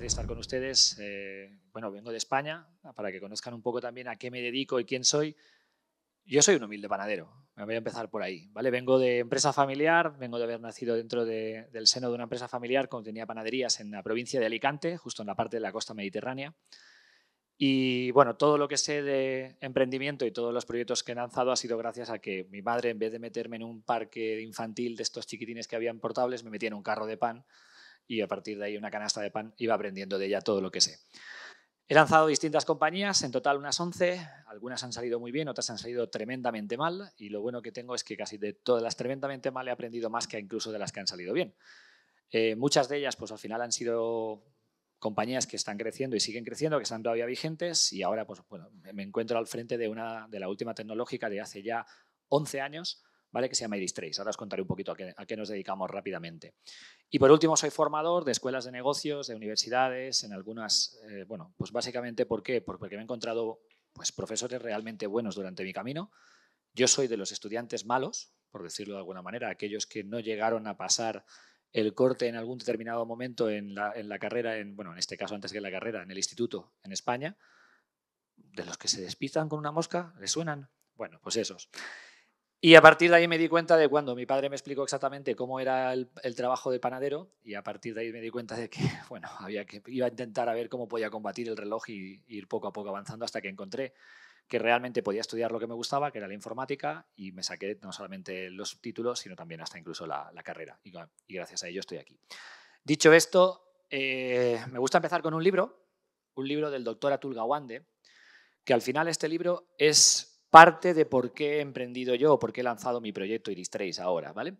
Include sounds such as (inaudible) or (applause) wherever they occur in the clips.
de estar con ustedes. Eh, bueno, vengo de España para que conozcan un poco también a qué me dedico y quién soy. Yo soy un humilde panadero, me voy a empezar por ahí. ¿vale? Vengo de empresa familiar, vengo de haber nacido dentro del seno de una empresa familiar que tenía panaderías en la provincia de Alicante, justo en la parte de la costa mediterránea. Y bueno, todo lo que sé de emprendimiento y todos los proyectos que he lanzado ha sido gracias a que mi madre, en vez de meterme en un parque infantil de estos chiquitines que habían portables, me metía en un carro de pan y a partir de ahí una canasta de pan iba aprendiendo de ella todo lo que sé. He lanzado distintas compañías, en total unas 11, algunas han salido muy bien, otras han salido tremendamente mal y lo bueno que tengo es que casi de todas las tremendamente mal he aprendido más que incluso de las que han salido bien. Eh, muchas de ellas pues al final han sido compañías que están creciendo y siguen creciendo, que están todavía vigentes y ahora pues, bueno, me encuentro al frente de, una, de la última tecnológica de hace ya 11 años ¿vale? que se llama Iris Trace. Ahora os contaré un poquito a qué, nos dedicamos rápidamente. Y por último, soy formador de escuelas de negocios, de universidades, en algunas, eh, bueno, pues básicamente ¿por qué? Porque me he encontrado pues, profesores realmente buenos durante mi camino. Yo soy de los estudiantes malos, por decirlo de alguna manera, aquellos que no llegaron a pasar el corte en algún determinado momento en la, en la carrera, en, bueno, en este caso antes que en la carrera, en el instituto en España, de los que se despistan con una mosca, ¿les suenan? Bueno, pues esos. Y a partir de ahí me di cuenta de cuando mi padre me explicó exactamente cómo era el, trabajo de panadero y a partir de ahí me di cuenta de que, (laughs) bueno, había que, iba a intentar a ver cómo podía combatir el reloj y, ir poco a poco avanzando hasta que encontré que realmente podía estudiar lo que me gustaba, que era la informática, y me saqué no solamente los subtítulos, sino también hasta incluso la, carrera. Y, gracias a ello estoy aquí. Dicho esto, eh, me gusta empezar con un libro, un libro del doctor Atul Gawande, que al final este libro es parte de por qué he emprendido yo o por qué he lanzado mi proyecto Iris 3 ahora, ¿vale?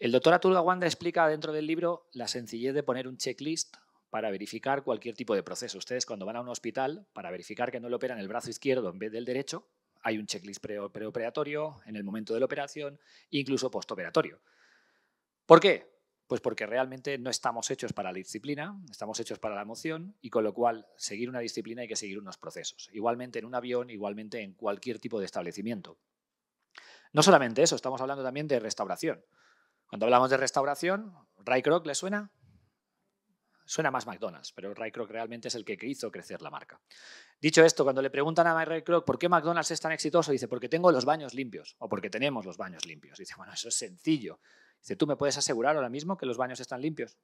El doctor Atul Wanda explica dentro del libro la sencillez de poner un checklist para verificar cualquier tipo de proceso. Ustedes cuando van a un hospital, para verificar que no le operan el brazo izquierdo en vez del derecho, hay un checklist preoperatorio, en el momento de la operación, incluso postoperatorio. ¿Por qué? Pues porque realmente no estamos hechos para la disciplina, estamos hechos para la emoción y con lo cual seguir una disciplina hay que seguir unos procesos. Igualmente en un avión, igualmente en cualquier tipo de establecimiento. No solamente eso, estamos hablando también de restauración. Cuando hablamos de restauración, Ray Kroc, ¿le suena? Suena más McDonald's, pero Ray Kroc realmente es el que hizo crecer la marca. Dicho esto, cuando le preguntan a Ray Kroc por qué McDonald's es tan exitoso, dice, porque tengo los baños limpios o porque tenemos los baños limpios. Dice, bueno, eso es sencillo. Dice, ¿tú me puedes asegurar ahora mismo que los baños están limpios?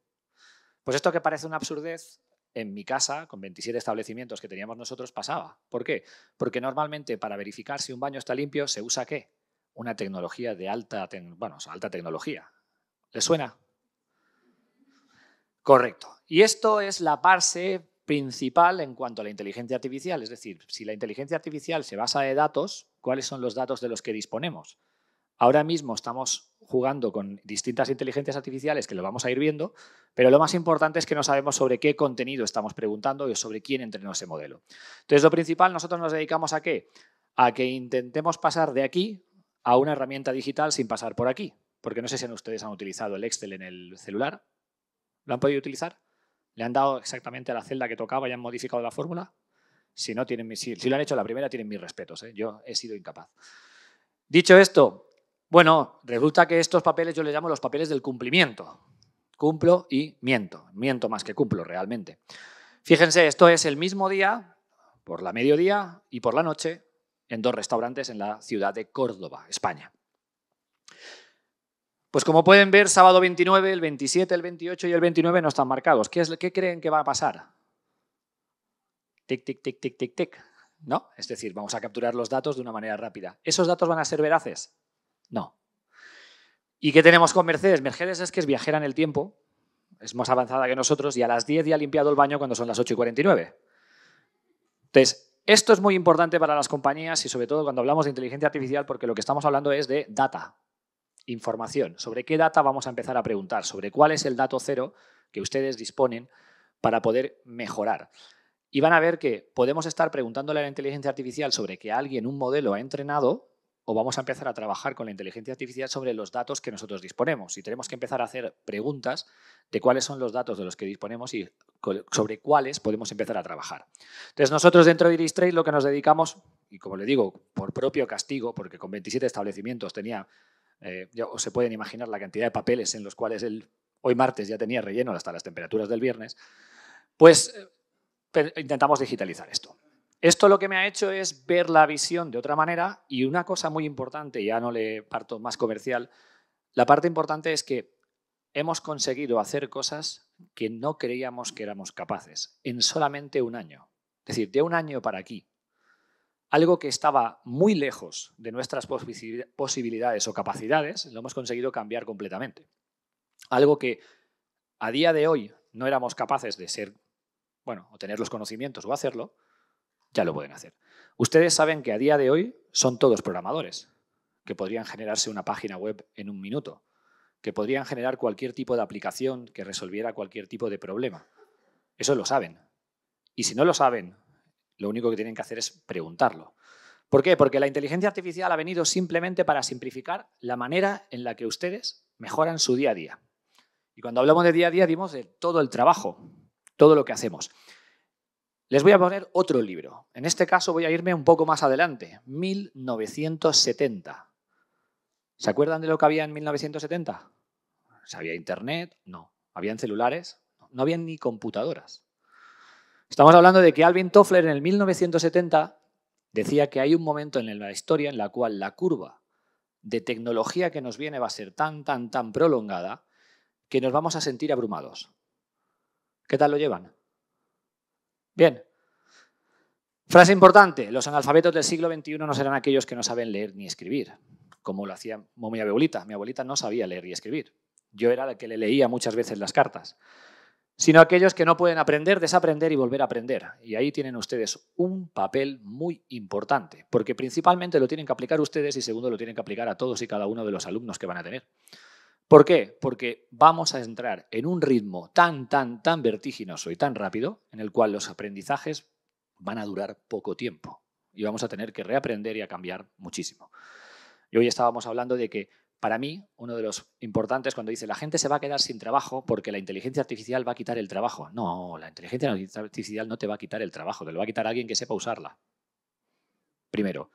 Pues esto que parece una absurdez, en mi casa, con 27 establecimientos que teníamos nosotros, pasaba. ¿Por qué? Porque normalmente para verificar si un baño está limpio se usa qué? Una tecnología de alta, alta tecnología. ¿Les suena? Correcto. Y esto es la base principal en cuanto a la inteligencia artificial. Es decir, si la inteligencia artificial se basa en datos, ¿cuáles son los datos de los que disponemos? Ahora mismo estamos jugando con distintas inteligencias artificiales que lo vamos a ir viendo, pero lo más importante es que no sabemos sobre qué contenido estamos preguntando y sobre quién entrenó ese modelo. Entonces, lo principal, nosotros nos dedicamos a qué? A que intentemos pasar de aquí a una herramienta digital sin pasar por aquí, porque no sé si ustedes han utilizado el Excel en el celular. ¿Lo han podido utilizar? ¿Le han dado exactamente a la celda que tocaba y han modificado la fórmula? Si no tienen si, lo han hecho la primera, tienen mis respetos. ¿eh? Yo he sido incapaz. Dicho esto, bueno, resulta que estos papeles yo les llamo los papeles del cumplimiento. Cumplo y miento. Miento más que cumplo realmente. Fíjense, esto es el mismo día, por la mediodía y por la noche, en dos restaurantes en la ciudad de Córdoba, España. Pues como pueden ver, sábado 29, el 27, el 28 y el 29 no están marcados. ¿Qué, es, creen que va a pasar? Tic, tic, tic, tic, tic, tic. ¿No? Es decir, vamos a capturar los datos de una manera rápida. ¿Esos datos van a ser veraces? No. ¿Y qué tenemos con Mercedes? Mercedes es que es viajera en el tiempo, es más avanzada que nosotros y a las 10 ya ha limpiado el baño cuando son las 8 y 49. Entonces, esto es muy importante para las compañías y sobre todo cuando hablamos de inteligencia artificial porque lo que estamos hablando es de data, información. ¿Sobre qué data vamos a empezar a preguntar? ¿Sobre cuál es el dato cero que ustedes disponen para poder mejorar? Y van a ver que podemos estar preguntándole a la inteligencia artificial sobre que alguien, un modelo, ha entrenado o vamos a empezar a trabajar con la inteligencia artificial sobre los datos que nosotros disponemos. Y tenemos que empezar a hacer preguntas de cuáles son los datos de los que disponemos y sobre cuáles podemos empezar a trabajar. Entonces, nosotros dentro de Iris Trade lo que nos dedicamos, y como le digo, por propio castigo, porque con 27 establecimientos tenía, eh, se pueden imaginar la cantidad de papeles en los cuales él hoy martes ya tenía relleno hasta las temperaturas del viernes, pues eh, intentamos digitalizar esto. Esto lo que me ha hecho es ver la visión de otra manera y una cosa muy importante, ya no le parto más comercial, la parte importante es que hemos conseguido hacer cosas que no creíamos que éramos capaces en solamente un año. Es decir, de un año para aquí. Algo que estaba muy lejos de nuestras posibilidades o capacidades, lo hemos conseguido cambiar completamente. Algo que a día de hoy no éramos capaces de ser, bueno, o tener los conocimientos o hacerlo, ya lo pueden hacer. Ustedes saben que a día de hoy son todos programadores, que podrían generarse una página web en un minuto, que podrían generar cualquier tipo de aplicación que resolviera cualquier tipo de problema. Eso lo saben. Y si no lo saben, lo único que tienen que hacer es preguntarlo. ¿Por qué? Porque la inteligencia artificial ha venido simplemente para simplificar la manera en la que ustedes mejoran su día a día. Y cuando hablamos de día a día, dimos de todo el trabajo, todo lo que hacemos. Les voy a poner otro libro. En este caso voy a irme un poco más adelante, 1970. ¿Se acuerdan de lo que había en 1970? ¿Había internet? No. ¿Habían celulares? No habían ni computadoras. Estamos hablando de que Alvin Toffler en el 1970 decía que hay un momento en la historia en la cual la curva de tecnología que nos viene va a ser tan, tan, tan prolongada que nos vamos a sentir abrumados. ¿Qué tal lo llevan? Bien. Frase importante, los analfabetos del siglo XXI no serán aquellos que no saben leer ni escribir, como lo hacía mi abuelita. Mi abuelita no sabía leer y escribir. Yo era la que le leía muchas veces las cartas. Sino aquellos que no pueden aprender, desaprender y volver a aprender. Y ahí tienen ustedes un papel muy importante, porque principalmente lo tienen que aplicar ustedes y segundo lo tienen que aplicar a todos y cada uno de los alumnos que van a tener. ¿Por qué? Porque vamos a entrar en un ritmo tan, tan, tan vertiginoso y tan rápido en el cual los aprendizajes van a durar poco tiempo y vamos a tener que reaprender y a cambiar muchísimo. Y hoy estábamos hablando de que para mí, uno de los importantes cuando dice la gente se va a quedar sin trabajo porque la inteligencia artificial va a quitar el trabajo. No, la inteligencia artificial no te va a quitar el trabajo, te lo va a quitar alguien que sepa usarla. Primero.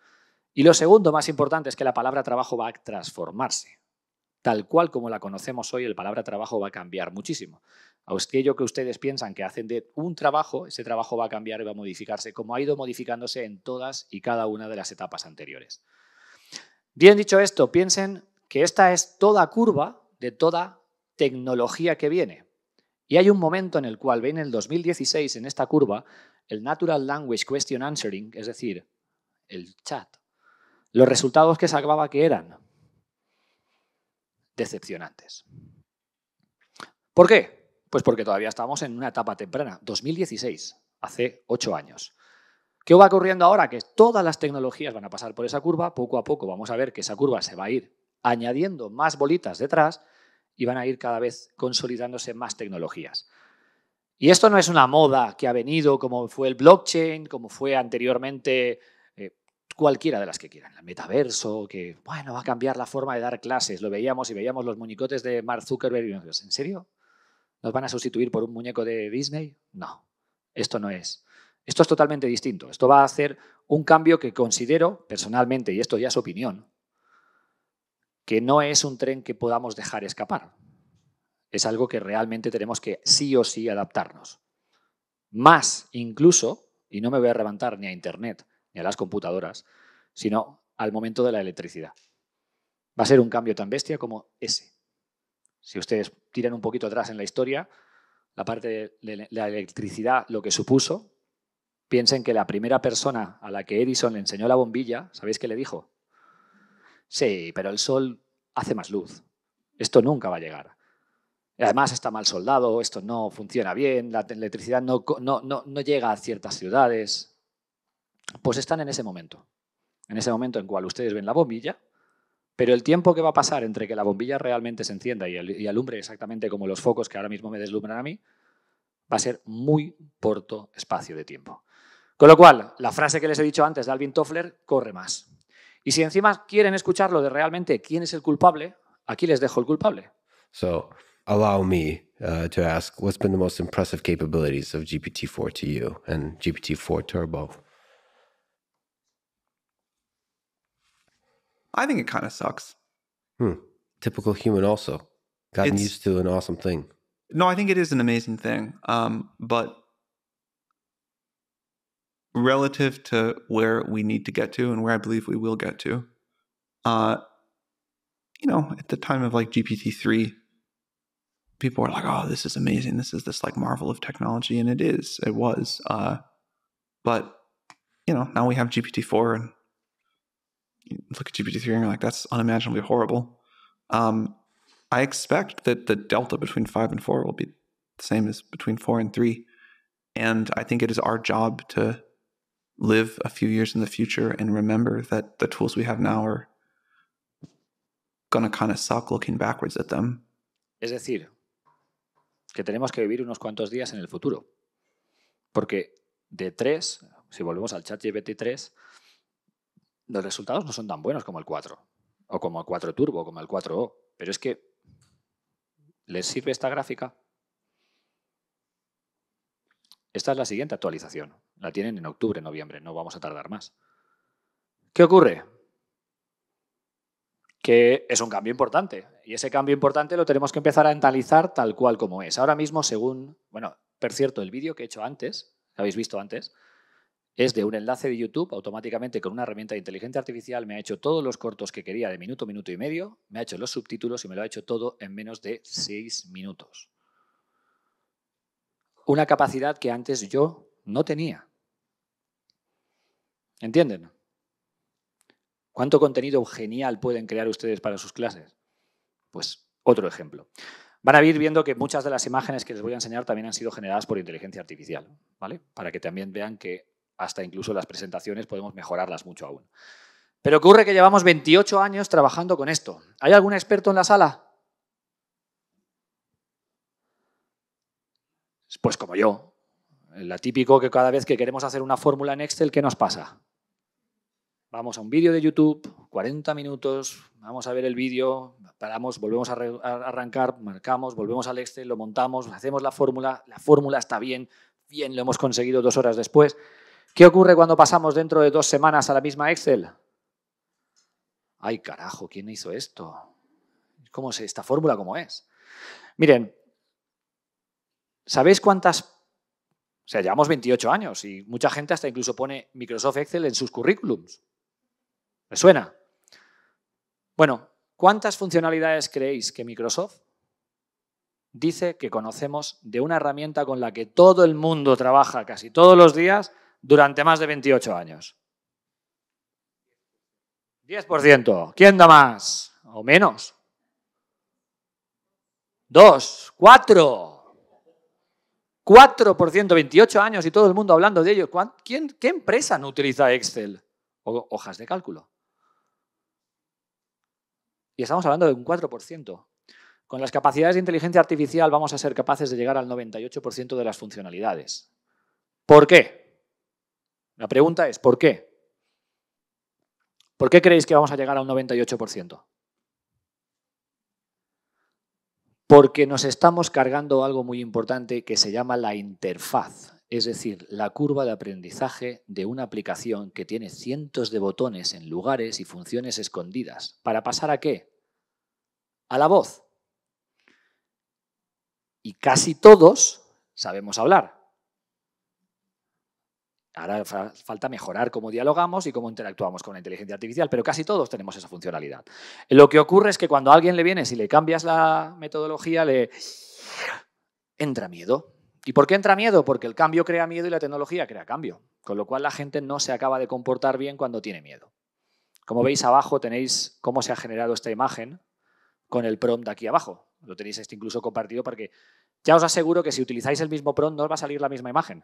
Y lo segundo más importante es que la palabra trabajo va a transformarse tal cual como la conocemos hoy, el palabra trabajo va a cambiar muchísimo. Aquello que ustedes piensan que hacen de un trabajo, ese trabajo va a cambiar y va a modificarse, como ha ido modificándose en todas y cada una de las etapas anteriores. Bien dicho esto, piensen que esta es toda curva de toda tecnología que viene. Y hay un momento en el cual, ven, en el 2016, en esta curva, el Natural Language Question Answering, es decir, el chat, los resultados que sacaba que eran decepcionantes. ¿Por qué? Pues porque todavía estamos en una etapa temprana, 2016, hace ocho años. ¿Qué va ocurriendo ahora? Que todas las tecnologías van a pasar por esa curva, poco a poco vamos a ver que esa curva se va a ir añadiendo más bolitas detrás y van a ir cada vez consolidándose más tecnologías. Y esto no es una moda que ha venido como fue el blockchain, como fue anteriormente cualquiera de las que quieran, el metaverso, que bueno, va a cambiar la forma de dar clases, lo veíamos y veíamos los muñecotes de Mark Zuckerberg y nosotros, ¿en serio? ¿Nos van a sustituir por un muñeco de Disney? No, esto no es. Esto es totalmente distinto. Esto va a hacer un cambio que considero personalmente, y esto ya es opinión, que no es un tren que podamos dejar escapar. Es algo que realmente tenemos que sí o sí adaptarnos. Más incluso, y no me voy a levantar ni a Internet, ni a las computadoras, sino al momento de la electricidad. Va a ser un cambio tan bestia como ese. Si ustedes tiran un poquito atrás en la historia, la parte de la electricidad, lo que supuso, piensen que la primera persona a la que Edison le enseñó la bombilla, ¿sabéis qué le dijo? Sí, pero el sol hace más luz. Esto nunca va a llegar. Además está mal soldado, esto no funciona bien, la electricidad no, no, no llega a ciertas ciudades, pues están en ese momento, en ese momento en cual ustedes ven la bombilla, pero el tiempo que va a pasar entre que la bombilla realmente se encienda y, alumbre exactamente como los focos que ahora mismo me deslumbran a mí, va a ser muy corto espacio de tiempo. Con lo cual, la frase que les he dicho antes de Alvin Toffler corre más. Y si encima quieren escucharlo de realmente quién es el culpable, aquí les dejo el culpable. So, allow me uh, to ask, what's been the most impressive capabilities of GPT-4 to you and GPT-4 Turbo? I think it kind of sucks. Hmm. Typical human, also. Gotten it's, used to an awesome thing. No, I think it is an amazing thing. Um, but relative to where we need to get to and where I believe we will get to, uh, you know, at the time of like GPT three, people were like, "Oh, this is amazing! This is this like marvel of technology," and it is. It was. Uh, but you know, now we have GPT four, and look at GPT-3 and you're like, that's unimaginably horrible. Um, I expect that the delta between five and four will be the same as between four and three. And I think it is our job to live a few years in the future and remember that the tools we have now are going to kind of suck looking backwards at them. Es decir, que tenemos que vivir unos cuantos días en el futuro. Porque de tres, si volvemos al chat GPT 3, los resultados no son tan buenos como el 4, o como el 4 Turbo, o como el 4O, pero es que ¿les sirve esta gráfica? Esta es la siguiente actualización. La tienen en octubre, noviembre, no vamos a tardar más. ¿Qué ocurre? que es un cambio importante. Y ese cambio importante lo tenemos que empezar a analizar tal cual como es. Ahora mismo, según, bueno, por cierto, el vídeo que he hecho antes, que habéis visto antes, es de un enlace de YouTube, automáticamente con una herramienta de inteligencia artificial me ha hecho todos los cortos que quería de minuto, minuto y medio, me ha hecho los subtítulos y me lo ha hecho todo en menos de seis minutos. Una capacidad que antes yo no tenía. ¿Entienden? ¿Cuánto contenido genial pueden crear ustedes para sus clases? Pues otro ejemplo. Van a ir viendo que muchas de las imágenes que les voy a enseñar también han sido generadas por inteligencia artificial, ¿vale? Para que también vean que hasta incluso las presentaciones podemos mejorarlas mucho aún. Pero ocurre que llevamos 28 años trabajando con esto. ¿Hay algún experto en la sala? Pues como yo. el atípico que cada vez que queremos hacer una fórmula en Excel, ¿qué nos pasa? Vamos a un vídeo de YouTube, 40 minutos, vamos a ver el vídeo, paramos, volvemos a, a arrancar, marcamos, volvemos al Excel, lo montamos, hacemos la fórmula, la fórmula está bien, bien, lo hemos conseguido dos horas después, ¿Qué ocurre cuando pasamos dentro de dos semanas a la misma Excel? Ay, carajo, ¿quién hizo esto? ¿Cómo es esta fórmula? ¿Cómo es? Miren, ¿sabéis cuántas? O sea, llevamos 28 años y mucha gente hasta incluso pone Microsoft Excel en sus currículums. ¿Me suena? Bueno, ¿cuántas funcionalidades creéis que Microsoft dice que conocemos de una herramienta con la que todo el mundo trabaja casi todos los días durante más de 28 años. 10%. ¿Quién da más o menos? Dos, cuatro. 4%, 28 años y todo el mundo hablando de ello. ¿Qué empresa no utiliza Excel o hojas de cálculo? Y estamos hablando de un 4%. Con las capacidades de inteligencia artificial vamos a ser capaces de llegar al 98% de las funcionalidades. ¿Por qué? La pregunta es, ¿por qué? ¿Por qué creéis que vamos a llegar a un 98%? Porque nos estamos cargando algo muy importante que se llama la interfaz, es decir, la curva de aprendizaje de una aplicación que tiene cientos de botones en lugares y funciones escondidas. ¿Para pasar a qué? A la voz. Y casi todos sabemos hablar. Ahora falta mejorar cómo dialogamos y cómo interactuamos con la inteligencia artificial, pero casi todos tenemos esa funcionalidad. Lo que ocurre es que cuando a alguien le vienes y le cambias la metodología, le entra miedo. ¿Y por qué entra miedo? Porque el cambio crea miedo y la tecnología crea cambio, con lo cual la gente no se acaba de comportar bien cuando tiene miedo. Como veis abajo tenéis cómo se ha generado esta imagen con el prompt aquí abajo. Lo tenéis este incluso compartido porque ya os aseguro que si utilizáis el mismo prompt no os va a salir la misma imagen.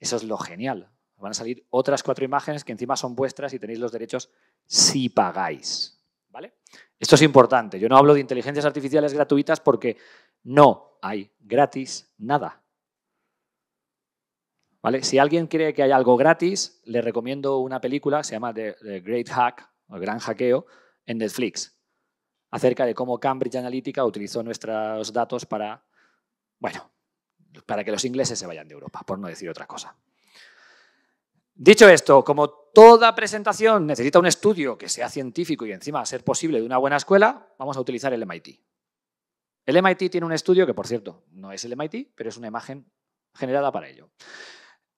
Eso es lo genial. Van a salir otras cuatro imágenes que encima son vuestras y tenéis los derechos si pagáis. ¿Vale? Esto es importante. Yo no hablo de inteligencias artificiales gratuitas porque no hay gratis nada. ¿Vale? Si alguien cree que hay algo gratis, le recomiendo una película, se llama The, Great Hack, o El Gran Hackeo, en Netflix, acerca de cómo Cambridge Analytica utilizó nuestros datos para, bueno, para que los ingleses se vayan de Europa, por no decir otra cosa. Dicho esto, como toda presentación necesita un estudio que sea científico y encima ser posible de una buena escuela, vamos a utilizar el MIT. El MIT tiene un estudio que, por cierto, no es el MIT, pero es una imagen generada para ello.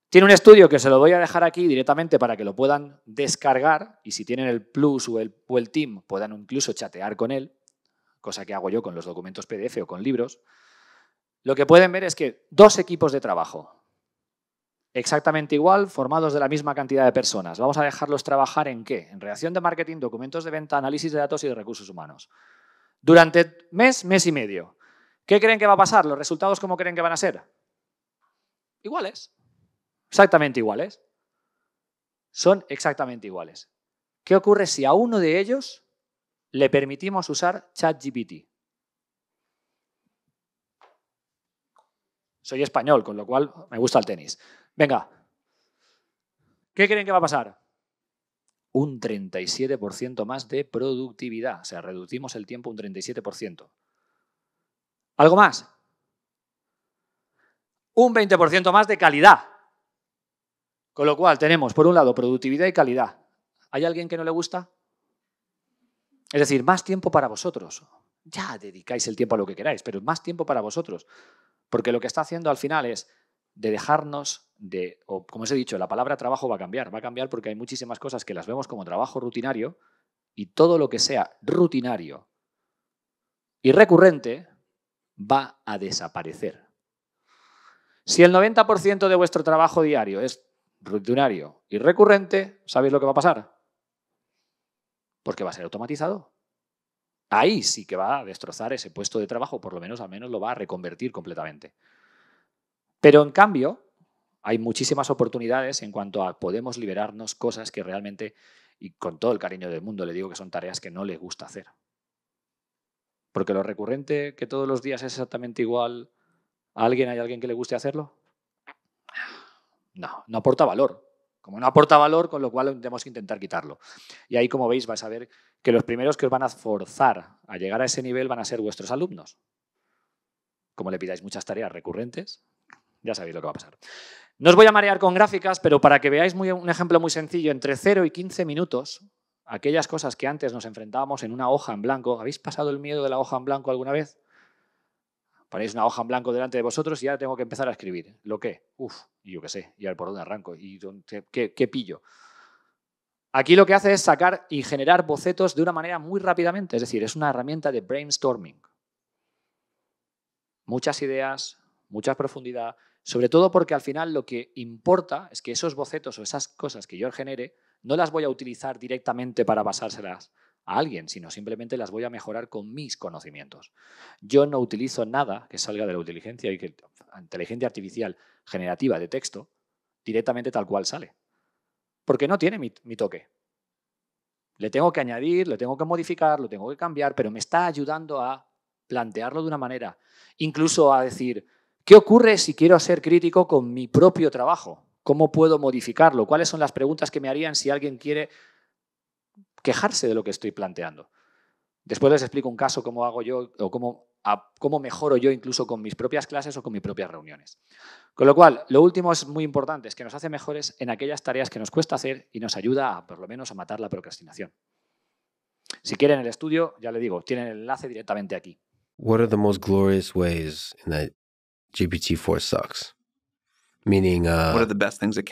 Tiene un estudio que se lo voy a dejar aquí directamente para que lo puedan descargar y si tienen el Plus o el, o el Team puedan incluso chatear con él, cosa que hago yo con los documentos PDF o con libros lo que pueden ver es que dos equipos de trabajo, exactamente igual, formados de la misma cantidad de personas. Vamos a dejarlos trabajar en qué? En reacción de marketing, documentos de venta, análisis de datos y de recursos humanos. Durante mes, mes y medio. ¿Qué creen que va a pasar? ¿Los resultados cómo creen que van a ser? Iguales. Exactamente iguales. Son exactamente iguales. ¿Qué ocurre si a uno de ellos le permitimos usar ChatGPT? Soy español, con lo cual me gusta el tenis. Venga, ¿qué creen que va a pasar? Un 37% más de productividad. O sea, reducimos el tiempo un 37%. ¿Algo más? Un 20% más de calidad. Con lo cual tenemos, por un lado, productividad y calidad. ¿Hay alguien que no le gusta? Es decir, más tiempo para vosotros. Ya dedicáis el tiempo a lo que queráis, pero más tiempo para vosotros. Porque lo que está haciendo al final es de dejarnos de, o como os he dicho, la palabra trabajo va a cambiar, va a cambiar porque hay muchísimas cosas que las vemos como trabajo rutinario y todo lo que sea rutinario y recurrente va a desaparecer. Si el 90% de vuestro trabajo diario es rutinario y recurrente, ¿sabéis lo que va a pasar? Porque va a ser automatizado ahí sí que va a destrozar ese puesto de trabajo, por lo menos al menos lo va a reconvertir completamente. Pero en cambio, hay muchísimas oportunidades en cuanto a podemos liberarnos cosas que realmente, y con todo el cariño del mundo le digo que son tareas que no le gusta hacer. Porque lo recurrente, que todos los días es exactamente igual, ¿a alguien hay alguien que le guste hacerlo? No, no aporta valor. Como no aporta valor, con lo cual tenemos que intentar quitarlo. Y ahí, como veis, vais a ver que los primeros que os van a forzar a llegar a ese nivel van a ser vuestros alumnos. Como le pidáis muchas tareas recurrentes, ya sabéis lo que va a pasar. No os voy a marear con gráficas, pero para que veáis muy, un ejemplo muy sencillo, entre 0 y 15 minutos, aquellas cosas que antes nos enfrentábamos en una hoja en blanco, ¿habéis pasado el miedo de la hoja en blanco alguna vez? ponéis una hoja en blanco delante de vosotros y ya tengo que empezar a escribir. ¿Lo qué? Uf, yo qué sé, y por dónde arranco, y qué pillo. Aquí lo que hace es sacar y generar bocetos de una manera muy rápidamente, es decir, es una herramienta de brainstorming. Muchas ideas, mucha profundidad, sobre todo porque al final lo que importa es que esos bocetos o esas cosas que yo genere no las voy a utilizar directamente para basárselas a alguien, sino simplemente las voy a mejorar con mis conocimientos. Yo no utilizo nada que salga de la inteligencia, inteligencia artificial generativa de texto directamente tal cual sale, porque no tiene mi, toque. Le tengo que añadir, le tengo que modificar, lo tengo que cambiar, pero me está ayudando a plantearlo de una manera, incluso a decir, ¿qué ocurre si quiero ser crítico con mi propio trabajo? ¿Cómo puedo modificarlo? ¿Cuáles son las preguntas que me harían si alguien quiere quejarse de lo que estoy planteando. Después les explico un caso, cómo hago yo o cómo, cómo mejoro yo incluso con mis propias clases o con mis propias reuniones. Con lo cual, lo último es muy importante, es que nos hace mejores en aquellas tareas que nos cuesta hacer y nos ayuda a, por lo menos a matar la procrastinación. Si quieren el estudio, ya le digo, tienen el enlace directamente aquí. What are the most glorious ways in that GPT-4 sucks? Meaning, uh, what are the best things it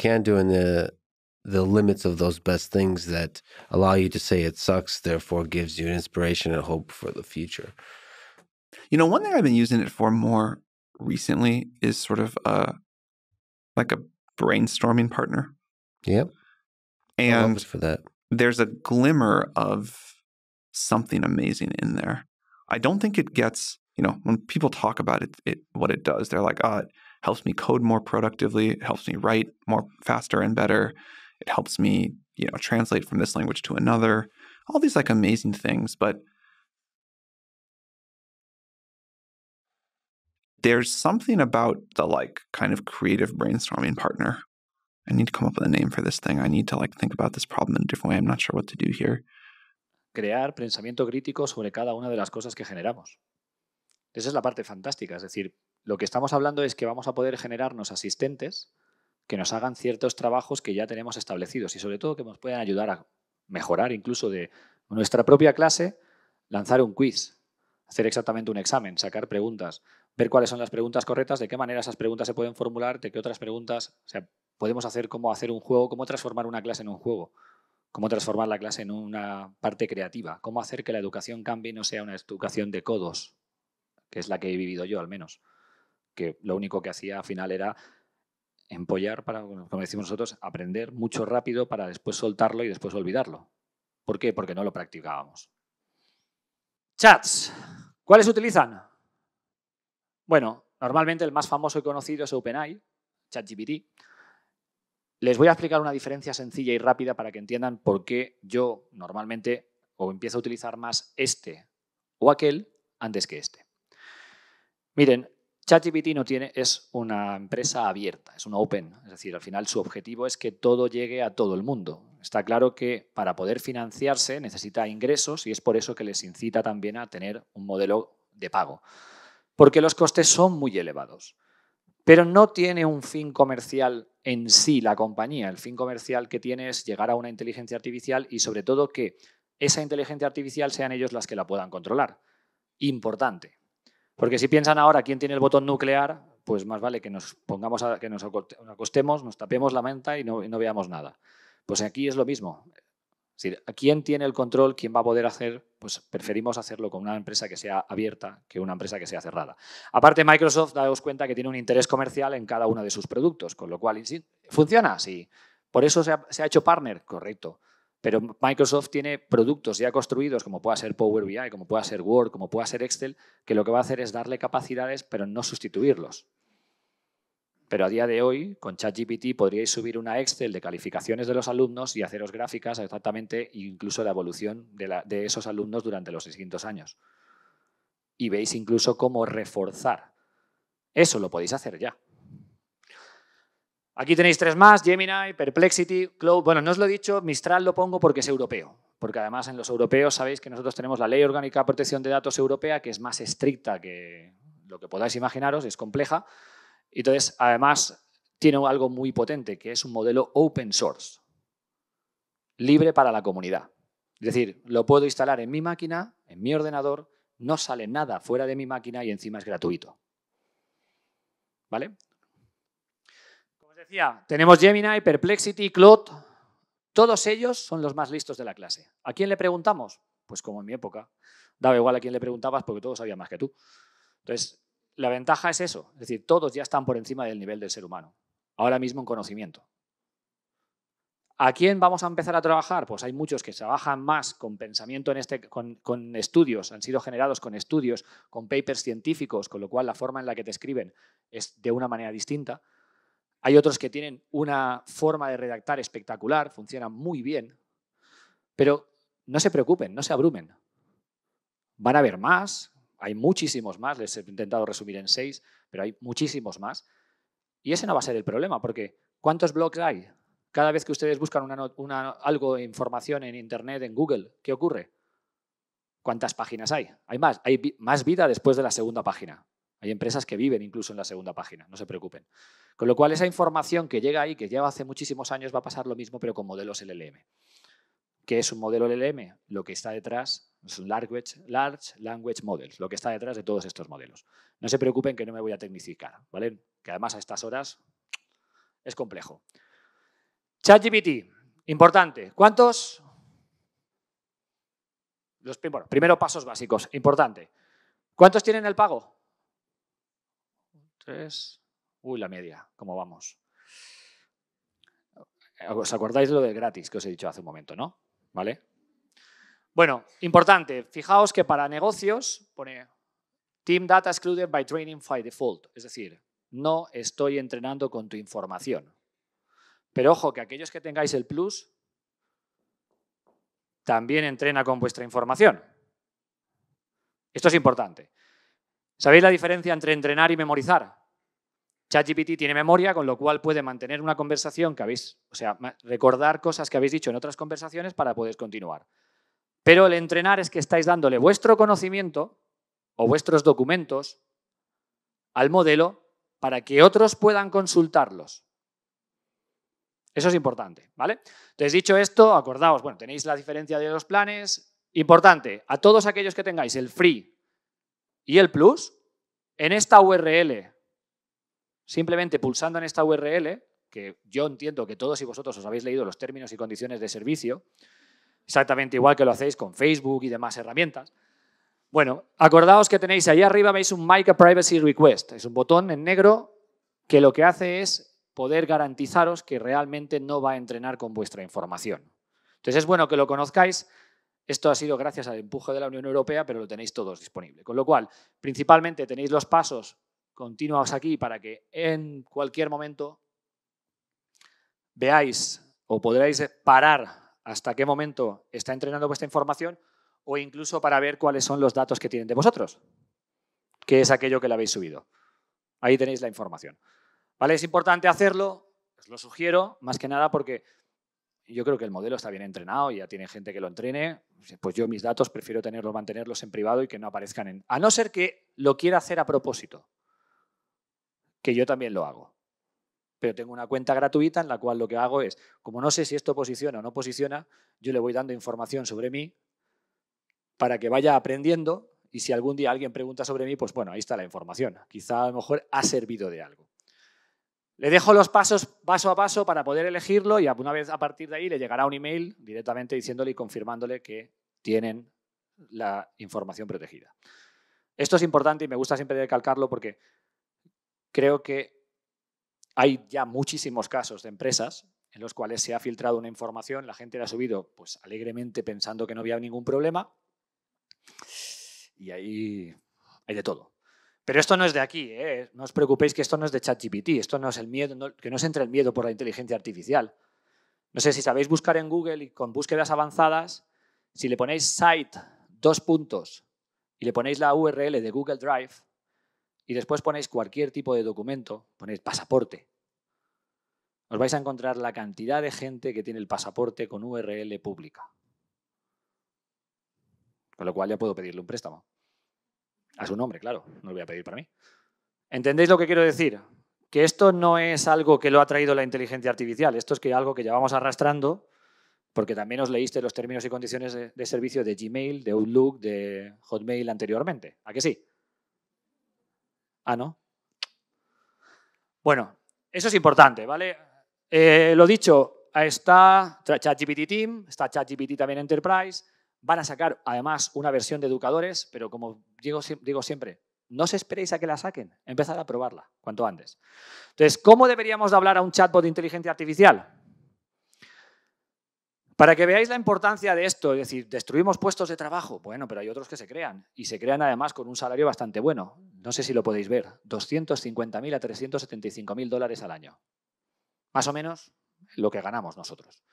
can do? the limits of those best things that allow you to say it sucks, therefore gives you an inspiration and hope for the future. You know, one thing I've been using it for more recently is sort of a uh, like a brainstorming partner. Yep. And for that. There's a glimmer of something amazing in there. I don't think it gets, you know, when people talk about it, it what it does, they're like, oh, it helps me code more productively, it helps me write more faster and better it helps me, you know, translate from this language to another. All these like amazing things, but there's something about the like kind of creative brainstorming partner. I need to come up with a name for this thing. I need to like think about this problem in a different way. I'm not sure what to do here. Crear pensamiento crítico sobre cada una de las cosas que generamos. Esa es la parte fantástica. Es decir, lo que estamos hablando es que vamos a poder generarnos asistentes que nos hagan ciertos trabajos que ya tenemos establecidos y sobre todo que nos puedan ayudar a mejorar incluso de nuestra propia clase, lanzar un quiz, hacer exactamente un examen, sacar preguntas, ver cuáles son las preguntas correctas, de qué manera esas preguntas se pueden formular, de qué otras preguntas, o sea, podemos hacer cómo hacer un juego, cómo transformar una clase en un juego, cómo transformar la clase en una parte creativa, cómo hacer que la educación cambie y no sea una educación de codos, que es la que he vivido yo al menos, que lo único que hacía al final era empollar para, como decimos nosotros, aprender mucho rápido para después soltarlo y después olvidarlo. ¿Por qué? Porque no lo practicábamos. Chats. ¿Cuáles utilizan? Bueno, normalmente el más famoso y conocido es OpenAI, ChatGPT. Les voy a explicar una diferencia sencilla y rápida para que entiendan por qué yo normalmente o empiezo a utilizar más este o aquel antes que este. Miren, ChatGPT no tiene, es una empresa abierta, es una open, es decir, al final su objetivo es que todo llegue a todo el mundo. Está claro que para poder financiarse necesita ingresos y es por eso que les incita también a tener un modelo de pago, porque los costes son muy elevados. Pero no tiene un fin comercial en sí la compañía, el fin comercial que tiene es llegar a una inteligencia artificial y sobre todo que esa inteligencia artificial sean ellos las que la puedan controlar. Importante, porque si piensan ahora quién tiene el botón nuclear, pues más vale que nos pongamos a, que nos acostemos, nos tapemos la menta y no, veamos nada. Pues aquí es lo mismo. Es decir, ¿quién tiene el control? ¿Quién va a poder hacer? Pues preferimos hacerlo con una empresa que sea abierta que una empresa que sea cerrada. Aparte, Microsoft, daos cuenta que tiene un interés comercial en cada uno de sus productos, con lo cual, ¿funciona? Sí. ¿Por eso se ha hecho partner? Correcto. Pero Microsoft tiene productos ya construidos, como pueda ser Power BI, como pueda ser Word, como pueda ser Excel, que lo que va a hacer es darle capacidades, pero no sustituirlos. Pero a día de hoy, con ChatGPT podríais subir una Excel de calificaciones de los alumnos y haceros gráficas exactamente, incluso la evolución de, de esos alumnos durante los distintos años. Y veis incluso cómo reforzar. Eso lo podéis hacer ya. Aquí tenéis tres más, Gemini, Perplexity, Cloud. Bueno, no os lo he dicho, Mistral lo pongo porque es europeo. Porque además en los europeos sabéis que nosotros tenemos la Ley Orgánica de Protección de Datos Europea, que es más estricta que lo que podáis imaginaros, es compleja. Y Entonces, además, tiene algo muy potente, que es un modelo open source, libre para la comunidad. Es decir, lo puedo instalar en mi máquina, en mi ordenador, no sale nada fuera de mi máquina y encima es gratuito. ¿Vale? tenemos Gemini, Perplexity, Claude, todos ellos son los más listos de la clase. ¿A quién le preguntamos? Pues como en mi época, daba igual a quién le preguntabas porque todos sabían más que tú. Entonces, la ventaja es eso, es decir, todos ya están por encima del nivel del ser humano, ahora mismo en conocimiento. ¿A quién vamos a empezar a trabajar? Pues hay muchos que trabajan más con pensamiento en este, con, con, estudios, han sido generados con estudios, con papers científicos, con lo cual la forma en la que te escriben es de una manera distinta. Hay otros que tienen una forma de redactar espectacular, funcionan muy bien, pero no se preocupen, no se abrumen. Van a haber más, hay muchísimos más, les he intentado resumir en seis, pero hay muchísimos más. Y ese no va a ser el problema, porque ¿cuántos blogs hay? Cada vez que ustedes buscan algo de algo, información en Internet, en Google, ¿qué ocurre? ¿Cuántas páginas hay? Hay más, hay más vida después de la segunda página. Hay empresas que viven incluso en la segunda página, no se preocupen. Con lo cual, esa información que llega ahí, que lleva hace muchísimos años, va a pasar lo mismo, pero con modelos LLM. ¿Qué es un modelo LLM? Lo que está detrás es un large Language Models, lo que está detrás de todos estos modelos. No se preocupen que no me voy a tecnificar, ¿vale? Que además a estas horas es complejo. ChatGPT, importante. ¿Cuántos? Los primeros pasos básicos, importante. ¿Cuántos tienen el pago? Tres, Uy, la media, ¿cómo vamos? ¿Os acordáis lo de gratis que os he dicho hace un momento, no? ¿Vale? Bueno, importante, fijaos que para negocios pone Team Data Excluded by Training by Default, es decir, no estoy entrenando con tu información. Pero ojo, que aquellos que tengáis el plus, también entrena con vuestra información. Esto es importante. ¿Sabéis la diferencia entre entrenar y memorizar? ChatGPT tiene memoria, con lo cual puede mantener una conversación que habéis, o sea, recordar cosas que habéis dicho en otras conversaciones para poder continuar. Pero el entrenar es que estáis dándole vuestro conocimiento o vuestros documentos al modelo para que otros puedan consultarlos. Eso es importante, ¿vale? Entonces, dicho esto, acordaos, bueno, tenéis la diferencia de los planes. Importante, a todos aquellos que tengáis el free y el plus, en esta URL Simplemente pulsando en esta URL, que yo entiendo que todos y vosotros os habéis leído los términos y condiciones de servicio, exactamente igual que lo hacéis con Facebook y demás herramientas. Bueno, acordaos que tenéis ahí arriba, veis un MICA Privacy Request. Es un botón en negro que lo que hace es poder garantizaros que realmente no va a entrenar con vuestra información. Entonces es bueno que lo conozcáis. Esto ha sido gracias al empuje de la Unión Europea, pero lo tenéis todos disponible. Con lo cual, principalmente tenéis los pasos Continúaos aquí para que en cualquier momento veáis o podréis parar hasta qué momento está entrenando vuestra información o incluso para ver cuáles son los datos que tienen de vosotros, qué es aquello que le habéis subido. Ahí tenéis la información. ¿Vale? Es importante hacerlo, os lo sugiero, más que nada porque yo creo que el modelo está bien entrenado, ya tiene gente que lo entrene, pues yo mis datos prefiero tenerlos, mantenerlos en privado y que no aparezcan en... A no ser que lo quiera hacer a propósito que yo también lo hago. Pero tengo una cuenta gratuita en la cual lo que hago es, como no sé si esto posiciona o no posiciona, yo le voy dando información sobre mí para que vaya aprendiendo y si algún día alguien pregunta sobre mí, pues bueno, ahí está la información. Quizá a lo mejor ha servido de algo. Le dejo los pasos paso a paso para poder elegirlo y una vez a partir de ahí le llegará un email directamente diciéndole y confirmándole que tienen la información protegida. Esto es importante y me gusta siempre recalcarlo porque creo que hay ya muchísimos casos de empresas en los cuales se ha filtrado una información, la gente la ha subido pues alegremente pensando que no había ningún problema y ahí hay de todo. Pero esto no es de aquí, ¿eh? no os preocupéis que esto no es de ChatGPT, esto no es el miedo, que no se entre el miedo por la inteligencia artificial. No sé si sabéis buscar en Google y con búsquedas avanzadas, si le ponéis site dos puntos y le ponéis la URL de Google Drive, y después ponéis cualquier tipo de documento, ponéis pasaporte, os vais a encontrar la cantidad de gente que tiene el pasaporte con URL pública. Con lo cual ya puedo pedirle un préstamo. A su nombre, claro, no lo voy a pedir para mí. ¿Entendéis lo que quiero decir? Que esto no es algo que lo ha traído la inteligencia artificial, esto es que algo que llevamos arrastrando, porque también os leíste los términos y condiciones de, servicio de Gmail, de Outlook, de Hotmail anteriormente. ¿A que sí? Ah, ¿no? Bueno, eso es importante, ¿vale? Eh, lo dicho, está ChatGPT Team, está ChatGPT también Enterprise. Van a sacar, además, una versión de educadores, pero como digo, digo siempre, no os esperéis a que la saquen, empezad a probarla cuanto antes. Entonces, ¿cómo deberíamos de hablar a un chatbot de inteligencia artificial? Para que veáis la importancia de esto, es decir, destruimos puestos de trabajo, bueno, pero hay otros que se crean y se crean además con un salario bastante bueno. No sé si lo podéis ver, 250.000 a 375.000 dólares al año. Más o menos lo que ganamos nosotros.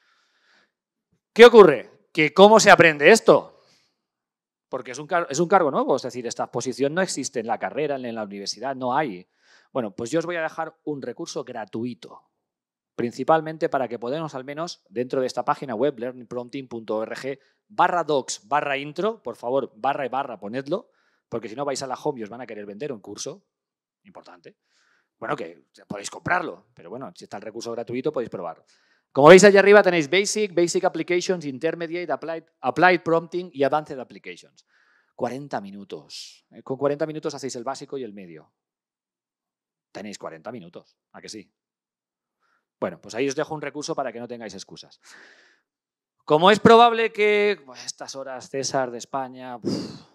¿Qué ocurre? ¿Que ¿Cómo se aprende esto? Porque es un, es un cargo nuevo, es decir, esta posición no existe en la carrera, en la universidad, no hay. Bueno, pues yo os voy a dejar un recurso gratuito principalmente para que podamos al menos dentro de esta página web learningprompting.org barra docs barra intro, por favor, barra y barra, ponedlo, porque si no vais a la home y os van a querer vender un curso, importante. Bueno, que podéis comprarlo, pero bueno, si está el recurso gratuito podéis probarlo. Como veis allá arriba tenéis Basic, Basic Applications, Intermediate, Applied, Applied Prompting y Advanced Applications. 40 minutos. ¿eh? Con 40 minutos hacéis el básico y el medio. Tenéis 40 minutos, ¿a que sí? Bueno, pues ahí os dejo un recurso para que no tengáis excusas. Como es probable que estas horas César de España,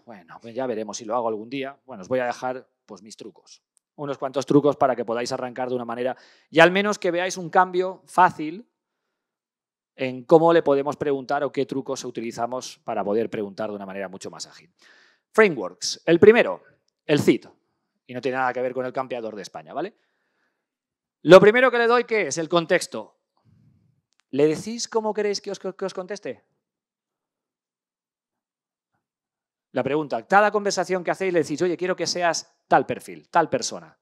bueno, pues ya veremos si lo hago algún día. Bueno, os voy a dejar pues mis trucos, unos cuantos trucos para que podáis arrancar de una manera y al menos que veáis un cambio fácil en cómo le podemos preguntar o qué trucos utilizamos para poder preguntar de una manera mucho más ágil. Frameworks. El primero, el CIT, Y no tiene nada que ver con el campeador de España, ¿vale? Lo primero que le doy, ¿qué es? El contexto. ¿Le decís cómo queréis que os, que os conteste? La pregunta, cada conversación que hacéis le decís, oye, quiero que seas tal perfil, tal persona.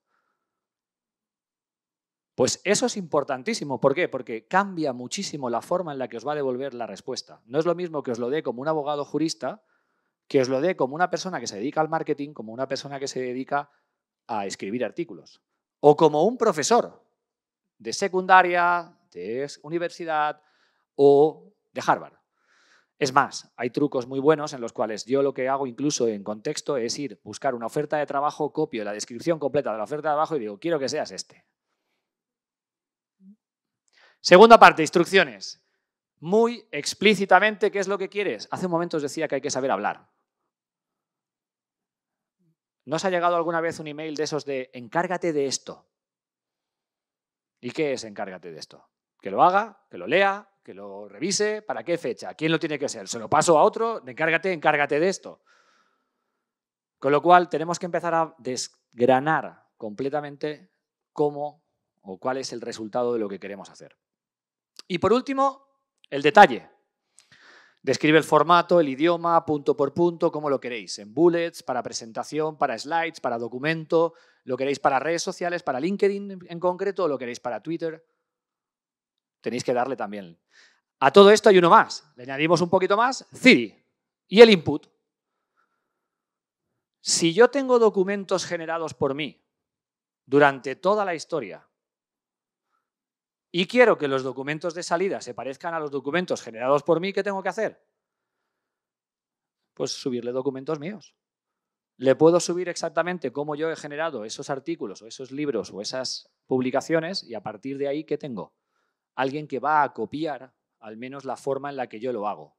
Pues eso es importantísimo. ¿Por qué? Porque cambia muchísimo la forma en la que os va a devolver la respuesta. No es lo mismo que os lo dé como un abogado jurista, que os lo dé como una persona que se dedica al marketing, como una persona que se dedica a escribir artículos, o como un profesor de secundaria, de universidad o de Harvard. Es más, hay trucos muy buenos en los cuales yo lo que hago incluso en contexto es ir, buscar una oferta de trabajo, copio la descripción completa de la oferta de trabajo y digo, quiero que seas este. Segunda parte, instrucciones. Muy explícitamente, ¿qué es lo que quieres? Hace un momento os decía que hay que saber hablar. ¿No os ha llegado alguna vez un email de esos de encárgate de esto? ¿Y qué es encárgate de esto? Que lo haga, que lo lea, que lo revise, ¿para qué fecha? ¿Quién lo tiene que ser? ¿Se lo paso a otro? Encárgate, encárgate de esto. Con lo cual, tenemos que empezar a desgranar completamente cómo o cuál es el resultado de lo que queremos hacer. Y por último, el detalle. Describe el formato, el idioma, punto por punto, como lo queréis, en bullets, para presentación, para slides, para documento, lo queréis para redes sociales, para LinkedIn en concreto, o lo queréis para Twitter. Tenéis que darle también. A todo esto hay uno más. Le añadimos un poquito más, Ciri, y el input. Si yo tengo documentos generados por mí durante toda la historia y quiero que los documentos de salida se parezcan a los documentos generados por mí, ¿qué tengo que hacer? Pues subirle documentos míos. Le puedo subir exactamente cómo yo he generado esos artículos o esos libros o esas publicaciones y a partir de ahí, ¿qué tengo? Alguien que va a copiar al menos la forma en la que yo lo hago.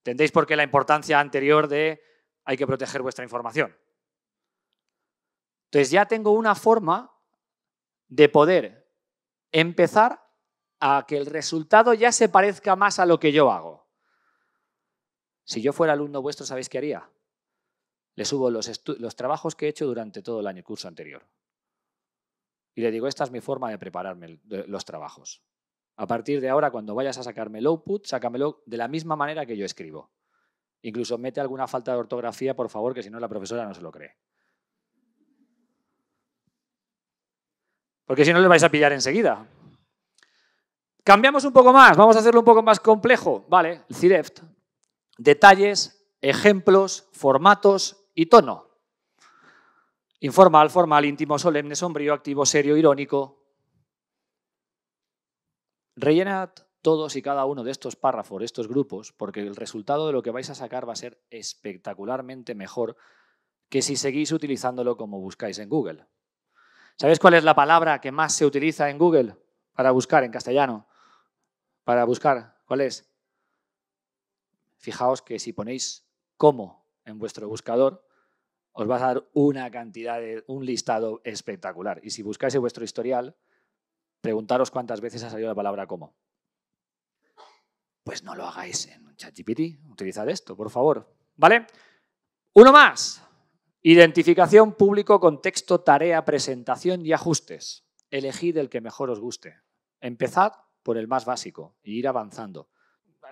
¿Entendéis por qué la importancia anterior de hay que proteger vuestra información? Entonces ya tengo una forma de poder empezar a que el resultado ya se parezca más a lo que yo hago. Si yo fuera alumno vuestro, ¿sabéis qué haría? Le subo los, trabajos que he hecho durante todo el año, curso anterior. Y le digo, esta es mi forma de prepararme los trabajos. A partir de ahora, cuando vayas a sacarme el output, sácamelo de la misma manera que yo escribo. Incluso mete alguna falta de ortografía, por favor, que si no la profesora no se lo cree. Porque si no le vais a pillar enseguida. Cambiamos un poco más, vamos a hacerlo un poco más complejo. Vale, el CIREFT. Detalles, ejemplos, formatos y tono. Informal, formal, íntimo, solemne, sombrío, activo, serio, irónico. Rellenad todos y cada uno de estos párrafos, estos grupos, porque el resultado de lo que vais a sacar va a ser espectacularmente mejor que si seguís utilizándolo como buscáis en Google. ¿Sabéis cuál es la palabra que más se utiliza en Google para buscar en castellano? para buscar. ¿Cuál es? Fijaos que si ponéis cómo en vuestro buscador, os va a dar una cantidad de un listado espectacular. Y si buscáis en vuestro historial, preguntaros cuántas veces ha salido la palabra cómo. Pues no lo hagáis en ChatGPT, utilizad esto, por favor. ¿Vale? Uno más. Identificación, público, contexto, tarea, presentación y ajustes. Elegid el que mejor os guste. Empezad por el más básico e ir avanzando.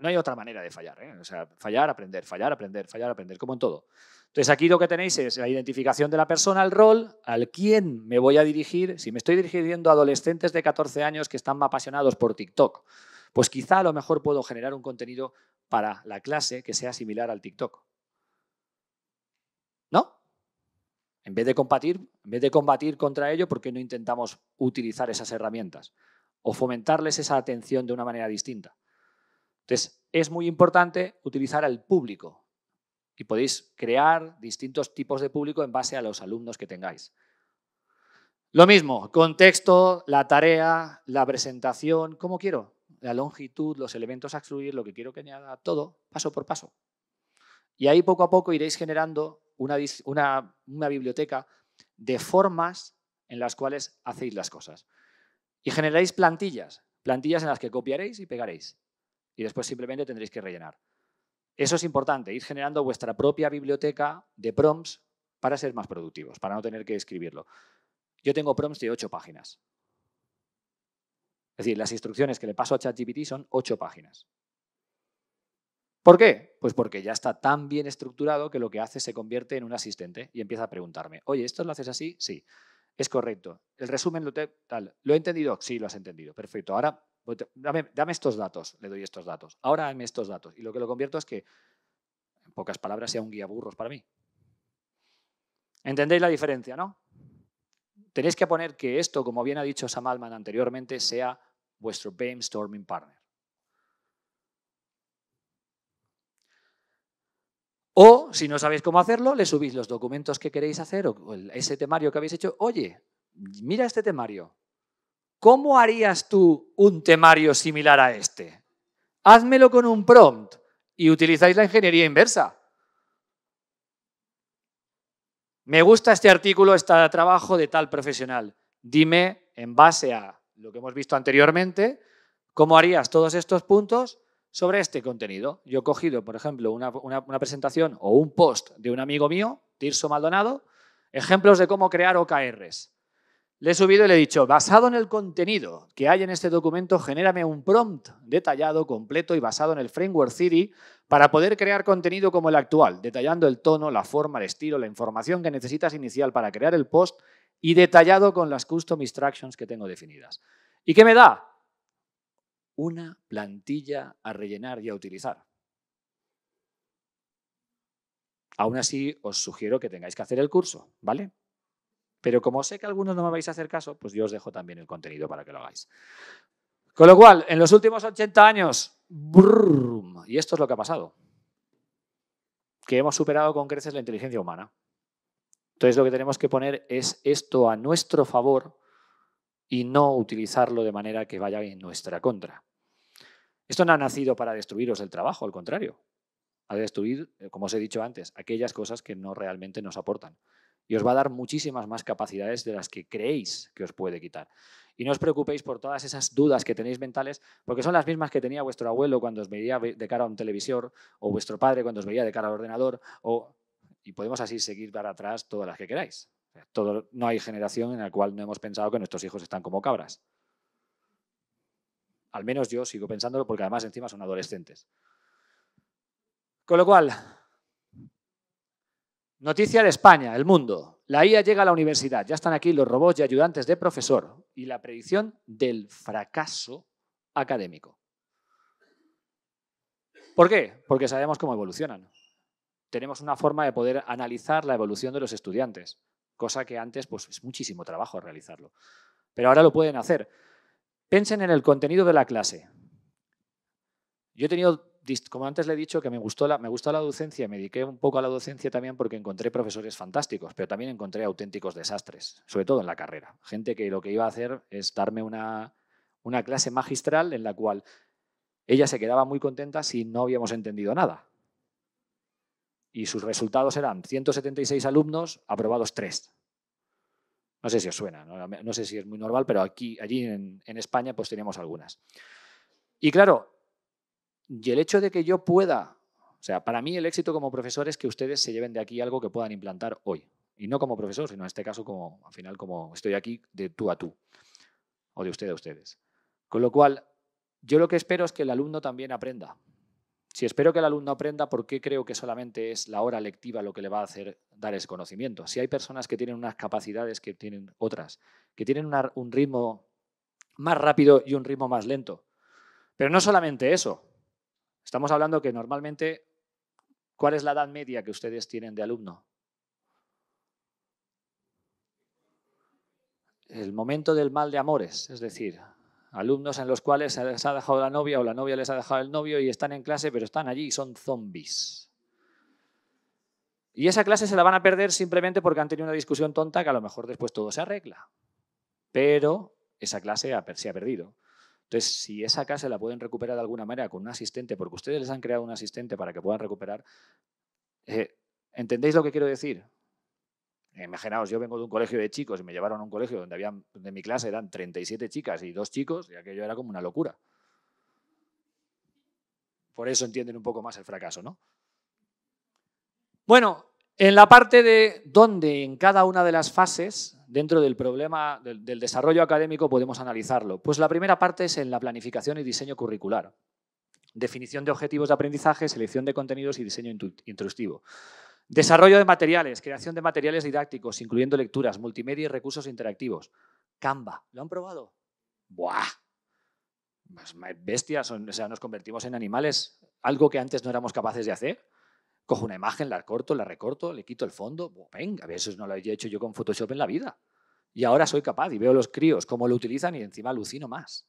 No hay otra manera de fallar, ¿eh? o sea, fallar, aprender, fallar, aprender, fallar, aprender, como en todo. Entonces aquí lo que tenéis es la identificación de la persona, el rol, al quién me voy a dirigir. Si me estoy dirigiendo a adolescentes de 14 años que están apasionados por TikTok, pues quizá a lo mejor puedo generar un contenido para la clase que sea similar al TikTok. ¿No? En vez de combatir, en vez de combatir contra ello, ¿por qué no intentamos utilizar esas herramientas? o fomentarles esa atención de una manera distinta. Entonces, es muy importante utilizar al público y podéis crear distintos tipos de público en base a los alumnos que tengáis. Lo mismo, contexto, la tarea, la presentación, ¿cómo quiero? La longitud, los elementos a excluir, lo que quiero que añada, todo, paso por paso. Y ahí poco a poco iréis generando una, una biblioteca de formas en las cuales hacéis las cosas. Y generáis plantillas, plantillas en las que copiaréis y pegaréis. Y después simplemente tendréis que rellenar. Eso es importante, ir generando vuestra propia biblioteca de prompts para ser más productivos, para no tener que escribirlo. Yo tengo prompts de ocho páginas. Es decir, las instrucciones que le paso a ChatGPT son ocho páginas. ¿Por qué? Pues porque ya está tan bien estructurado que lo que hace se convierte en un asistente y empieza a preguntarme, oye, ¿esto lo haces así? Sí. Es correcto. El resumen lo, tal. ¿Lo he entendido? Sí, lo has entendido. Perfecto. Ahora, dame, dame, estos datos. Le doy estos datos. Ahora dame estos datos. Y lo que lo convierto es que, en pocas palabras, sea un guía burros para mí. ¿Entendéis la diferencia, no? Tenéis que poner que esto, como bien ha dicho Sam Alman anteriormente, sea vuestro brainstorming partner. O, si no sabéis cómo hacerlo, le subís los documentos que queréis hacer o ese temario que habéis hecho. Oye, mira este temario. ¿Cómo harías tú un temario similar a este? Házmelo con un prompt y utilizáis la ingeniería inversa. Me gusta este artículo, este trabajo de tal profesional. Dime, en base a lo que hemos visto anteriormente, cómo harías todos estos puntos sobre este contenido. Yo he cogido, por ejemplo, una, presentación o un post de un amigo mío, Tirso Maldonado, ejemplos de cómo crear OKRs. Le he subido y le he dicho, basado en el contenido que hay en este documento, genérame un prompt detallado, completo y basado en el framework CD para poder crear contenido como el actual, detallando el tono, la forma, el estilo, la información que necesitas inicial para crear el post y detallado con las custom instructions que tengo definidas. ¿Y qué me da? una plantilla a rellenar y a utilizar. Aún así, os sugiero que tengáis que hacer el curso, ¿vale? Pero como sé que algunos no me vais a hacer caso, pues yo os dejo también el contenido para que lo hagáis. Con lo cual, en los últimos 80 años, y esto es lo que ha pasado, que hemos superado con creces la inteligencia humana. Entonces lo que tenemos que poner es esto a nuestro favor y no utilizarlo de manera que vaya en nuestra contra. Esto no ha nacido para destruiros el trabajo, al contrario. Ha de destruir, eh, como os he dicho antes, aquellas cosas que no realmente nos aportan. Y os va a dar muchísimas más capacidades de las que creéis que os puede quitar. Y no os preocupéis por todas esas dudas que tenéis mentales, porque son las mismas que tenía vuestro abuelo cuando os veía de cara a un televisor, o vuestro padre cuando os veía de cara al ordenador, o... y podemos así seguir para atrás todas las que queráis no hay generación en la cual no hemos pensado que nuestros hijos están como cabras. Al menos yo sigo pensándolo porque además encima son adolescentes. Con lo cual, noticia de España, el mundo. La IA llega a la universidad, ya están aquí los robots y ayudantes de profesor y la predicción del fracaso académico. ¿Por qué? Porque sabemos cómo evolucionan. Tenemos una forma de poder analizar la evolución de los estudiantes cosa que antes pues, es muchísimo trabajo realizarlo. Pero ahora lo pueden hacer. Piensen en el contenido de la clase. Yo he tenido, como antes le he dicho, que me gustó, la, me gustó la docencia, me dediqué un poco a la docencia también porque encontré profesores fantásticos, pero también encontré auténticos desastres, sobre todo en la carrera. Gente que lo que iba a hacer es darme una, una clase magistral en la cual ella se quedaba muy contenta si no habíamos entendido nada y sus resultados eran 176 alumnos, aprobados 3. No sé si os suena, no, sé si es muy normal, pero aquí, allí en, España pues teníamos algunas. Y claro, y el hecho de que yo pueda, o sea, para mí el éxito como profesor es que ustedes se lleven de aquí algo que puedan implantar hoy. Y no como profesor, sino en este caso como, al final, como estoy aquí de tú a tú, o de usted a ustedes. Con lo cual, yo lo que espero es que el alumno también aprenda. Si espero que el alumno aprenda, ¿por qué creo que solamente es la hora lectiva lo que le va a hacer dar ese conocimiento? Si hay personas que tienen unas capacidades que tienen otras, que tienen un ritmo más rápido y un ritmo más lento. Pero no solamente eso. Estamos hablando que normalmente, ¿cuál es la edad media que ustedes tienen de alumno? El momento del mal de amores, es decir, alumnos en los cuales se les ha dejado la novia o la novia les ha dejado el novio y están en clase, pero están allí y son zombies. Y esa clase se la van a perder simplemente porque han tenido una discusión tonta que a lo mejor después todo se arregla. Pero esa clase se ha perdido. Entonces, si esa clase la pueden recuperar de alguna manera con un asistente, porque ustedes les han creado un asistente para que puedan recuperar, eh, ¿entendéis lo que quiero decir? imaginaos, yo vengo de un colegio de chicos y me llevaron a un colegio donde, había, mi clase eran 37 chicas y dos chicos, y aquello era como una locura. Por eso entienden un poco más el fracaso, ¿no? Bueno, en la parte de dónde en cada una de las fases dentro del problema del, del desarrollo académico podemos analizarlo. Pues la primera parte es en la planificación y diseño curricular. Definición de objetivos de aprendizaje, selección de contenidos y diseño intrusivo. Desarrollo de materiales, creación de materiales didácticos, incluyendo lecturas, multimedia y recursos interactivos. Canva, ¿lo han probado? ¡Buah! Bestias, o sea, nos convertimos en animales, algo que antes no éramos capaces de hacer. Cojo una imagen, la corto, la recorto, le quito el fondo. Buah, venga, eso no lo había hecho yo con Photoshop en la vida. Y ahora soy capaz y veo los críos cómo lo utilizan y encima alucino más.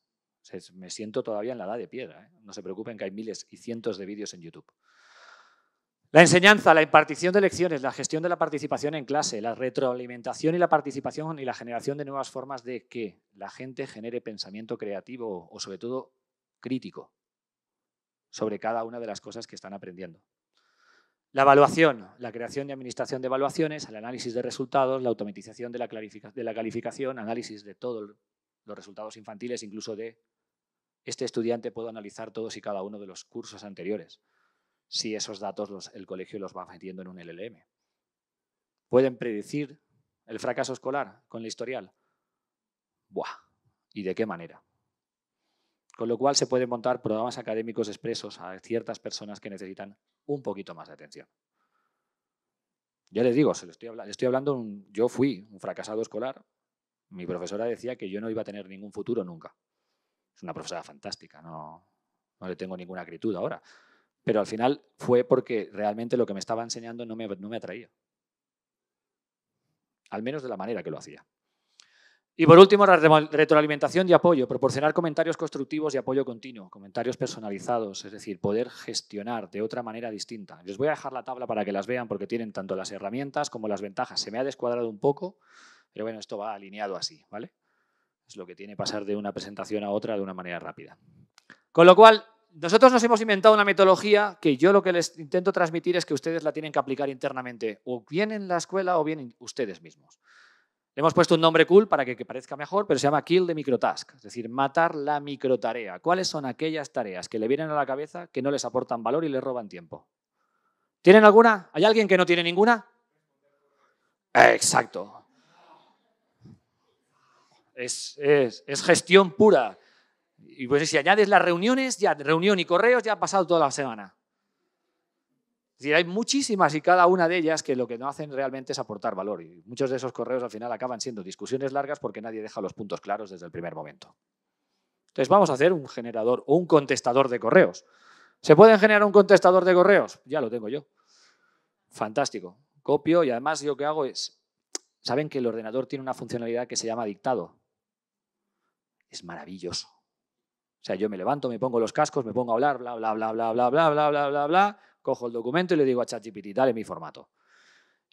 me siento todavía en la edad de piedra. ¿eh? No se preocupen que hay miles y cientos de vídeos en YouTube. La enseñanza, la impartición de lecciones, la gestión de la participación en clase, la retroalimentación y la participación y la generación de nuevas formas de que la gente genere pensamiento creativo o sobre todo crítico sobre cada una de las cosas que están aprendiendo. La evaluación, la creación y administración de evaluaciones, el análisis de resultados, la automatización de la, calificación, análisis de todos los resultados infantiles, incluso de este estudiante puedo analizar todos y cada uno de los cursos anteriores si esos datos los, el colegio los va metiendo en un LLM. ¿Pueden predecir el fracaso escolar con el historial? Buah, ¿y de qué manera? Con lo cual se pueden montar programas académicos expresos a ciertas personas que necesitan un poquito más de atención. Ya les digo, se estoy, hablando, un, yo fui un fracasado escolar. Mi profesora decía que yo no iba a tener ningún futuro nunca. Es una profesora fantástica, no, no le tengo ninguna acritud ahora. Pero al final fue porque realmente lo que me estaba enseñando no me, atraía. Al menos de la manera que lo hacía. Y por último, retroalimentación y apoyo. Proporcionar comentarios constructivos y apoyo continuo, comentarios personalizados, es decir, poder gestionar de otra manera distinta. Les voy a dejar la tabla para que las vean porque tienen tanto las herramientas como las ventajas. Se me ha descuadrado un poco, pero bueno, esto va alineado así, ¿vale? Es lo que tiene pasar de una presentación a otra de una manera rápida. Con lo cual, nosotros nos hemos inventado una metodología que yo lo que les intento transmitir es que ustedes la tienen que aplicar internamente, o bien en la escuela o bien ustedes mismos. Le hemos puesto un nombre cool para que, parezca mejor, pero se llama Kill the Microtask, es decir, matar la microtarea. ¿Cuáles son aquellas tareas que le vienen a la cabeza que no les aportan valor y les roban tiempo? ¿Tienen alguna? ¿Hay alguien que no tiene ninguna? Exacto. Es, es gestión pura y pues si añades las reuniones, ya reunión y correos, ya ha pasado toda la semana. Es decir, hay muchísimas y cada una de ellas que lo que no hacen realmente es aportar valor. Y muchos de esos correos al final acaban siendo discusiones largas porque nadie deja los puntos claros desde el primer momento. Entonces vamos a hacer un generador o un contestador de correos. ¿Se puede generar un contestador de correos? Ya lo tengo yo. Fantástico. Copio y además yo que hago es, saben que el ordenador tiene una funcionalidad que se llama dictado. Es maravilloso. O sea, yo me levanto, me pongo los cascos, me pongo a hablar, bla, bla, bla, bla, bla, bla, bla, bla, bla, bla, cojo el documento y le digo a ChatGPT, dale mi formato.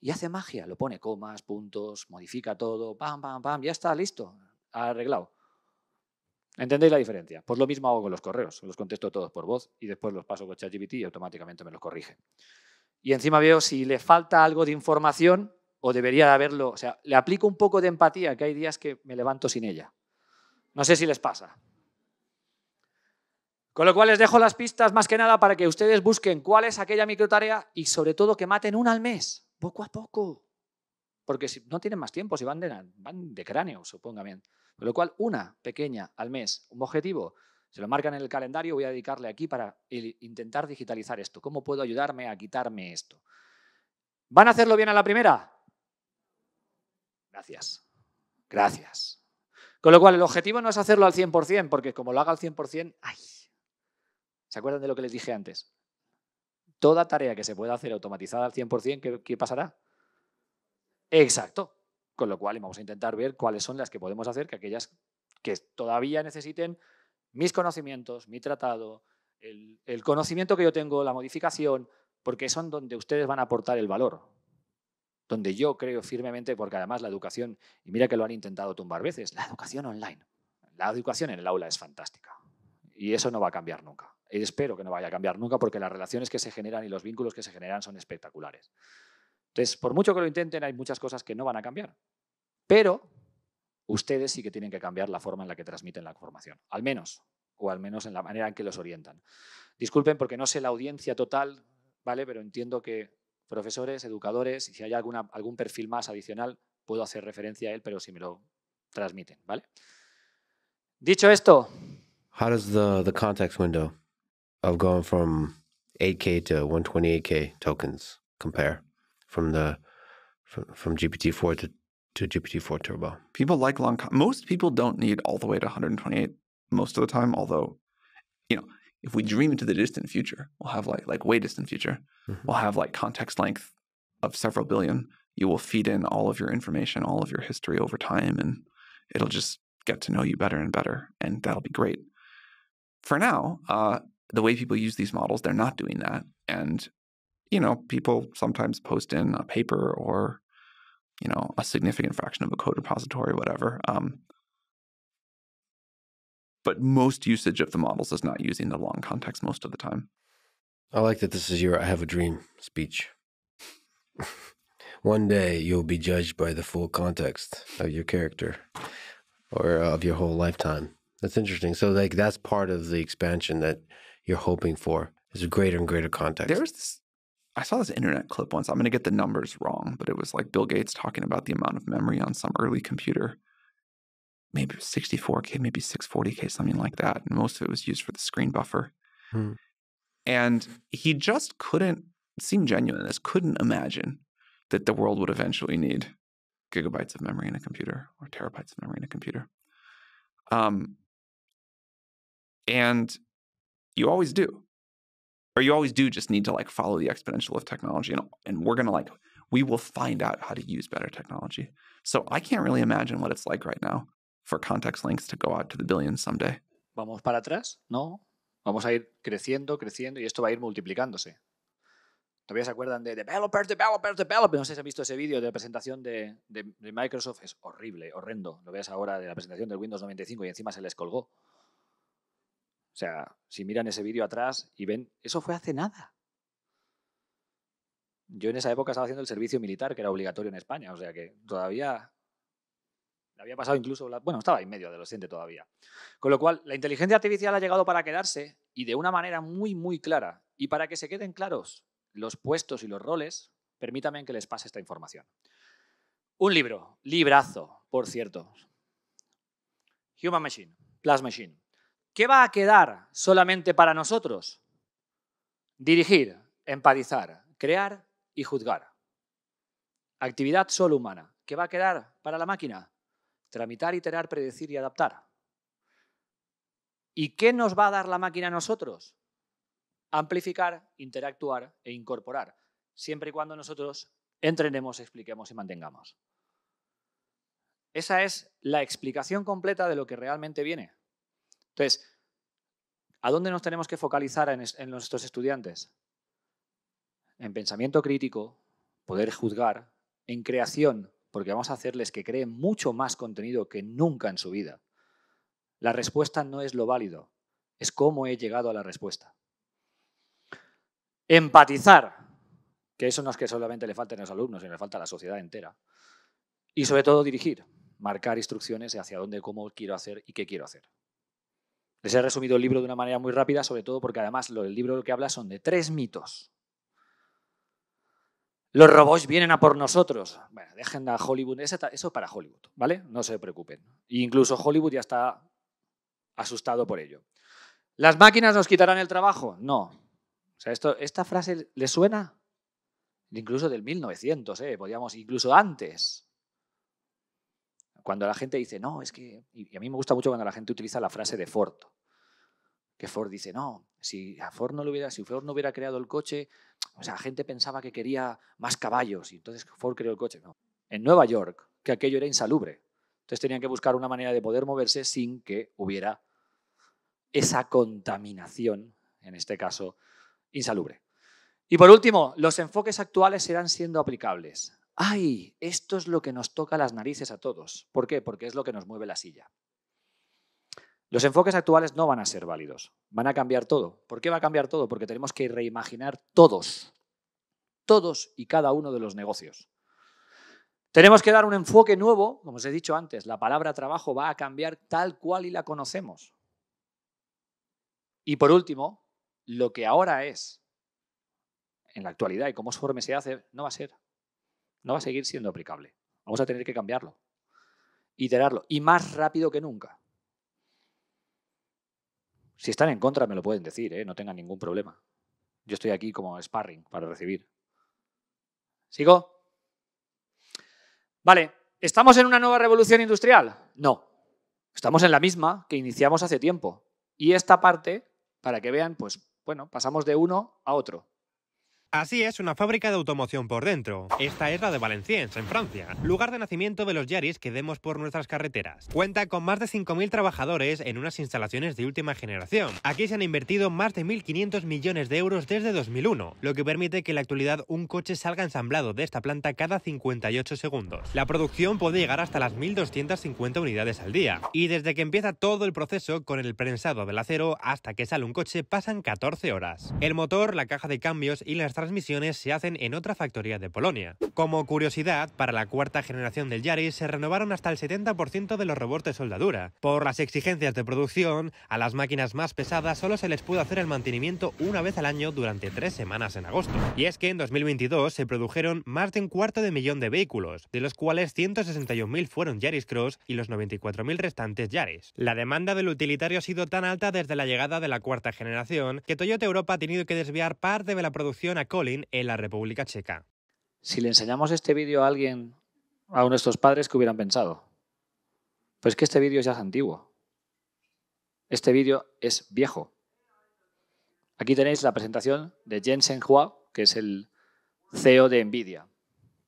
Y hace magia, lo pone comas, puntos, modifica todo, pam, pam, pam, ya está, listo, arreglado. ¿Entendéis la diferencia? Pues lo mismo hago con los correos, los contesto todos por voz y después los paso con ChatGPT y automáticamente me los corrige. Y encima veo si le falta algo de información o debería haberlo, o sea, le aplico un poco de empatía, que hay días que me levanto sin ella. No sé si les pasa. Con lo cual les dejo las pistas más que nada para que ustedes busquen cuál es aquella microtarea y sobre todo que maten una al mes, poco a poco. Porque si no tienen más tiempo, si van de, van de cráneo, Con lo cual, una pequeña al mes, un objetivo, se lo marcan en el calendario, voy a dedicarle aquí para intentar digitalizar esto. ¿Cómo puedo ayudarme a quitarme esto? ¿Van a hacerlo bien a la primera? Gracias. Gracias. Con lo cual, el objetivo no es hacerlo al 100%, porque como lo haga al 100%, ¡ay! ¿Se acuerdan de lo que les dije antes? Toda tarea que se pueda hacer automatizada al 100%, ¿qué, qué pasará? Exacto. Con lo cual vamos a intentar ver cuáles son las que podemos hacer, que aquellas que todavía necesiten mis conocimientos, mi tratado, el, el, conocimiento que yo tengo, la modificación, porque son donde ustedes van a aportar el valor, donde yo creo firmemente, porque además la educación, y mira que lo han intentado tumbar veces, la educación online, la educación en el aula es fantástica y eso no va a cambiar nunca espero que no vaya a cambiar nunca porque las relaciones que se generan y los vínculos que se generan son espectaculares. Entonces, por mucho que lo intenten, hay muchas cosas que no van a cambiar. Pero ustedes sí que tienen que cambiar la forma en la que transmiten la información. al menos, o al menos en la manera en que los orientan. Disculpen porque no sé la audiencia total, ¿vale? Pero entiendo que profesores, educadores, y si hay algún perfil más adicional, puedo hacer referencia a él, pero si me lo transmiten, ¿vale? Dicho esto. of going from 8K to 128K tokens compare from the from, from GPT-4 to, to GPT-4 Turbo. People like long, most people don't need all the way to 128 most of the time, although, you know, if we dream into the distant future, we'll have like, like way distant future, mm -hmm. we'll have like context length of several billion. You will feed in all of your information, all of your history over time, and it'll just get to know you better and better, and that'll be great. For now, uh, the way people use these models, they're not doing that. And, you know, people sometimes post in a paper or, you know, a significant fraction of a code repository, whatever. Um, but most usage of the models is not using the long context most of the time. I like that this is your I have a dream speech. (laughs) One day you'll be judged by the full context of your character or of your whole lifetime. That's interesting. So like that's part of the expansion that you're hoping for. is a greater and greater context. There's this, I saw this internet clip once. I'm going to get the numbers wrong, but it was like Bill Gates talking about the amount of memory on some early computer. Maybe 64K, maybe 640K, something like that. And most of it was used for the screen buffer. Hmm. And he just couldn't seem genuine. This couldn't imagine that the world would eventually need gigabytes of memory in a computer or terabytes of memory in a computer. Um, and you always do or you always do just need to like follow the exponential of technology and, and we're going to like we will find out how to use better technology so i can't really imagine what it's like right now for context links to go out to the billions someday vamos para atrás no vamos a ir creciendo creciendo y esto va a ir multiplicándose todavía se acuerdan de developers developers developers no sé si han visto ese vídeo de la presentación de, de, de Microsoft es horrible horrendo lo ves ahora de la presentación del Windows 95 y encima se les colgó O sea, si miran ese vídeo atrás y ven, eso fue hace nada. Yo en esa época estaba haciendo el servicio militar, que era obligatorio en España, o sea que todavía había pasado incluso, bueno, estaba en medio de lo siente todavía. Con lo cual, la inteligencia artificial ha llegado para quedarse y de una manera muy, muy clara. Y para que se queden claros los puestos y los roles, permítanme que les pase esta información. Un libro, librazo, por cierto. Human Machine, Plus Machine. ¿Qué va a quedar solamente para nosotros? Dirigir, empatizar, crear y juzgar. Actividad solo humana. ¿Qué va a quedar para la máquina? Tramitar, iterar, predecir y adaptar. ¿Y qué nos va a dar la máquina a nosotros? Amplificar, interactuar e incorporar, siempre y cuando nosotros entrenemos, expliquemos y mantengamos. Esa es la explicación completa de lo que realmente viene. Entonces, ¿a dónde nos tenemos que focalizar en, nuestros estudiantes? En pensamiento crítico, poder juzgar, en creación, porque vamos a hacerles que creen mucho más contenido que nunca en su vida. La respuesta no es lo válido, es cómo he llegado a la respuesta. Empatizar, que eso no es que solamente le falten a los alumnos, sino le falta a la sociedad entera. Y sobre todo dirigir, marcar instrucciones hacia dónde, cómo quiero hacer y qué quiero hacer. Les he resumido el libro de una manera muy rápida, sobre todo porque además el libro que habla son de tres mitos. Los robots vienen a por nosotros. Bueno, dejen a Hollywood, eso para Hollywood, ¿vale? No se preocupen. incluso Hollywood ya está asustado por ello. ¿Las máquinas nos quitarán el trabajo? No. O sea, ¿esta frase le suena? Incluso del 1900, ¿eh? Podíamos, incluso antes cuando la gente dice, no, es que, y a mí me gusta mucho cuando la gente utiliza la frase de Ford, que Ford dice, no, si Ford no, lo hubiera, si Ford no hubiera creado el coche, o sea, la gente pensaba que quería más caballos y entonces Ford creó el coche. No. En Nueva York, que aquello era insalubre. Entonces tenían que buscar una manera de poder moverse sin que hubiera esa contaminación, en este caso, insalubre. Y por último, los enfoques actuales serán siendo aplicables ay, esto es lo que nos toca las narices a todos. ¿Por qué? Porque es lo que nos mueve la silla. Los enfoques actuales no van a ser válidos, van a cambiar todo. ¿Por qué va a cambiar todo? Porque tenemos que reimaginar todos, todos y cada uno de los negocios. Tenemos que dar un enfoque nuevo, como os he dicho antes, la palabra trabajo va a cambiar tal cual y la conocemos. Y por último, lo que ahora es, en la actualidad y cómo forme se hace, no va a ser no va a seguir siendo aplicable. Vamos a tener que cambiarlo, iterarlo, y más rápido que nunca. Si están en contra, me lo pueden decir, ¿eh? no tengan ningún problema. Yo estoy aquí como sparring para recibir. ¿Sigo? Vale, ¿estamos en una nueva revolución industrial? No, estamos en la misma que iniciamos hace tiempo. Y esta parte, para que vean, pues bueno, pasamos de uno a otro. Así es una fábrica de automoción por dentro. Esta es la de Valenciennes, en Francia, lugar de nacimiento de los Yaris que demos por nuestras carreteras. Cuenta con más de 5.000 trabajadores en unas instalaciones de última generación. Aquí se han invertido más de 1.500 millones de euros desde 2001, lo que permite que en la actualidad un coche salga ensamblado de esta planta cada 58 segundos. La producción puede llegar hasta las 1.250 unidades al día. Y desde que empieza todo el proceso con el prensado del acero hasta que sale un coche pasan 14 horas. El motor, la caja de cambios y las transmisiones se hacen en otra factoría de Polonia. Como curiosidad, para la cuarta generación del Yaris se renovaron hasta el 70% de los robots de soldadura. Por las exigencias de producción, a las máquinas más pesadas solo se les pudo hacer el mantenimiento una vez al año durante tres semanas en agosto. Y es que en 2022 se produjeron más de un cuarto de millón de vehículos, de los cuales 161.000 fueron Yaris Cross y los 94.000 restantes Yaris. La demanda del utilitario ha sido tan alta desde la llegada de la cuarta generación que Toyota Europa ha tenido que desviar parte de la producción a Colin en la República Checa. Si le enseñamos este vídeo a alguien, a nuestros padres, que hubieran pensado? Pues que este vídeo ya es antiguo. Este vídeo es viejo. Aquí tenéis la presentación de Jensen Hua, que es el CEO de Nvidia.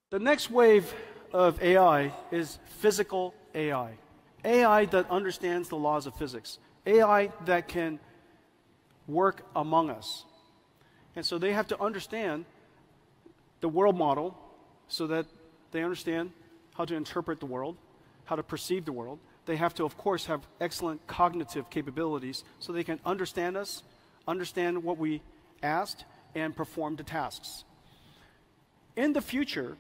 The next wave of AI is physical AI. AI that understands the laws of physics. AI that can work among us. And so they have to understand the world model so that they understand how to interpret the world, how to perceive the world. They have to, of course, have excellent cognitive capabilities so they can understand us, understand what we asked, and perform the tasks. In the future,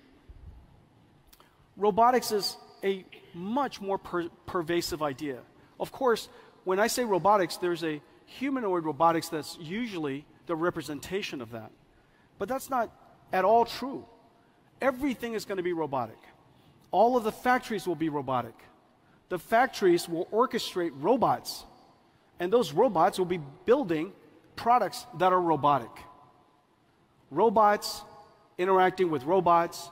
robotics is a much more per pervasive idea. Of course, when I say robotics, there's a humanoid robotics that's usually the representation of that. But that's not at all true. Everything is going to be robotic. All of the factories will be robotic. The factories will orchestrate robots, and those robots will be building products that are robotic. Robots interacting with robots,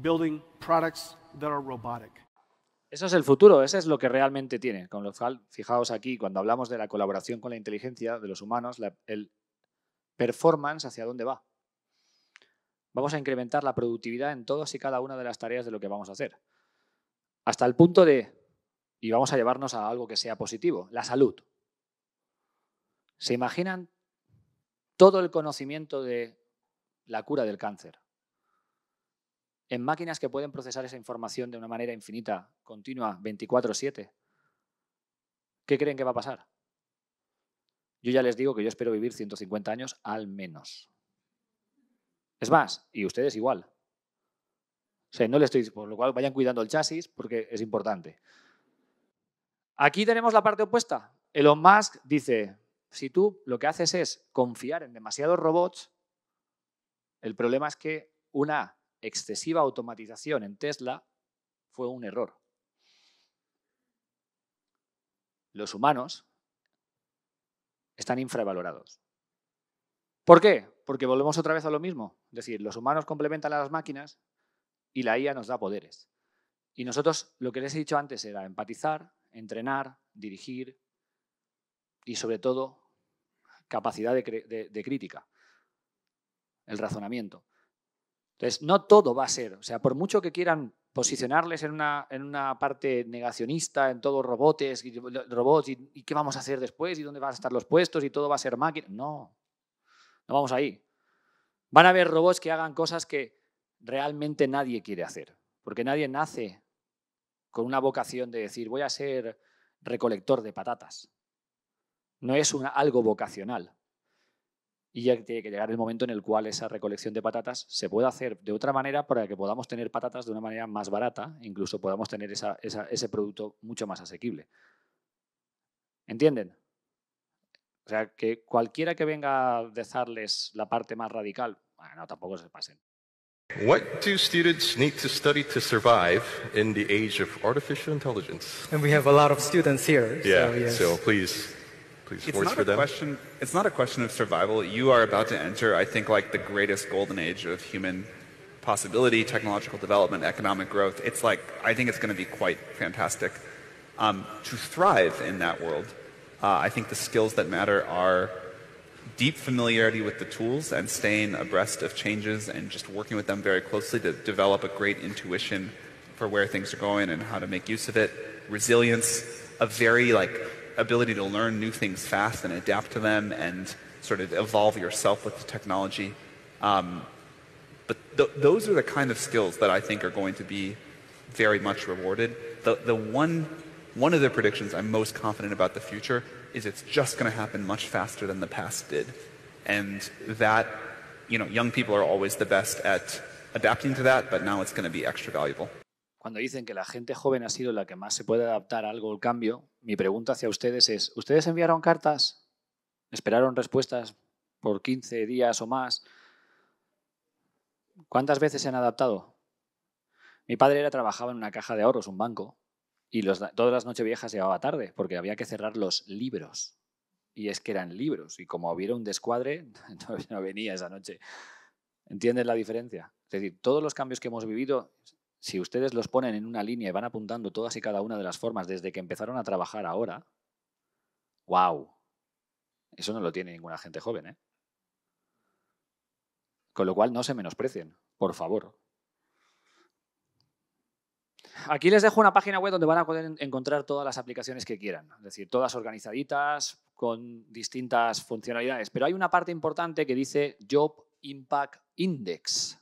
building products that are robotic. Eso es el futuro, Eso es lo que realmente tiene. Con lo cual, fijaos aquí, cuando hablamos de la colaboración con la inteligencia de los humanos, la, el, performance hacia dónde va. Vamos a incrementar la productividad en todas y cada una de las tareas de lo que vamos a hacer. Hasta el punto de, y vamos a llevarnos a algo que sea positivo, la salud. ¿Se imaginan todo el conocimiento de la cura del cáncer? En máquinas que pueden procesar esa información de una manera infinita, continua, 24/7. ¿Qué creen que va a pasar? Yo ya les digo que yo espero vivir 150 años al menos. Es más, y ustedes igual. O sea, no les estoy, por lo cual vayan cuidando el chasis porque es importante. Aquí tenemos la parte opuesta. Elon Musk dice, si tú lo que haces es confiar en demasiados robots, el problema es que una excesiva automatización en Tesla fue un error. Los humanos están infravalorados. ¿Por qué? Porque volvemos otra vez a lo mismo. Es decir, los humanos complementan a las máquinas y la IA nos da poderes. Y nosotros, lo que les he dicho antes era empatizar, entrenar, dirigir y sobre todo capacidad de, crítica, el razonamiento. Entonces, no todo va a ser, o sea, por mucho que quieran posicionarles en una, en una parte negacionista, en todos robots y, robots, y, qué vamos a hacer después, y dónde van a estar los puestos, y todo va a ser máquina. No, no vamos ahí. Van a haber robots que hagan cosas que realmente nadie quiere hacer, porque nadie nace con una vocación de decir voy a ser recolector de patatas. No es algo vocacional y ya tiene que llegar el momento en el cual esa recolección de patatas se pueda hacer de otra manera para que podamos tener patatas de una manera más barata, incluso podamos tener ese producto mucho más asequible. ¿Entienden? O sea, que cualquiera que venga a dejarles la parte más radical, bueno, tampoco se pasen. What do students need to study to survive in the age of artificial intelligence? And we have a lot of students here. please it's not a them? Question, it's not a question of survival. You are about to enter, I think, like the greatest golden age of human possibility, technological development, economic growth. It's like, I think it's going to be quite fantastic. Um, to thrive in that world, uh, I think the skills that matter are deep familiarity with the tools and staying abreast of changes and just working with them very closely to develop a great intuition for where things are going and how to make use of it. Resilience, a very like ability to learn new things fast and adapt to them and sort of evolve yourself with the technology. Um, but th- those are the kind of skills that I think are going to be very much rewarded. The, the one, one of the predictions I'm most confident about the future is it's just going to happen much faster than the past did. And that, you know, young people are always the best at adapting to that, but now it's going to be extra valuable. Cuando dicen que la gente joven ha sido la que más se puede adaptar a algo o cambio, mi pregunta hacia ustedes es, ¿ustedes enviaron cartas? ¿Esperaron respuestas por 15 días o más? ¿Cuántas veces se han adaptado? Mi padre era, trabajaba en una caja de ahorros, un banco, y todas las noches viejas llevaba tarde, porque había que cerrar los libros. Y es que eran libros, y como hubiera un descuadre, (laughs) no venía esa noche. ¿Entiendes la diferencia? Es decir, todos los cambios que hemos vivido si ustedes los ponen en una línea y van apuntando todas y cada una de las formas desde que empezaron a trabajar ahora, wow, eso no lo tiene ninguna gente joven. ¿eh? Con lo cual no se menosprecien, por favor. Aquí les dejo una página web donde van a poder encontrar todas las aplicaciones que quieran, es decir, todas organizaditas, con distintas funcionalidades. Pero hay una parte importante que dice Job Impact Index,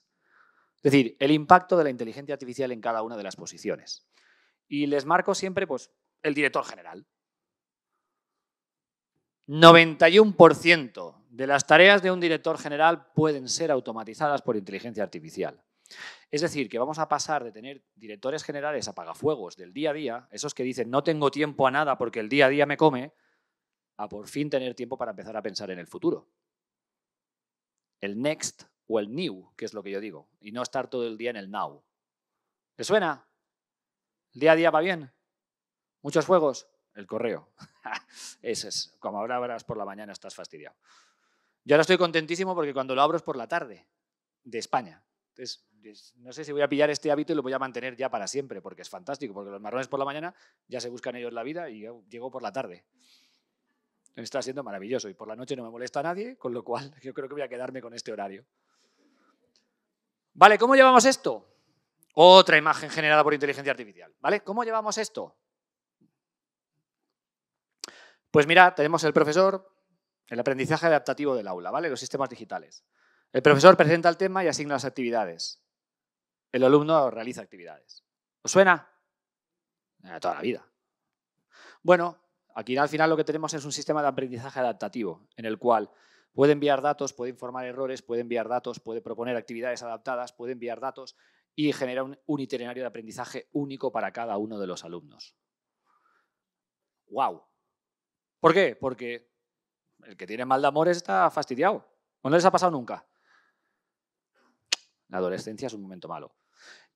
es decir, el impacto de la inteligencia artificial en cada una de las posiciones. Y les marco siempre, pues, el director general. 91% de las tareas de un director general pueden ser automatizadas por inteligencia artificial. Es decir, que vamos a pasar de tener directores generales apagafuegos del día a día, esos que dicen no tengo tiempo a nada porque el día a día me come, a por fin tener tiempo para empezar a pensar en el futuro. El next o el new, que es lo que yo digo, y no estar todo el día en el now. ¿Te suena? día a día va bien? ¿Muchos juegos? El correo. (laughs) Eso es, como ahora verás por la mañana estás fastidiado. Yo ahora estoy contentísimo porque cuando lo abro es por la tarde, de España. Entonces, no sé si voy a pillar este hábito y lo voy a mantener ya para siempre, porque es fantástico, porque los marrones por la mañana ya se buscan ellos la vida y yo llego por la tarde. Está siendo maravilloso y por la noche no me molesta a nadie, con lo cual (laughs) yo creo que voy a quedarme con este horario. Vale, ¿cómo llevamos esto? Otra imagen generada por inteligencia artificial. ¿Vale? ¿Cómo llevamos esto? Pues mira, tenemos el profesor, el aprendizaje adaptativo del aula, ¿vale? Los sistemas digitales. El profesor presenta el tema y asigna las actividades. El alumno realiza actividades. ¿Os suena? Eh, toda la vida. Bueno, aquí al final lo que tenemos es un sistema de aprendizaje adaptativo, en el cual Puede enviar datos, puede informar errores, puede enviar datos, puede proponer actividades adaptadas, puede enviar datos y generar un, itinerario de aprendizaje único para cada uno de los alumnos. ¡Wow! ¿Por qué? Porque el que tiene mal de amor está fastidiado. ¿O no les ha pasado nunca? La adolescencia es un momento malo.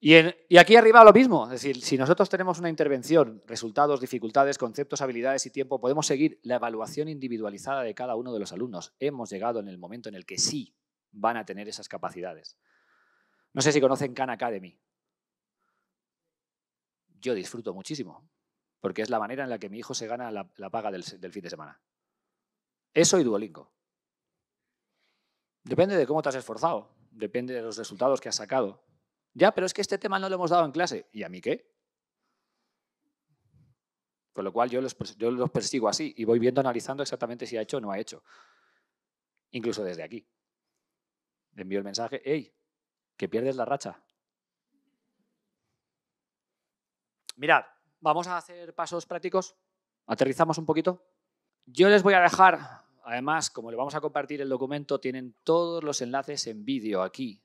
Y, aquí arriba lo mismo, es decir, si nosotros tenemos una intervención, resultados, dificultades, conceptos, habilidades y tiempo, podemos seguir la evaluación individualizada de cada uno de los alumnos. Hemos llegado en el momento en el que sí van a tener esas capacidades. No sé si conocen Khan Academy. Yo disfruto muchísimo, porque es la manera en la que mi hijo se gana la, paga del, del fin de semana. Eso y Duolingo. Depende de cómo te has esforzado, depende de los resultados que has sacado, ya, pero es que este tema no lo hemos dado en clase. ¿Y a mí qué? Con lo cual yo los, persigo así y voy viendo, analizando exactamente si ha hecho o no ha hecho. Incluso desde aquí. Le envío el mensaje, hey, que pierdes la racha. Mirad, vamos a hacer pasos prácticos. Aterrizamos un poquito. Yo les voy a dejar, además, como le vamos a compartir el documento, tienen todos los enlaces en vídeo aquí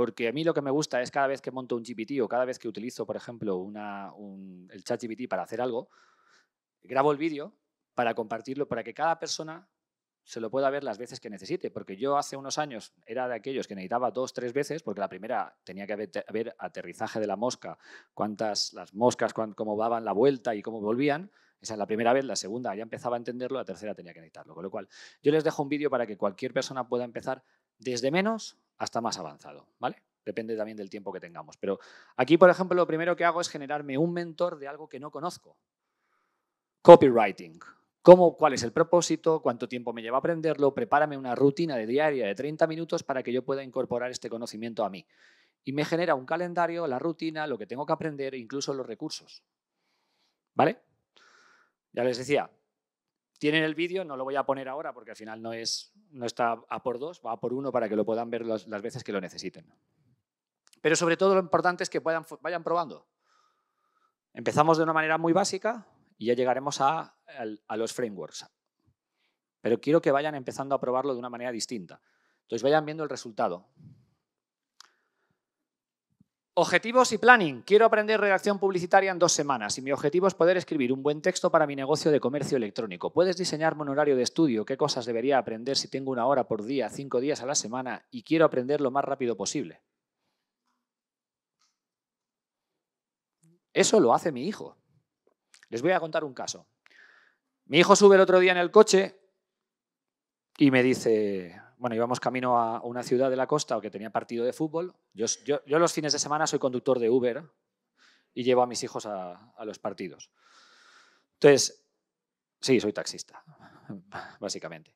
porque a mí lo que me gusta es cada vez que monto un GPT o cada vez que utilizo, por ejemplo, el chat GPT para hacer algo, grabo el vídeo para compartirlo, para que cada persona se lo pueda ver las veces que necesite, porque yo hace unos años era de aquellos que necesitaba dos, tres veces, porque la primera tenía que ver aterrizaje de la mosca, cuántas las moscas, cómo daban la vuelta y cómo volvían. Esa es la primera vez, la segunda ya empezaba a entenderlo, la tercera tenía que necesitarlo. Con lo cual, yo les dejo un vídeo para que cualquier persona pueda empezar desde menos hasta más avanzado, ¿vale? Depende también del tiempo que tengamos. Pero aquí, por ejemplo, lo primero que hago es generarme un mentor de algo que no conozco. Copywriting. ¿Cómo, ¿Cuál es el propósito? ¿Cuánto tiempo me lleva aprenderlo? Prepárame una rutina de diaria de 30 minutos para que yo pueda incorporar este conocimiento a mí. Y me genera un calendario, la rutina, lo que tengo que aprender, e incluso los recursos. ¿Vale? Ya les decía, tienen el vídeo, no lo voy a poner ahora porque al final no, es, no está a por dos, va a por uno para que lo puedan ver las, veces que lo necesiten. Pero sobre todo lo importante es que vayan, probando. Empezamos de una manera muy básica y ya llegaremos a los frameworks. Pero quiero que vayan empezando a probarlo de una manera distinta. Entonces vayan viendo el resultado. Objetivos y planning. Quiero aprender redacción publicitaria en dos semanas y mi objetivo es poder escribir un buen texto para mi negocio de comercio electrónico. ¿Puedes diseñarme un horario de estudio? ¿Qué cosas debería aprender si tengo una hora por día, cinco días a la semana y quiero aprender lo más rápido posible? Eso lo hace mi hijo. Les voy a contar un caso. Mi hijo sube el otro día en el coche y me dice, bueno, íbamos camino a una ciudad de la costa o que tenía partido de fútbol. Yo, los fines de semana soy conductor de Uber y llevo a mis hijos a, los partidos. Entonces, sí, soy taxista, (laughs) básicamente.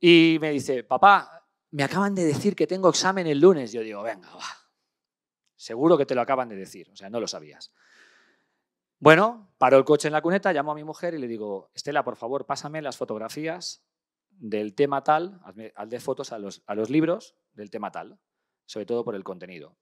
Y me dice, papá, me acaban de decir que tengo examen el lunes. Yo digo, venga, va. Seguro que te lo acaban de decir, o sea, no lo sabías. Bueno, paró el coche en la cuneta, llamo a mi mujer y le digo, Estela, por favor, pásame las fotografías del tema tal, al de fotos a los, a los libros del tema tal, sobre todo por el contenido.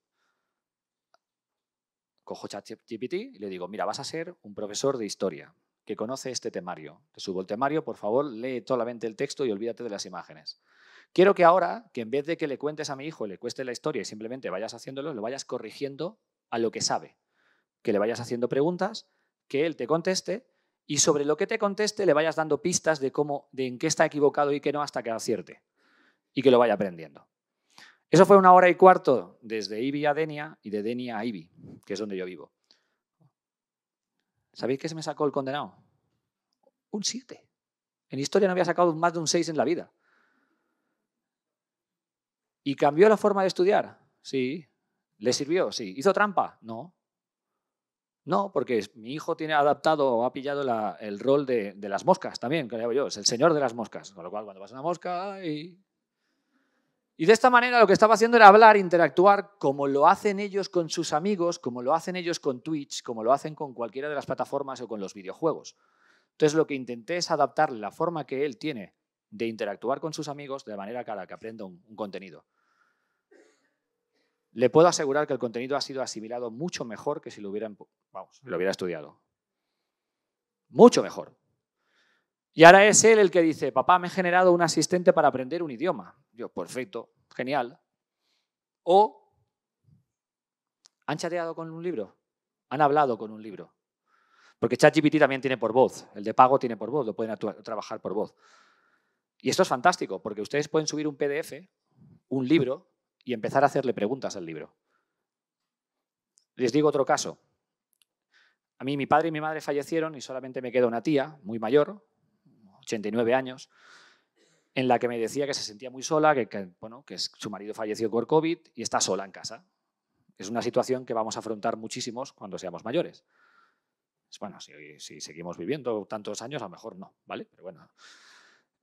Cojo ChatGPT y le digo, mira, vas a ser un profesor de historia que conoce este temario. Te subo el temario, por favor, lee solamente el texto y olvídate de las imágenes. Quiero que ahora, que en vez de que le cuentes a mi hijo, le cueste la historia y simplemente vayas haciéndolo, lo vayas corrigiendo a lo que sabe. Que le vayas haciendo preguntas, que él te conteste y sobre lo que te conteste le vayas dando pistas de cómo, de en qué está equivocado y qué no hasta que acierte y que lo vaya aprendiendo. Eso fue una hora y cuarto desde Ibi a Denia y de Denia a Ibi, que es donde yo vivo. ¿Sabéis qué se me sacó el condenado? Un 7. En historia no había sacado más de un 6 en la vida. ¿Y cambió la forma de estudiar? Sí. ¿Le sirvió? Sí. ¿Hizo trampa? No. No, porque mi hijo tiene adaptado o ha pillado el rol de, las moscas también, que yo, es el señor de las moscas. Con lo cual, cuando vas a una mosca, y... y de esta manera lo que estaba haciendo era hablar, interactuar, como lo hacen ellos con sus amigos, como lo hacen ellos con Twitch, como lo hacen con cualquiera de las plataformas o con los videojuegos. Entonces, lo que intenté es adaptar la forma que él tiene de interactuar con sus amigos de manera cara que aprenda un contenido le puedo asegurar que el contenido ha sido asimilado mucho mejor que si lo hubiera, lo hubiera estudiado. Mucho mejor. Y ahora es él el que dice, papá, me he generado un asistente para aprender un idioma. Yo, perfecto, genial. O, ¿han chateado con un libro? ¿Han hablado con un libro? Porque ChatGPT también tiene por voz, el de pago tiene por voz, lo pueden trabajar por voz. Y esto es fantástico, porque ustedes pueden subir un PDF, un libro, y empezar a hacerle preguntas al libro. Les digo otro caso. A mí mi padre y mi madre fallecieron y solamente me queda una tía, muy mayor, 89 años, en la que me decía que se sentía muy sola, que, bueno, que su marido falleció por COVID y está sola en casa. Es una situación que vamos a afrontar muchísimos cuando seamos mayores. Bueno, si, si seguimos viviendo tantos años, a lo mejor no, ¿vale? Pero bueno,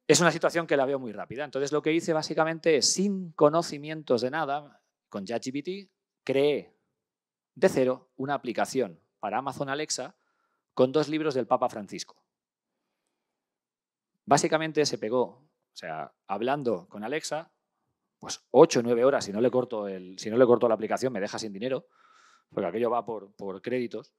es una situación que la veo muy rápida. Entonces lo que hice básicamente es, sin conocimientos de nada, con ChatGPT, creé de cero una aplicación para Amazon Alexa con dos libros del Papa Francisco. Básicamente se pegó, o sea, hablando con Alexa, pues ocho o nueve horas, si no, le corto el, si no le corto la aplicación me deja sin dinero, porque aquello va por, por créditos,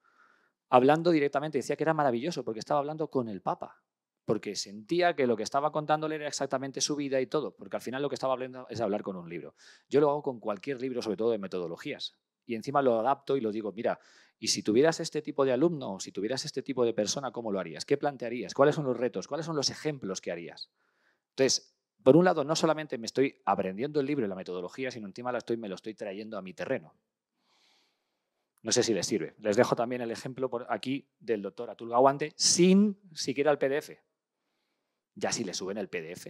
hablando directamente, decía que era maravilloso porque estaba hablando con el Papa porque sentía que lo que estaba contándole era exactamente su vida y todo, porque al final lo que estaba hablando es hablar con un libro. Yo lo hago con cualquier libro, sobre todo de metodologías, y encima lo adapto y lo digo, mira, y si tuvieras este tipo de alumno o si tuvieras este tipo de persona, ¿cómo lo harías? ¿Qué plantearías? ¿Cuáles son los retos? ¿Cuáles son los ejemplos que harías? Entonces, por un lado, no solamente me estoy aprendiendo el libro y la metodología, sino encima la estoy, me lo estoy trayendo a mi terreno. No sé si les sirve. Les dejo también el ejemplo por aquí del doctor Atul Gawande sin siquiera el PDF ya si le suben el PDF.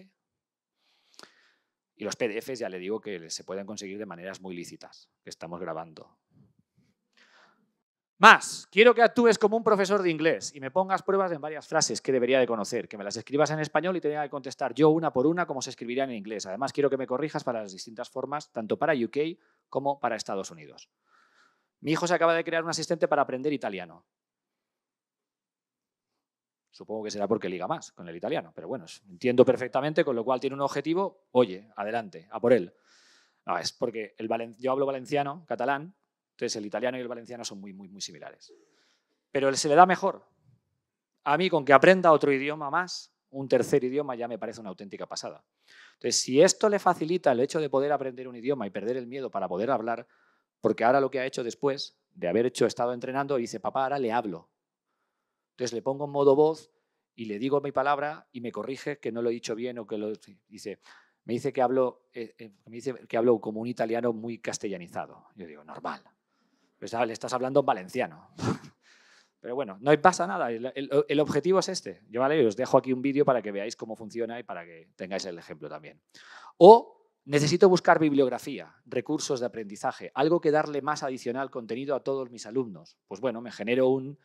Y los PDFs ya le digo que se pueden conseguir de maneras muy lícitas, que estamos grabando. Más, quiero que actúes como un profesor de inglés y me pongas pruebas en varias frases que debería de conocer, que me las escribas en español y tenga que contestar yo una por una como se escribirían en inglés. Además, quiero que me corrijas para las distintas formas, tanto para UK como para Estados Unidos. Mi hijo se acaba de crear un asistente para aprender italiano. Supongo que será porque liga más con el italiano, pero bueno, entiendo perfectamente, con lo cual tiene un objetivo, oye, adelante, a por él. es porque el yo hablo valenciano, catalán, entonces el italiano y el valenciano son muy, muy, muy similares. Pero él se le da mejor. A mí con que aprenda otro idioma más, un tercer idioma ya me parece una auténtica pasada. Entonces, si esto le facilita el hecho de poder aprender un idioma y perder el miedo para poder hablar, porque ahora lo que ha hecho después de haber hecho, estado entrenando, dice, papá, ahora le hablo, entonces le pongo en modo voz y le digo mi palabra y me corrige que no lo he dicho bien o que lo dice. Me dice que hablo, eh, eh, que hablo como un italiano muy castellanizado. Yo digo, normal. Pues, ah, le estás hablando en valenciano. (laughs) Pero bueno, no pasa nada. El, objetivo es este. Yo ¿vale? os dejo aquí un vídeo para que veáis cómo funciona y para que tengáis el ejemplo también. O necesito buscar bibliografía, recursos de aprendizaje, algo que darle más adicional contenido a todos mis alumnos. Pues bueno, me genero un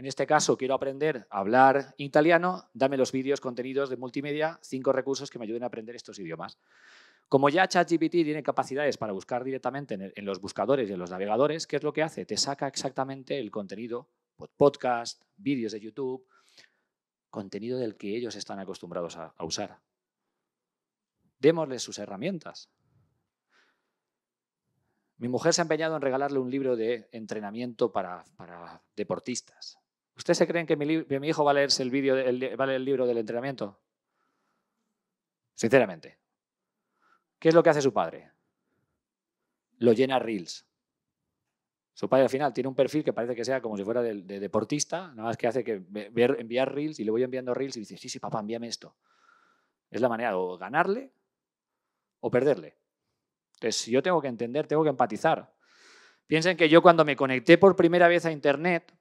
en este caso, quiero aprender a hablar italiano, dame los vídeos, contenidos de multimedia, cinco recursos que me ayuden a aprender estos idiomas. Como ya ChatGPT tiene capacidades para buscar directamente en, los buscadores y en los navegadores, ¿qué es lo que hace? Te saca exactamente el contenido, pues, podcast, vídeos de YouTube, contenido del que ellos están acostumbrados a, usar. Démosles sus herramientas. Mi mujer se ha empeñado en regalarle un libro de entrenamiento para, deportistas. ¿Ustedes se creen que mi, hijo va a leerse el, el libro del entrenamiento? Sinceramente. ¿Qué es lo que hace su padre? Lo llena Reels. Su padre al final tiene un perfil que parece que sea como si fuera de, deportista, nada más que hace que ver, enviar reels y le voy enviando reels y dice, sí, sí, papá, envíame esto. Es la manera de o ganarle o perderle. Entonces, yo tengo que entender, tengo que empatizar. Piensen que yo cuando me conecté por primera vez a Internet,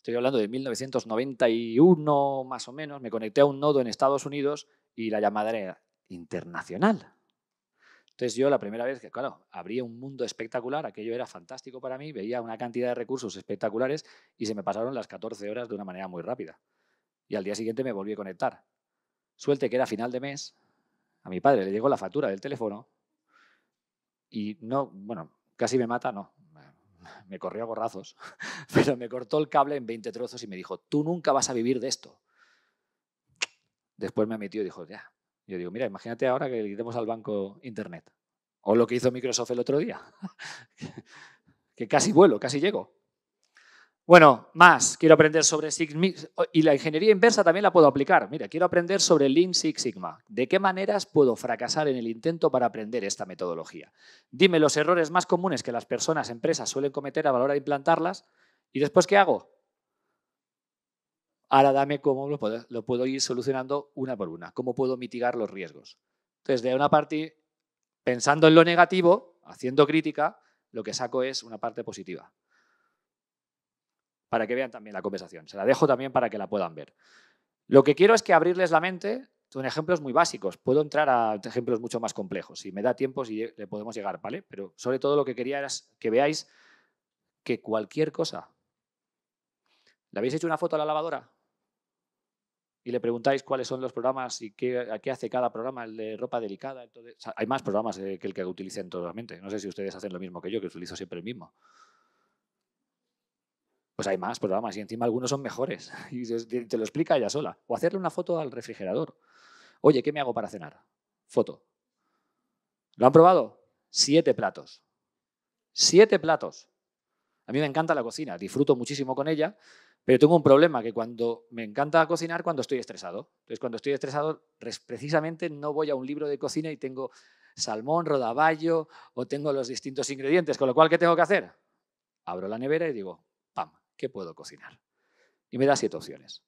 estoy hablando de 1991 más o menos, me conecté a un nodo en Estados Unidos y la llamada era internacional. Entonces yo la primera vez que, claro, abría un mundo espectacular, aquello era fantástico para mí, veía una cantidad de recursos espectaculares y se me pasaron las 14 horas de una manera muy rápida. Y al día siguiente me volví a conectar. Suelte que era final de mes, a mi padre le llegó la factura del teléfono y no, bueno, casi me mata, no, me corrió a gorrazos, (laughs) pero me cortó el cable en 20 trozos y me dijo, tú nunca vas a vivir de esto. Después me metió y dijo, ya. Yo digo, mira, imagínate ahora que le al banco Internet. O lo que hizo Microsoft el otro día, (laughs) que casi vuelo, casi llego. Bueno, más, quiero aprender sobre Six y la ingeniería inversa también la puedo aplicar. Mira, quiero aprender sobre Lean Six Sigma. ¿De qué maneras puedo fracasar en el intento para aprender esta metodología? Dime los errores más comunes que las personas, empresas suelen cometer a la hora de implantarlas y después ¿qué hago? Ahora dame cómo lo puedo ir solucionando una por una, cómo puedo mitigar los riesgos. Entonces, de una parte, pensando en lo negativo, haciendo crítica, lo que saco es una parte positiva para que vean también la conversación. Se la dejo también para que la puedan ver. Lo que quiero es que abrirles la mente con ejemplos muy básicos. Puedo entrar a ejemplos mucho más complejos. Si me da tiempo, si le podemos llegar, ¿vale? Pero sobre todo lo que quería era que veáis que cualquier cosa. ¿Le habéis hecho una foto a la lavadora? Y le preguntáis cuáles son los programas y qué, a qué hace cada programa, el de ropa delicada. hay más programas eh, que el que utilicen totalmente. No sé si ustedes hacen lo mismo que yo, que utilizo siempre el mismo pues hay más programas y encima algunos son mejores. (laughs) Y te lo explica ella sola. O hacerle una foto al refrigerador. Oye, ¿qué me hago para cenar? Foto. ¿Lo han probado? Siete platos. Siete platos. A mí me encanta la cocina, disfruto muchísimo con ella, pero tengo un problema que cuando me encanta cocinar cuando estoy estresado. Entonces, cuando estoy estresado, precisamente no voy a un libro de cocina y tengo salmón, rodaballo o tengo los distintos ingredientes, con lo cual, ¿qué tengo que hacer? Abro la nevera y digo, ¿Qué puedo cocinar? Y me da siete opciones.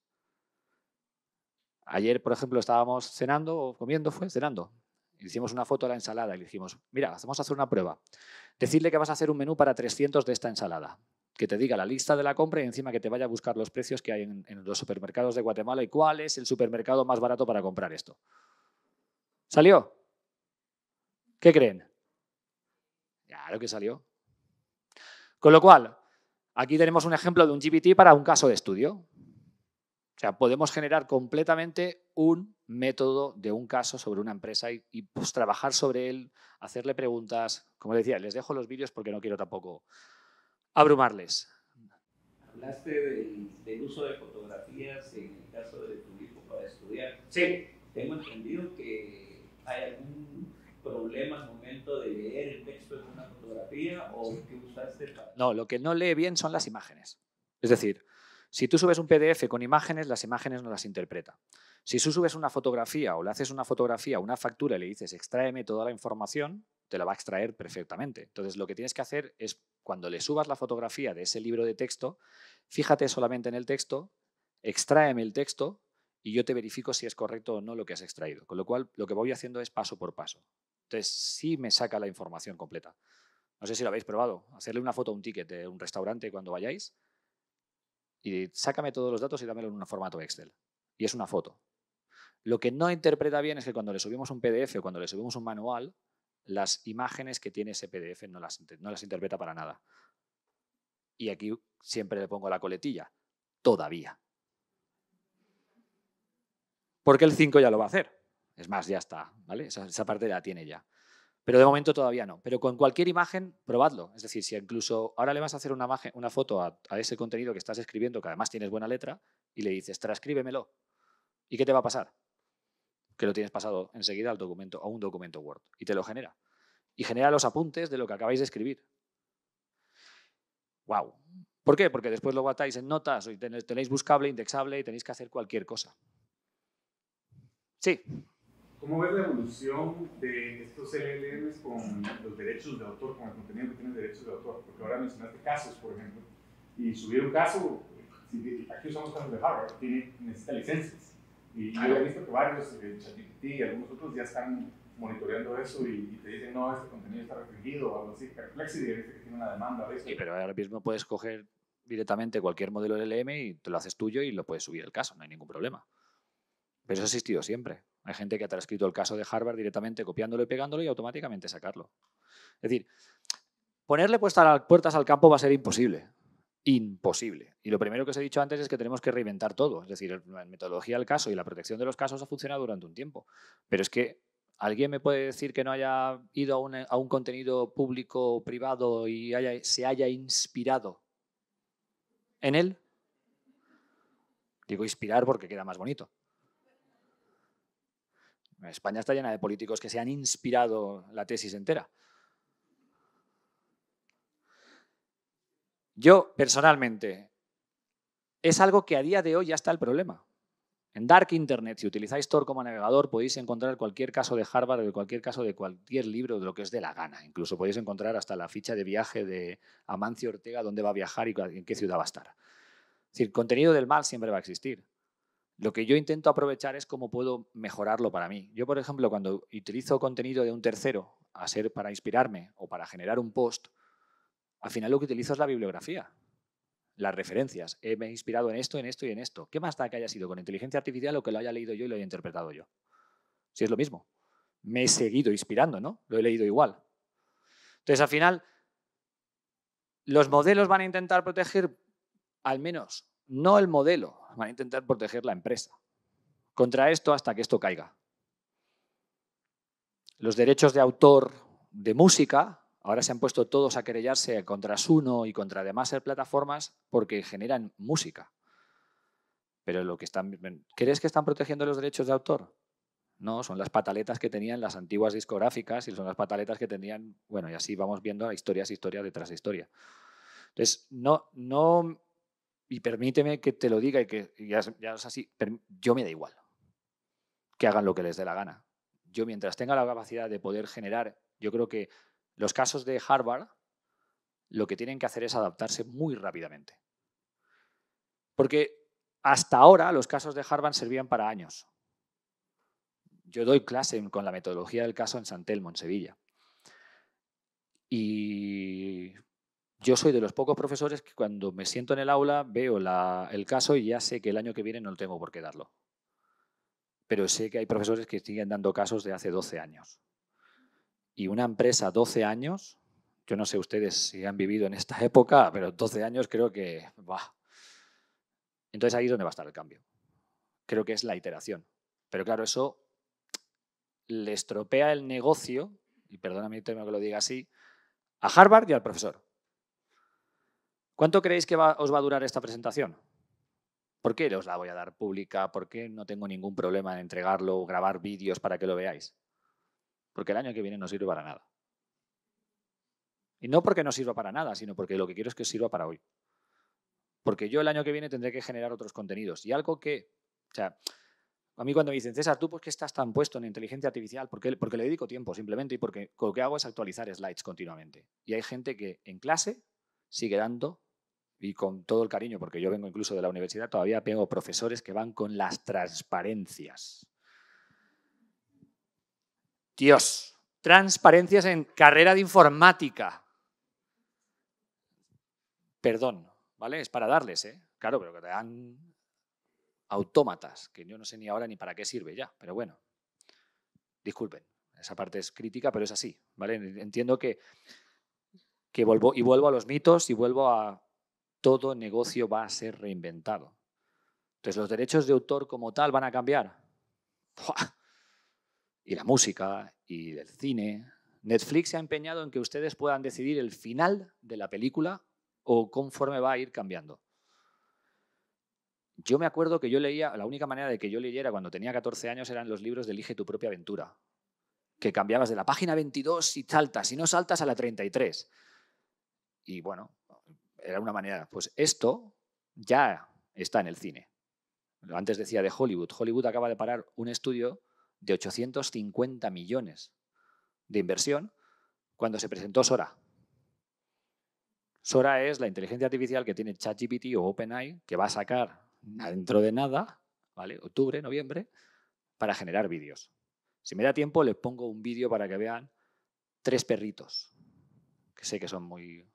Ayer, por ejemplo, estábamos cenando o comiendo, fue cenando. Hicimos una foto de la ensalada y le dijimos, mira, vamos a hacer una prueba. Decirle que vas a hacer un menú para 300 de esta ensalada. Que te diga la lista de la compra y encima que te vaya a buscar los precios que hay en los supermercados de Guatemala y cuál es el supermercado más barato para comprar esto. ¿Salió? ¿Qué creen? Claro que salió. Con lo cual, Aquí tenemos un ejemplo de un GPT para un caso de estudio. O sea, podemos generar completamente un método de un caso sobre una empresa y, pues, trabajar sobre él, hacerle preguntas. Como decía, les dejo los vídeos porque no quiero tampoco abrumarles. Hablaste del, uso de fotografías en el caso de tu para estudiar. Sí. Tengo entendido que hay algún momento de leer el texto una fotografía o que usaste No, lo que no lee bien son las imágenes. Es decir, si tú subes un PDF con imágenes, las imágenes no las interpreta. Si tú subes una fotografía o le haces una fotografía, una factura y le dices extraeme toda la información, te la va a extraer perfectamente. Entonces lo que tienes que hacer es, cuando le subas la fotografía de ese libro de texto, fíjate solamente en el texto, extraeme el texto y yo te verifico si es correcto o no lo que has extraído. Con lo cual, lo que voy haciendo es paso por paso. Entonces, sí me saca la información completa. No sé si lo habéis probado. Hacerle una foto a un ticket de un restaurante cuando vayáis y sácame todos los datos y dámelo en un formato Excel. Y es una foto. Lo que no interpreta bien es que cuando le subimos un PDF o cuando le subimos un manual, las imágenes que tiene ese PDF no las, no las interpreta para nada. Y aquí siempre le pongo la coletilla. Todavía. Porque el 5 ya lo va a hacer. Es más, ya está, ¿vale? Esa, parte la tiene ya. Pero de momento todavía no. Pero con cualquier imagen, probadlo. Es decir, si incluso ahora le vas a hacer una, una foto a, ese contenido que estás escribiendo, que además tienes buena letra, y le dices, transcríbemelo. ¿Y qué te va a pasar? Que lo tienes pasado enseguida al documento, a un documento Word, y te lo genera. Y genera los apuntes de lo que acabáis de escribir. ¡Wow! ¿Por qué? Porque después lo guardáis en notas, tenéis buscable, indexable y tenéis que hacer cualquier cosa. Sí. ¿Cómo ves la evolución de estos LLMs con los derechos de autor, con el contenido que tiene derechos de autor? Porque ahora mencionaste casos, por ejemplo, y subir un caso, aquí usamos casos de Harvard, tiene, necesita licencias. Y yo he visto que varios, eh, ChatGPT y algunos otros ya están monitoreando eso y, te dicen, no, este contenido está restringido o algo así. Perplexity dice que tiene una demanda. ¿ves? Sí, pero ahora mismo puedes coger directamente cualquier modelo LLM y te lo haces tuyo y lo puedes subir el caso, no hay ningún problema. Pero eso ha existido siempre gente que ha transcrito el caso de Harvard directamente copiándolo y pegándolo y automáticamente sacarlo. Es decir, ponerle puertas al campo va a ser imposible. Imposible. Y lo primero que os he dicho antes es que tenemos que reinventar todo. Es decir, la metodología del caso y la protección de los casos ha funcionado durante un tiempo. Pero es que ¿Alguien me puede decir que no haya ido a un, contenido público o privado y se haya inspirado en él? Digo inspirar porque queda más bonito. España está llena de políticos que se han inspirado la tesis entera. Yo, personalmente, es algo que a día de hoy ya está el problema. En Dark Internet, si utilizáis Tor como navegador, podéis encontrar cualquier caso de Harvard, de cualquier caso de cualquier libro, de lo que os dé la gana. Incluso podéis encontrar hasta la ficha de viaje de Amancio Ortega, dónde va a viajar y en qué ciudad va a estar. Es decir, contenido del mal siempre va a existir. Lo que yo intento aprovechar es cómo puedo mejorarlo para mí. Yo, por ejemplo, cuando utilizo contenido de un tercero a ser para inspirarme o para generar un post, al final lo que utilizo es la bibliografía, las referencias. He, eh, me he inspirado en esto, en esto y en esto. ¿Qué más da que haya sido con inteligencia artificial o que lo haya leído yo y lo haya interpretado yo? Si es lo mismo. Me he seguido inspirando, ¿no? Lo he leído igual. Entonces, al final, los modelos van a intentar proteger al menos no el modelo, van a intentar proteger la empresa. Contra esto hasta que esto caiga. Los derechos de autor de música ahora se han puesto todos a querellarse contra Suno y contra demás plataformas porque generan música. Pero lo que están, ¿crees que están protegiendo los derechos de autor? No, son las pataletas que tenían las antiguas discográficas y son las pataletas que tenían, bueno, y así vamos viendo historias, historia detrás de historia. Entonces, no, no y permíteme que te lo diga y que ya, es así, yo me da igual que hagan lo que les dé la gana. Yo mientras tenga la capacidad de poder generar, yo creo que los casos de Harvard lo que tienen que hacer es adaptarse muy rápidamente. Porque hasta ahora los casos de Harvard servían para años. Yo doy clase con la metodología del caso en Santelmo en Sevilla. Y yo soy de los pocos profesores que cuando me siento en el aula veo el caso y ya sé que el año que viene no lo tengo por qué darlo. Pero sé que hay profesores que siguen dando casos de hace 12 años. Y una empresa 12 años, yo no sé ustedes si han vivido en esta (laughs) época, pero 12 años creo que va. Entonces ahí es donde va a estar el cambio. Creo que es la iteración. Pero claro, eso le estropea el negocio, y perdóname el tema que lo diga así, a Harvard y al profesor. ¿Cuánto creéis que os va a durar esta presentación? ¿Por qué os la voy a dar pública? ¿Por qué no tengo ningún problema en entregarlo o grabar vídeos para que lo veáis? Porque el año que viene no sirve para nada. Y no porque no sirva para nada, sino porque lo que quiero es que sirva para hoy. Porque yo el año que viene tendré que generar otros contenidos. Y algo que, o sea, a mí cuando me dicen, César, ¿tú por qué estás tan puesto en inteligencia artificial? Porque, porque le dedico tiempo simplemente y porque lo que hago es actualizar slides continuamente. Y hay gente que en clase sigue dando y con todo el cariño, porque yo vengo incluso de la universidad, todavía tengo profesores que van con las transparencias. Dios, transparencias en carrera de informática. Perdón, ¿vale? Es para darles, ¿eh? Claro, pero que te dan autómatas, que yo no sé ni ahora ni para qué sirve ya, pero bueno. Disculpen, esa parte es crítica, pero es así, ¿vale? Entiendo que, que vuelvo, y vuelvo a los mitos y vuelvo a todo negocio va a ser reinventado. Entonces los derechos de autor como tal van a cambiar. Y la música y el cine. Netflix se ha empeñado en que ustedes puedan decidir el final de la película o conforme va a ir cambiando. Yo me acuerdo que yo leía, la única manera de que yo leyera cuando tenía 14 años eran los libros de Elige tu propia aventura, que cambiabas de la página 22 y saltas, y no saltas a la 33. Y bueno, era una manera. Pues esto ya está en el cine. Lo Antes decía de Hollywood. Hollywood acaba de parar un estudio de 850 millones de inversión cuando se presentó Sora. Sora es la inteligencia artificial que tiene ChatGPT o OpenAI que va a sacar dentro de nada, ¿vale? Octubre, noviembre, para generar vídeos. Si me da tiempo, les pongo un vídeo para que vean tres perritos, que sé que son muy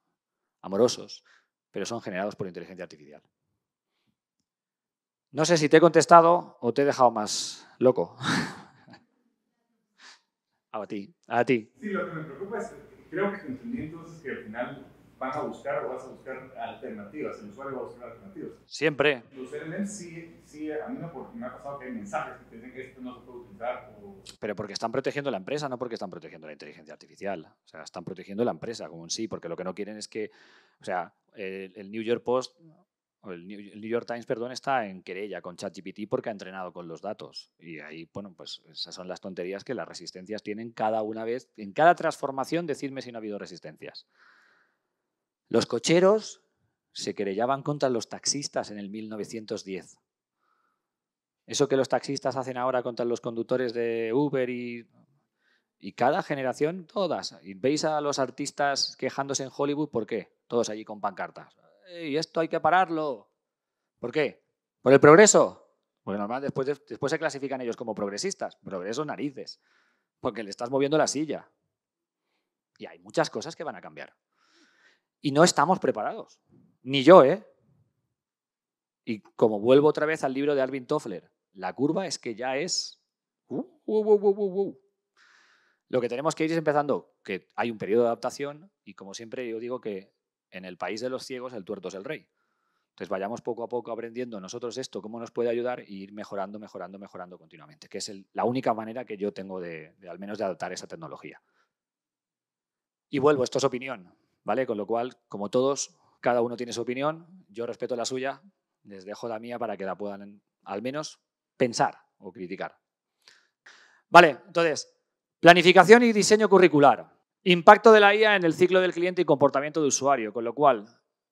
amorosos, pero son generados por inteligencia artificial. No sé si te he contestado o te he dejado más loco. (laughs) a ti, a ti. Sí, lo que me preocupa es, creo que entendí es que al final a buscar o vas a buscar alternativas, el usuario va a buscar alternativas. Siempre. Los sí, sí a mí no, me ha pasado que hay mensajes que dicen que esto no se puede utilizar. Pero porque están protegiendo la empresa, no porque están protegiendo la inteligencia artificial. O sea, están protegiendo la empresa como un sí, porque lo que no quieren es que, o sea, el, New York Post el New York Times, perdón, está en querella con ChatGPT porque ha entrenado con los datos. Y ahí, bueno, pues esas son las tonterías que las resistencias tienen cada una vez. En cada transformación, decidme si no ha habido resistencias. Los cocheros se querellaban contra los taxistas en el 1910. Eso que los taxistas hacen ahora contra los conductores de Uber y, y cada generación, todas. Y veis a los artistas quejándose en Hollywood, ¿por qué? Todos allí con pancartas. Y esto hay que pararlo. ¿Por qué? ¿Por el progreso? Porque normal después, después se clasifican ellos como progresistas. Progreso narices. Porque le estás moviendo la silla. Y hay muchas cosas que van a cambiar. Y no estamos preparados. Ni yo, ¿eh? Y como vuelvo otra vez al libro de Alvin Toffler, la curva es que ya es... Uh, uh, uh, Lo que tenemos que ir es empezando, que hay un periodo de adaptación y como siempre yo digo que en el país de los ciegos el tuerto es el rey. Entonces vayamos poco a poco aprendiendo nosotros esto, cómo nos puede ayudar e ir mejorando, mejorando, mejorando continuamente, que es la única manera que yo tengo de, de, al menos de adaptar esa tecnología. Y vuelvo, esto es opinión. ¿vale? Con lo cual, como todos, cada uno tiene su opinión, yo respeto la suya, les dejo la mía para que la puedan al menos pensar o criticar. Vale, entonces, planificación y diseño curricular. Impacto de la IA en el ciclo del cliente y comportamiento de usuario, con lo cual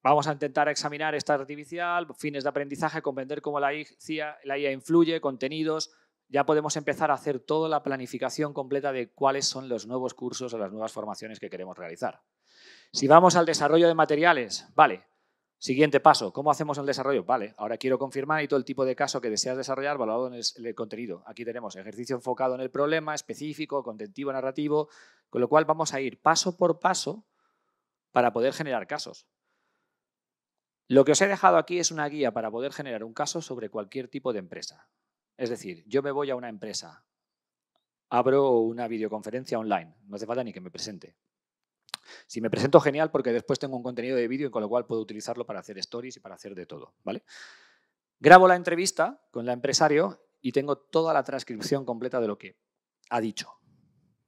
vamos a intentar examinar esta artificial, fines de aprendizaje, comprender cómo la IA, la IA influye, contenidos. Ya podemos empezar a hacer toda la planificación completa de cuáles son los nuevos cursos o las nuevas formaciones que queremos realizar. Si vamos al desarrollo de materiales, vale. Siguiente paso, ¿cómo hacemos el desarrollo? Vale, ahora quiero confirmar y todo el tipo de caso que deseas desarrollar valorado en el contenido. Aquí tenemos ejercicio enfocado en el problema, específico, contentivo, narrativo, con lo cual vamos a ir paso por paso para poder generar casos. Lo que os he dejado aquí es una guía para poder generar un caso sobre cualquier tipo de empresa. Es decir, yo me voy a una empresa, abro una videoconferencia online, no hace falta ni que me presente. Si me presento, genial, porque después tengo un contenido de vídeo y con lo cual puedo utilizarlo para hacer stories y para hacer de todo, ¿vale? Grabo la entrevista con la empresario y tengo toda la transcripción completa de lo que ha dicho.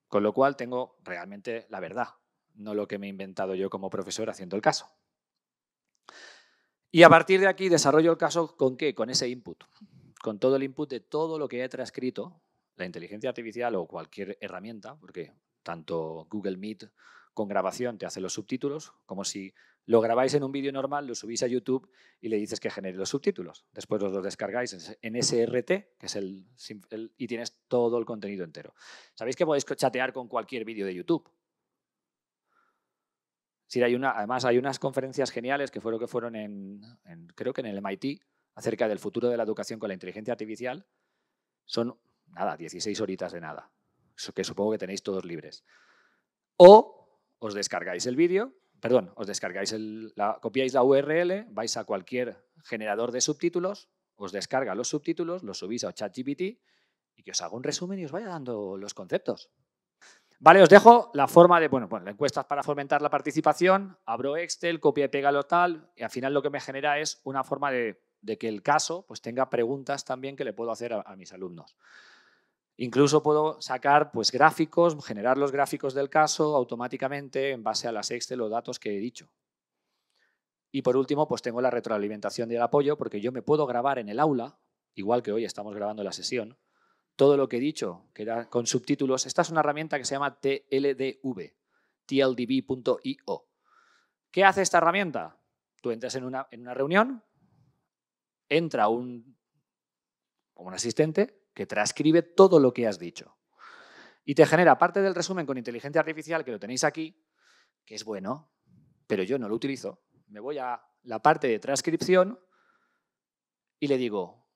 Con lo cual tengo realmente la verdad, no lo que me he inventado yo como profesor haciendo el caso. Y a partir de aquí desarrollo el caso con qué? Con ese input, con todo el input de todo lo que he transcrito, la inteligencia artificial o cualquier herramienta, porque tanto Google Meet con grabación te hace los subtítulos, como si lo grabáis en un vídeo normal, lo subís a YouTube y le dices que genere los subtítulos. Después los, descargáis en SRT, que es el, y tienes todo el contenido entero. Sabéis que podéis chatear con cualquier vídeo de YouTube. hay una, además hay unas conferencias geniales que fueron que fueron en, en, creo que en el MIT acerca del futuro de la educación con la inteligencia artificial. Son nada, 16 horitas de nada, que supongo que tenéis todos libres. O os descargáis el vídeo, perdón, os descargáis la, copiáis la URL, vais a cualquier generador de subtítulos, os descarga los subtítulos, los subís a ChatGPT y que os haga un resumen y os vaya dando los conceptos. Vale, os dejo la forma de, bueno, bueno, la encuesta es para fomentar la participación, abro Excel, copia y pégalo tal, y al final lo que me genera es una forma de, que el caso pues tenga preguntas también que le puedo hacer a mis alumnos. Incluso puedo sacar pues, gráficos, generar los gráficos del caso automáticamente en base a las Excel o datos que he dicho. Y por último, pues tengo la retroalimentación y el apoyo, porque yo me puedo grabar en el aula, igual que hoy estamos grabando la sesión, todo lo que he dicho, que era con subtítulos. Esta es una herramienta que se llama TLDV, tldv.io. ¿Qué hace esta herramienta? Tú entras en una, reunión, entra un, un asistente, que transcribe todo lo que has dicho. Y te genera parte del resumen con inteligencia artificial, que lo tenéis aquí, que es bueno, pero yo no lo utilizo. Me voy a la parte de transcripción y le digo,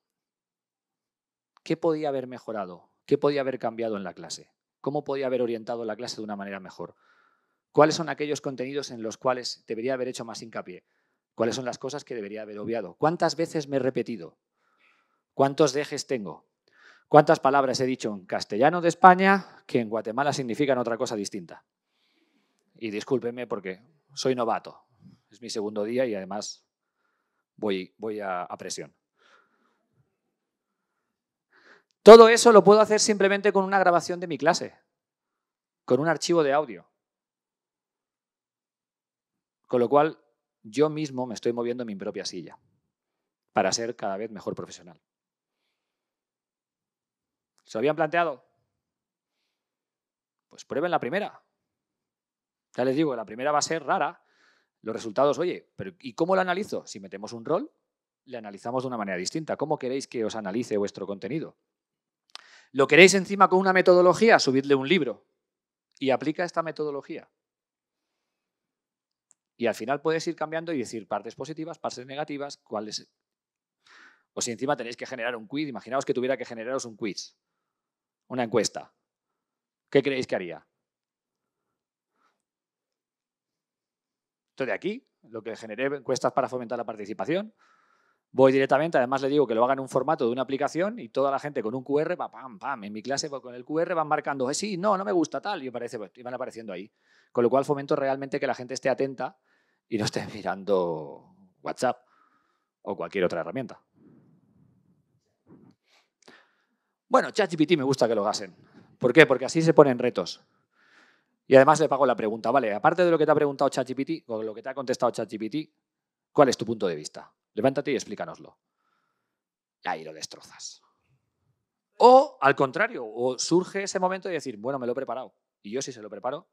¿qué podía haber mejorado? ¿Qué podía haber cambiado en la clase? ¿Cómo podía haber orientado la clase de una manera mejor? ¿Cuáles son aquellos contenidos en los cuales debería haber hecho más hincapié? ¿Cuáles son las cosas que debería haber obviado? ¿Cuántas veces me he repetido? ¿Cuántos dejes tengo? ¿Cuántas palabras he dicho en castellano de España que en Guatemala significan otra cosa distinta? Y discúlpenme porque soy novato. Es mi segundo día y además voy, a, a presión. Todo eso lo puedo hacer simplemente con una grabación de mi clase, con un archivo de audio. Con lo cual, yo mismo me estoy moviendo en mi propia silla para ser cada vez mejor profesional. ¿Se lo habían planteado? Pues prueben la primera. Ya les digo, la primera va a ser rara. Los resultados, oye, pero ¿y cómo lo analizo? Si metemos un rol, le analizamos de una manera distinta. ¿Cómo queréis que os analice vuestro contenido? ¿Lo queréis encima con una metodología? Subidle un libro y aplica esta metodología. Y al final puedes ir cambiando y decir partes positivas, partes negativas, cuáles. O si encima tenéis que generar un quiz, imaginaos que tuviera que generaros un quiz una encuesta, ¿qué creéis que haría? Esto de aquí, lo que generé encuestas para fomentar la participación, voy directamente, además le digo que lo hagan en un formato de una aplicación y toda la gente con un QR va pam, pam, en mi clase con el QR van marcando, eh, sí, no, no me gusta tal, y, aparece, pues, y van apareciendo ahí. Con lo cual fomento realmente que la gente esté atenta y no esté (laughs) mirando WhatsApp o cualquier otra herramienta. Bueno, ChatGPT me gusta que lo gasen. ¿Por qué? Porque así se ponen retos. Y además le pago la pregunta, vale, aparte de lo que te ha preguntado ChatGPT o lo que te ha contestado ChatGPT, ¿cuál es tu punto de vista? Levántate y explícanoslo. Y ahí lo destrozas. O al contrario, o surge ese momento de decir, bueno, me lo he preparado. Y yo sí se lo preparo,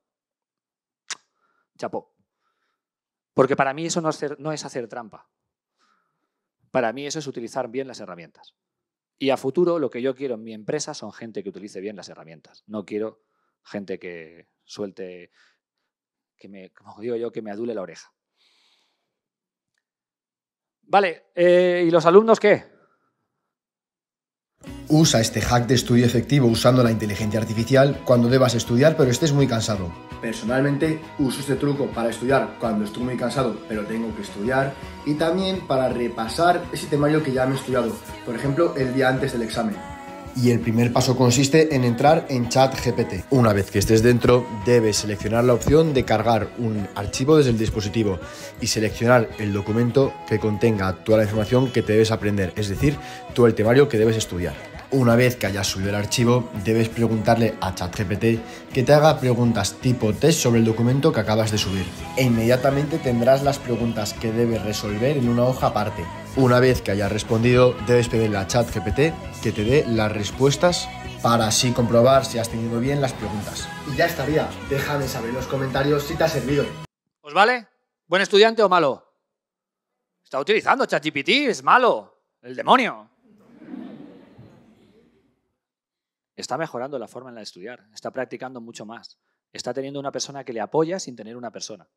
chapó. Porque para mí eso no es hacer trampa. Para mí eso es utilizar bien las herramientas. Y a futuro lo que yo quiero en mi empresa son gente que utilice bien las herramientas. No quiero gente que suelte, que me, como digo yo, que me adule la oreja. Vale, eh, ¿y los alumnos qué? Usa este hack de estudio efectivo usando la inteligencia artificial cuando debas estudiar pero estés muy cansado. Personalmente uso este truco para estudiar cuando estoy muy cansado pero tengo que estudiar y también para repasar ese temario que ya me he estudiado, por ejemplo el día antes del examen. Y el primer paso consiste en entrar en ChatGPT. Una vez que estés dentro, debes seleccionar la opción de cargar un archivo desde el dispositivo y seleccionar el documento que contenga toda la información que te debes aprender, es decir, todo el temario que debes estudiar. Una vez que hayas subido el archivo, debes preguntarle a ChatGPT que te haga preguntas tipo test sobre el documento que acabas de subir. E inmediatamente tendrás las preguntas que debes resolver en una hoja aparte. Una vez que hayas respondido, debes pedirle a ChatGPT que te dé las respuestas para así comprobar si has tenido bien las preguntas. Y ya estaría. Déjame saber en los comentarios si te ha servido. ¿Os vale? ¿Buen estudiante o malo? Está utilizando ChatGPT, es malo. El demonio. está mejorando la forma en la de estudiar, está practicando mucho más, está teniendo una persona que le apoya sin tener una persona.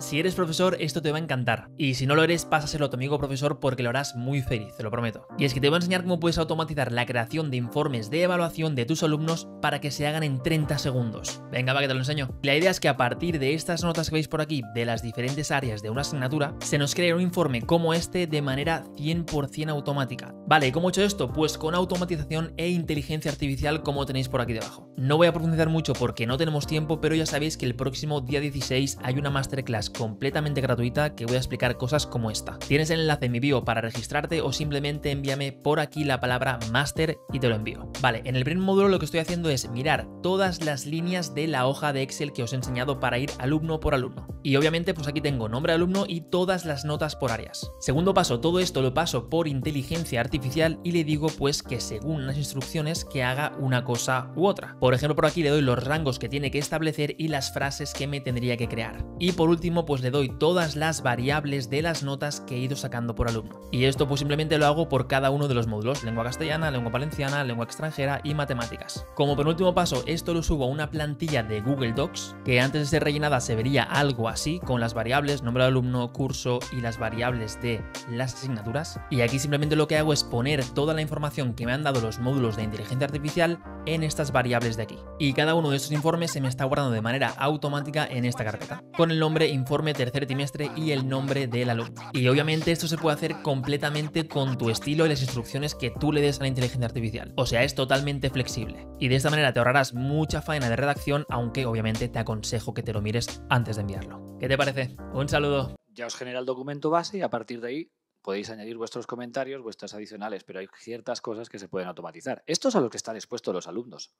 Si eres profesor, esto te va a encantar. Y si no lo eres, pásaselo a tu amigo profesor porque lo harás muy feliz, te lo prometo. Y es que te voy a enseñar cómo puedes automatizar la creación de informes de evaluación de tus alumnos para que se hagan en 30 segundos. Venga, va que te lo enseño. La idea es que a partir de estas notas que veis por aquí de las diferentes áreas de una asignatura, se nos crea un informe como este de manera 100% automática. Vale, ¿y cómo he hecho esto? Pues con automatización e inteligencia artificial como tenéis por aquí debajo. No voy a profundizar mucho porque no tenemos tiempo, pero ya sabéis que el próximo día 16 hay una masterclass completamente gratuita que voy a explicar cosas como esta. Tienes el enlace en mi bio para registrarte o simplemente envíame por aquí la palabra master y te lo envío. Vale, en el primer módulo lo que estoy haciendo es mirar todas las líneas de la hoja de Excel que os he enseñado para ir alumno por alumno. Y obviamente pues aquí tengo nombre de alumno y todas las notas por áreas. Segundo paso, todo esto lo paso por inteligencia artificial y le digo pues que según las instrucciones que haga una cosa u otra. Por ejemplo, por aquí le doy los rangos que tiene que establecer y las frases que me tendría que crear. Y por último, pues le doy todas las variables de las notas que he ido sacando por alumno. Y esto pues simplemente lo hago por cada uno de los módulos, lengua castellana, lengua valenciana, lengua extranjera y matemáticas. Como penúltimo paso, esto lo subo a una plantilla de Google Docs, que antes de ser rellenada se vería algo así, con las variables, nombre de alumno, curso y las variables de las asignaturas. Y aquí simplemente lo que hago es poner toda la información que me han dado los módulos de inteligencia artificial en estas variables de aquí. Y cada uno de estos informes se me está guardando de manera automática en esta carpeta, con el nombre informe tercer trimestre y el nombre del alumno. Y obviamente esto se puede hacer completamente con tu estilo y las instrucciones que tú le des a la inteligencia artificial. O sea, es totalmente flexible. Y de esta manera te ahorrarás mucha faena de redacción, aunque obviamente te aconsejo que te lo mires antes de enviarlo. ¿Qué te parece? Un saludo. Ya os genera el documento base y a partir de ahí podéis añadir vuestros comentarios, vuestras adicionales, pero hay ciertas cosas que se pueden automatizar. Esto es a lo que están expuestos los alumnos.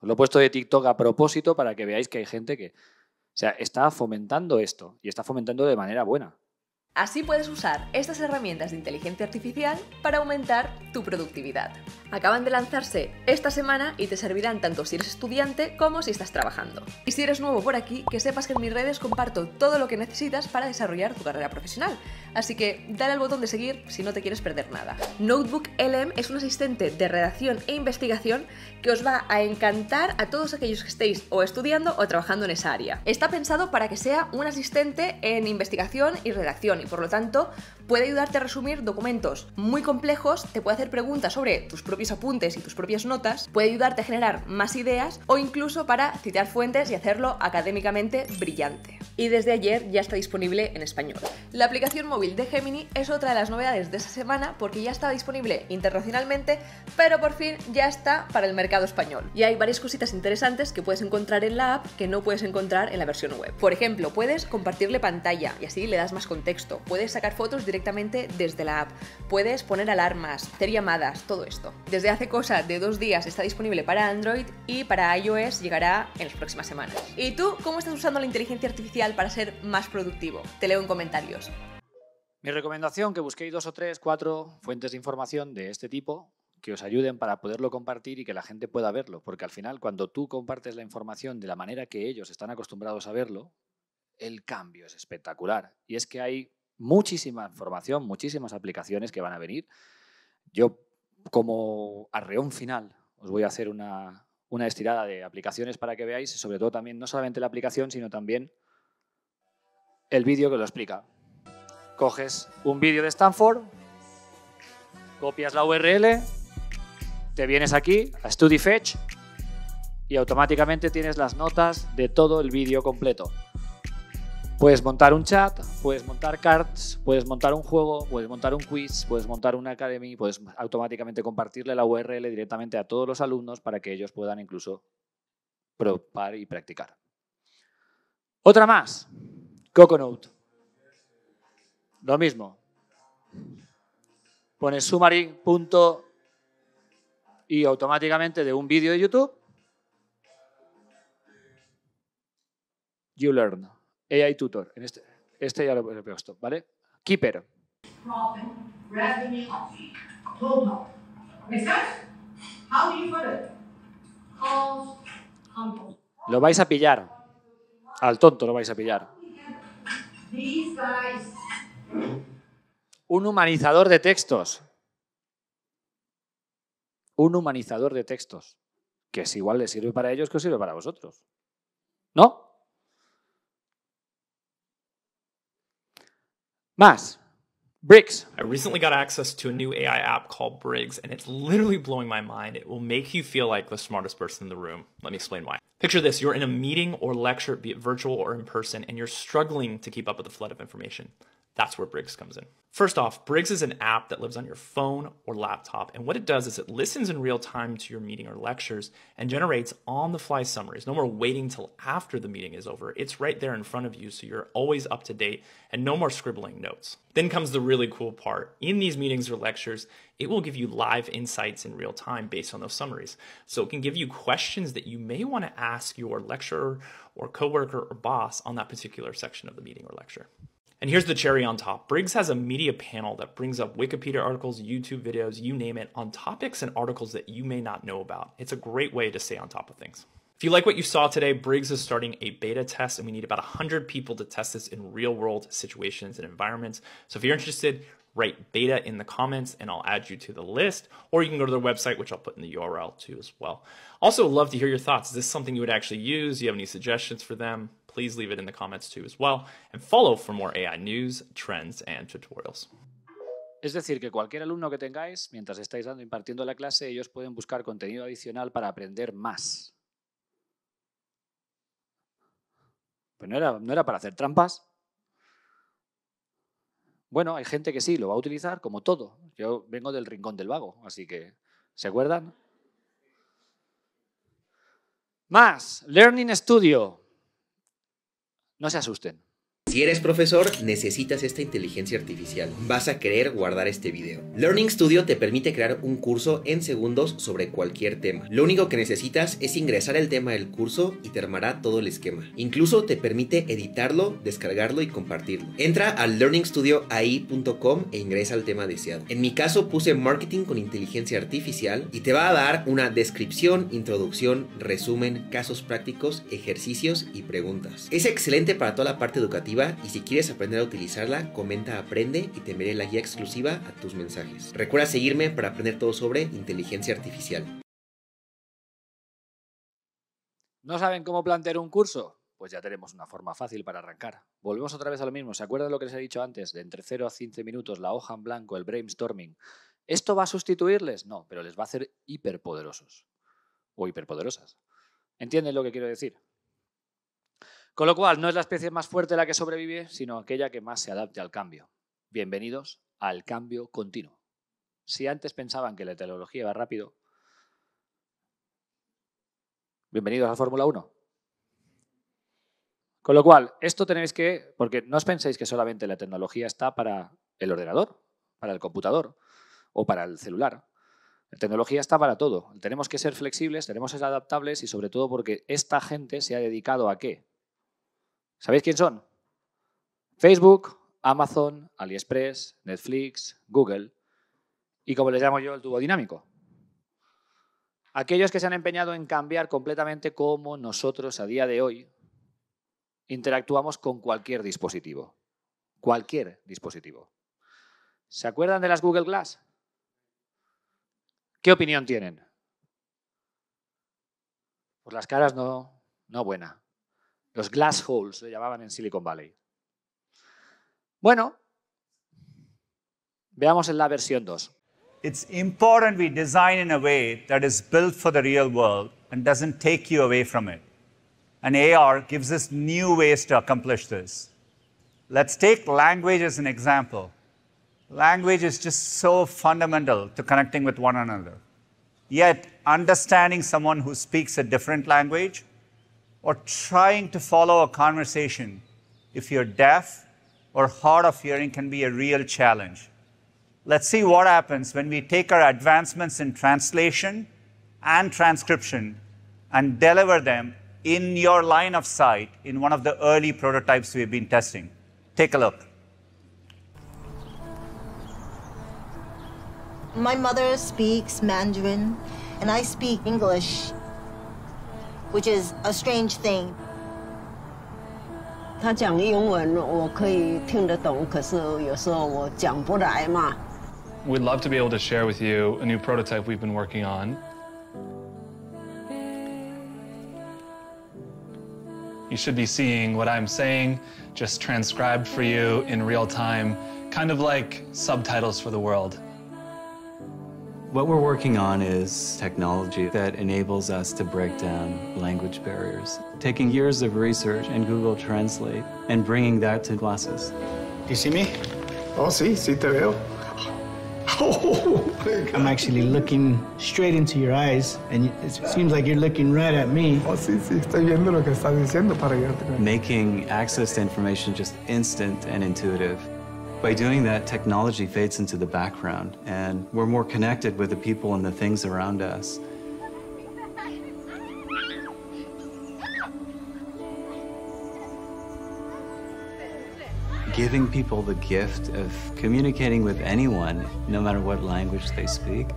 Os lo he puesto de TikTok a propósito para que veáis que hay gente que o sea, está fomentando esto y está fomentando de manera buena. Así puedes usar estas herramientas de inteligencia artificial para aumentar tu productividad acaban de lanzarse esta semana y te servirán tanto si eres estudiante como si estás trabajando. Y si eres nuevo por aquí, que sepas que en mis redes comparto todo lo que necesitas para desarrollar tu carrera profesional, así que dale al botón de seguir si no te quieres perder nada. Notebook LM es un asistente de redacción e investigación que os va a encantar a todos aquellos que estéis o estudiando o trabajando en esa área. Está pensado para que sea un asistente en investigación y redacción y por lo tanto puede ayudarte a resumir documentos muy complejos, te puede hacer preguntas sobre tus propios apuntes y tus propias notas puede ayudarte a generar más ideas o incluso para citar fuentes y hacerlo académicamente brillante. Y desde ayer ya está disponible en español. La aplicación móvil de Gemini es otra de las novedades de esta semana porque ya está disponible internacionalmente, pero por fin ya está para el mercado español. Y hay varias cositas interesantes que puedes encontrar en la app que no puedes encontrar en la versión web. Por ejemplo, puedes compartirle pantalla y así le das más contexto. Puedes sacar fotos directamente desde la app. Puedes poner alarmas, hacer llamadas, todo esto desde hace cosa de dos días está disponible para Android y para iOS llegará en las próximas semanas. ¿Y tú cómo estás usando la inteligencia artificial para ser más productivo? Te leo en comentarios. Mi recomendación, que busquéis dos o tres, cuatro fuentes de información de este tipo que os ayuden para poderlo compartir y que la gente pueda verlo, porque al final cuando tú compartes la información de la manera que ellos están acostumbrados a verlo, el cambio es espectacular. Y es que hay muchísima información, muchísimas aplicaciones que van a venir. Yo como arreón final, os voy a hacer una, una estirada de aplicaciones para que veáis, sobre todo también, no solamente la aplicación, sino también el vídeo que lo explica. Coges un vídeo de Stanford, copias la URL, te vienes aquí a StudyFetch y automáticamente tienes las notas de todo el vídeo completo. Puedes montar un chat, puedes montar cards, puedes montar un juego, puedes montar un quiz, puedes montar una academy, puedes automáticamente compartirle la URL directamente a todos los alumnos para que ellos puedan incluso probar y practicar. Otra más, Coconut. Lo mismo. Pones summary, punto, y automáticamente de un vídeo de YouTube, you learn. AI Tutor. Este, este, ya lo he puesto, ¿vale? Keeper. Lo vais a pillar. Al tonto lo vais a pillar. Un humanizador de textos. Un humanizador de textos. Que es igual le sirve para ellos que os sirve para vosotros. ¿No? Mass, Briggs. I recently got access to a new AI app called Briggs, and it's literally blowing my mind. It will make you feel like the smartest person in the room. Let me explain why. Picture this you're in a meeting or lecture, be it virtual or in person, and you're struggling to keep up with the flood of information. That's where Briggs comes in. First off, Briggs is an app that lives on your phone or laptop. And what it does is it listens in real time to your meeting or lectures and generates on the fly summaries. No more waiting till after the meeting is over. It's right there in front of you, so you're always up to date and no more scribbling notes. Then comes the really cool part. In these meetings or lectures, it will give you live insights in real time based on those summaries. So it can give you questions that you may want to ask your lecturer or coworker or boss on that particular section of the meeting or lecture. And here's the cherry on top Briggs has a media panel that brings up Wikipedia articles, YouTube videos, you name it, on topics and articles that you may not know about. It's a great way to stay on top of things. If you like what you saw today, Briggs is starting a beta test, and we need about 100 people to test this in real world situations and environments. So if you're interested, write beta in the comments and I'll add you to the list, or you can go to their website, which I'll put in the URL too as well. Also, love to hear your thoughts. Is this something you would actually use? Do you have any suggestions for them? please leave it in the comments too as well, Es decir, que cualquier alumno que tengáis, mientras estáis dando impartiendo la clase, ellos pueden buscar contenido adicional para aprender más. Pues no era para hacer trampas. Bueno, hay gente que sí, lo va a utilizar como todo. Yo vengo del rincón del vago, así que, ¿se acuerdan? Más, Learning Studio. No se asusten. Si eres profesor, necesitas esta inteligencia artificial. Vas a querer guardar este video. Learning Studio te permite crear un curso en segundos sobre cualquier tema. Lo único que necesitas es ingresar el tema del curso y te armará todo el esquema. Incluso te permite editarlo, descargarlo y compartirlo. Entra a learningstudioai.com e ingresa al tema deseado. En mi caso puse marketing con inteligencia artificial y te va a dar una descripción, introducción, resumen, casos prácticos, ejercicios y preguntas. Es excelente para toda la parte educativa y si quieres aprender a utilizarla, comenta Aprende y te enviaré la guía exclusiva a tus mensajes. Recuerda seguirme para aprender todo sobre inteligencia artificial. ¿No saben cómo plantear un curso? Pues ya tenemos una forma fácil para arrancar. Volvemos otra vez a lo mismo. ¿Se acuerdan lo que les he dicho antes? De entre 0 a 15 minutos, la hoja en blanco, el brainstorming. ¿Esto va a sustituirles? No, pero les va a hacer hiperpoderosos. O hiperpoderosas. ¿Entienden lo que quiero decir? Con lo cual, no es la especie más fuerte la que sobrevive, sino aquella que más se adapte al cambio. Bienvenidos al cambio continuo. Si antes pensaban que la tecnología va rápido, bienvenidos a Fórmula 1. Con lo cual, esto tenéis que, porque no os penséis que solamente la tecnología está para el ordenador, para el computador o para el celular. La tecnología está para todo. Tenemos que ser flexibles, tenemos que ser adaptables y sobre todo porque esta gente se ha dedicado a qué? ¿Sabéis quién son? Facebook, Amazon, AliExpress, Netflix, Google y como les llamo yo el tubo dinámico. Aquellos que se han empeñado en cambiar completamente cómo nosotros a día de hoy interactuamos con cualquier dispositivo. Cualquier dispositivo. ¿Se acuerdan de las Google Glass? ¿Qué opinión tienen? Pues las caras no, no buena. Los glass holes le llamaban en Silicon Valley. Bueno, veamos en la versión 2. It's important we design in a way that is built for the real world and doesn't take you away from it. And AR gives us new ways to accomplish this. Let's take language as an example. Language is just so fundamental to connecting with one another. Yet, understanding someone who speaks a different language or trying to follow a conversation if you're deaf or hard of hearing can be a real challenge. Let's see what happens when we take our advancements in translation and transcription and deliver them in your line of sight in one of the early prototypes we've been testing. Take a look. My mother speaks Mandarin and I speak English which is a strange thing. 他讲英文我可以听得懂，可是有时候我讲不来嘛。We'd love to be able to share with you a new prototype we've been working on. You should be seeing what I'm saying, just transcribed for you in real time, kind of like subtitles for the world. What we're working on is technology that enables us to break down language barriers, taking years of research and Google Translate and bringing that to classes. Do you see me? Oh, sí, sí te veo. Oh, I'm actually looking straight into your eyes, and it seems like you're looking right at me. Oh, sí, sí, estoy viendo lo que estás diciendo para Making access to information just instant and intuitive by doing that, technology fades into the background, and we're more connected with the people and the things around us. Giving people the gift of communicating with anyone, no matter what language they speak,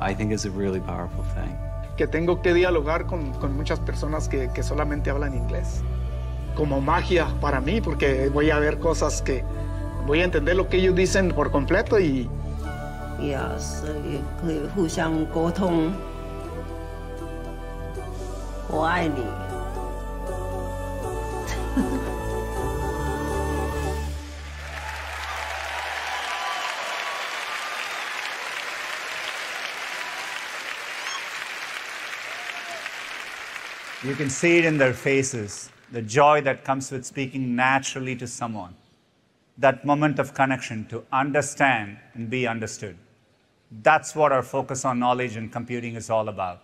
I think is a really powerful thing. Que tengo que dialogar con, con muchas personas que, que solamente hablan inglés. Como magia para mí, porque voy a ver cosas que, voy a entender lo que ellos dicen por completo y... You can see it in their faces, the joy that comes with speaking naturally to someone that moment of connection, to understand and be understood. That's what our focus on knowledge and computing is all about.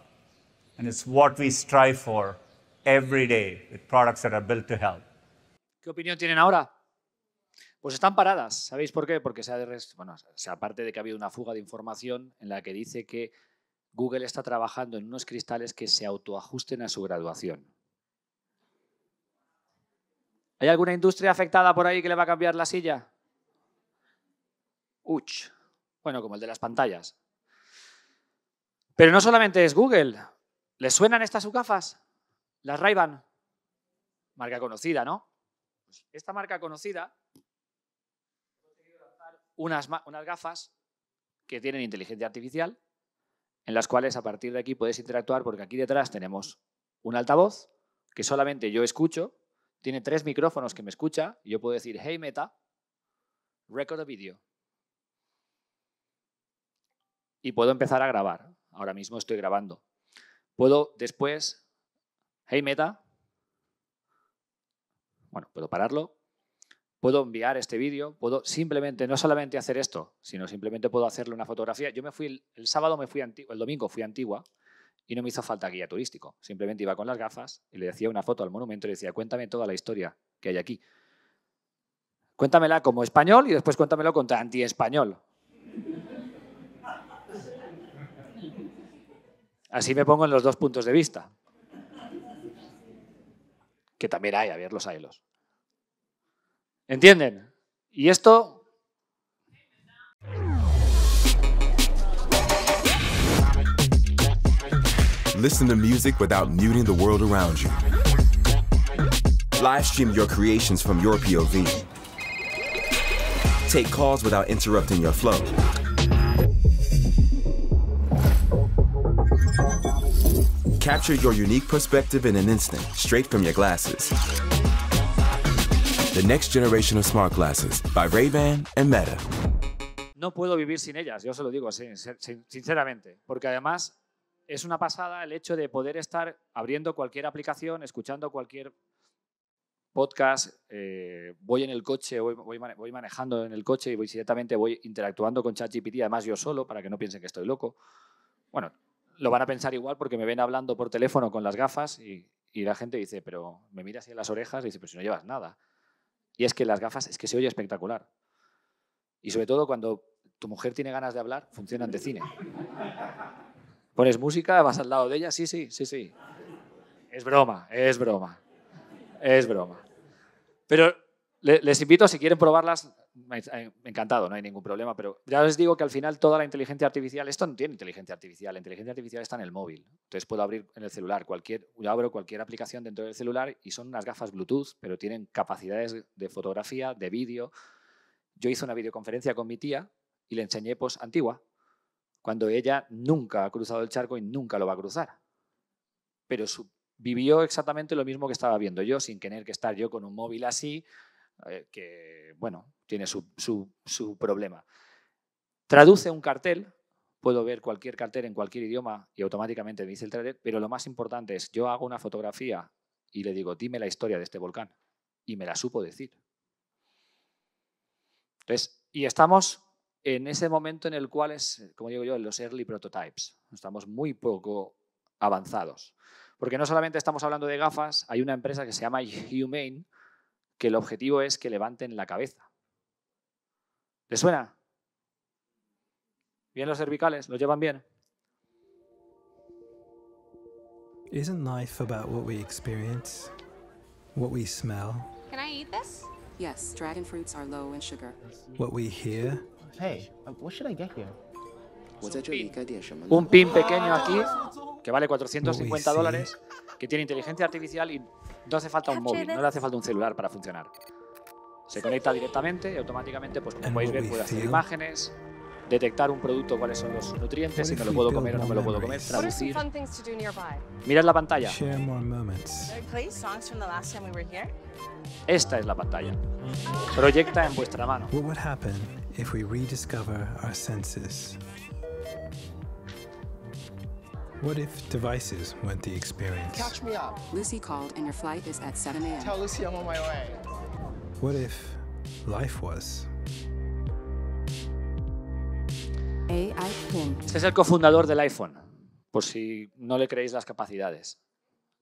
And it's what we strive for every day with products that are built to help. ¿Qué opinión tienen ahora? Pues están paradas. ¿Sabéis por qué? Porque se ha bueno, se aparte de que ha habido una fuga de información en la que dice que Google está trabajando en unos cristales que se autoajusten a su graduación. ¿Hay alguna industria afectada por ahí que le va a cambiar la silla? Uch. Bueno, como el de las pantallas. Pero no solamente es Google. ¿Les suenan estas gafas? Las raiban? Marca conocida, ¿no? Pues esta marca conocida unas, unas gafas que tienen inteligencia artificial, en las cuales a partir de aquí puedes interactuar, porque aquí detrás tenemos un altavoz que solamente yo escucho tiene tres micrófonos que me escucha y yo puedo decir, hey Meta, record a video. Y puedo empezar a grabar. Ahora mismo estoy grabando. Puedo después, hey Meta, bueno, puedo pararlo, puedo enviar este vídeo, puedo simplemente, no solamente hacer esto, sino simplemente puedo hacerle una fotografía. Yo me fui el, sábado, me fui el domingo fui Antigua y no me hizo falta guía turístico. Simplemente iba con las gafas y le decía una foto al monumento y le decía, cuéntame toda la historia que hay aquí. Cuéntamela como español y después cuéntamelo contra anti-español. Así me pongo en los dos puntos de vista. Que también hay, a ver, los ailos. ¿Entienden? Y esto Listen to music without muting the world around you. Live stream your creations from your POV. Take calls without interrupting your flow. Capture your unique perspective in an instant, straight from your glasses. The next generation of smart glasses by Ray-Ban and Meta. No puedo vivir sin ellas, yo se lo digo sinceramente, porque además es una pasada el hecho de poder estar abriendo cualquier aplicación, escuchando cualquier podcast, eh, voy en el coche, voy, manejando en el coche y voy directamente voy interactuando con ChatGPT, además yo solo, para que no piensen que estoy loco. Bueno, lo van a pensar igual porque me ven hablando por teléfono con las gafas y, la gente dice, pero me mira así en las orejas y dice, pero si no llevas nada. Y es que las gafas es que se oye espectacular. Y sobre todo cuando tu mujer tiene ganas de hablar, funcionan de cine. Pones música, vas al lado de ella, sí, sí, sí, sí. Es broma, es broma, es broma. Pero les invito, si quieren probarlas, eh, encantado, no hay ningún problema, pero ya les digo que al final toda la inteligencia artificial, esto no tiene inteligencia artificial, la inteligencia artificial está en el móvil. Entonces puedo abrir en el celular cualquier, yo abro cualquier aplicación dentro del celular y son unas gafas Bluetooth, pero tienen capacidades de fotografía, de vídeo. Yo hice una videoconferencia con mi tía y le enseñé pues antigua, cuando ella nunca ha cruzado el charco y nunca lo va a cruzar. Pero vivió exactamente lo mismo que estaba viendo yo, sin tener que estar yo con un móvil así, eh, que, bueno, tiene su, problema. Traduce un cartel, puedo ver cualquier cartel en cualquier idioma y automáticamente me dice el trader, pero lo más importante es, yo hago una fotografía y le digo, dime la historia de este volcán. Y me la supo decir. Entonces, y estamos en ese momento en el cual es, eh, como digo yo, los early prototypes. Estamos muy poco avanzados. Porque no solamente estamos hablando de gafas, hay una empresa que se llama Humane, que el objetivo es que levanten la cabeza. ¿Le suena? ¿Bien los cervicales? ¿Los llevan bien? Isn't life about what we experience? What we smell? Can I eat this? Yes, dragon fruits are low in sugar. What we hear? Hey, pues Un pin pequeño aquí, que vale 450 dólares, que tiene inteligencia artificial y no hace falta un móvil, no le hace falta un celular para funcionar. Se conecta directamente y automáticamente, pues como podéis ver, puede hacer imágenes, detectar un producto, cuáles son los nutrientes, si me lo puedo comer o no me lo puedo comer, traducir. Mirad la pantalla. Esta es la pantalla. Proyecta en vuestra mano if we rediscover our senses. What if devices went the experience? Catch me up. Lucy called and her flight is at 7 a.m. Tell Lucy I'm on my way. What if life was? AI Pin. Este es el cofundador del iPhone, por si no le creéis las capacidades.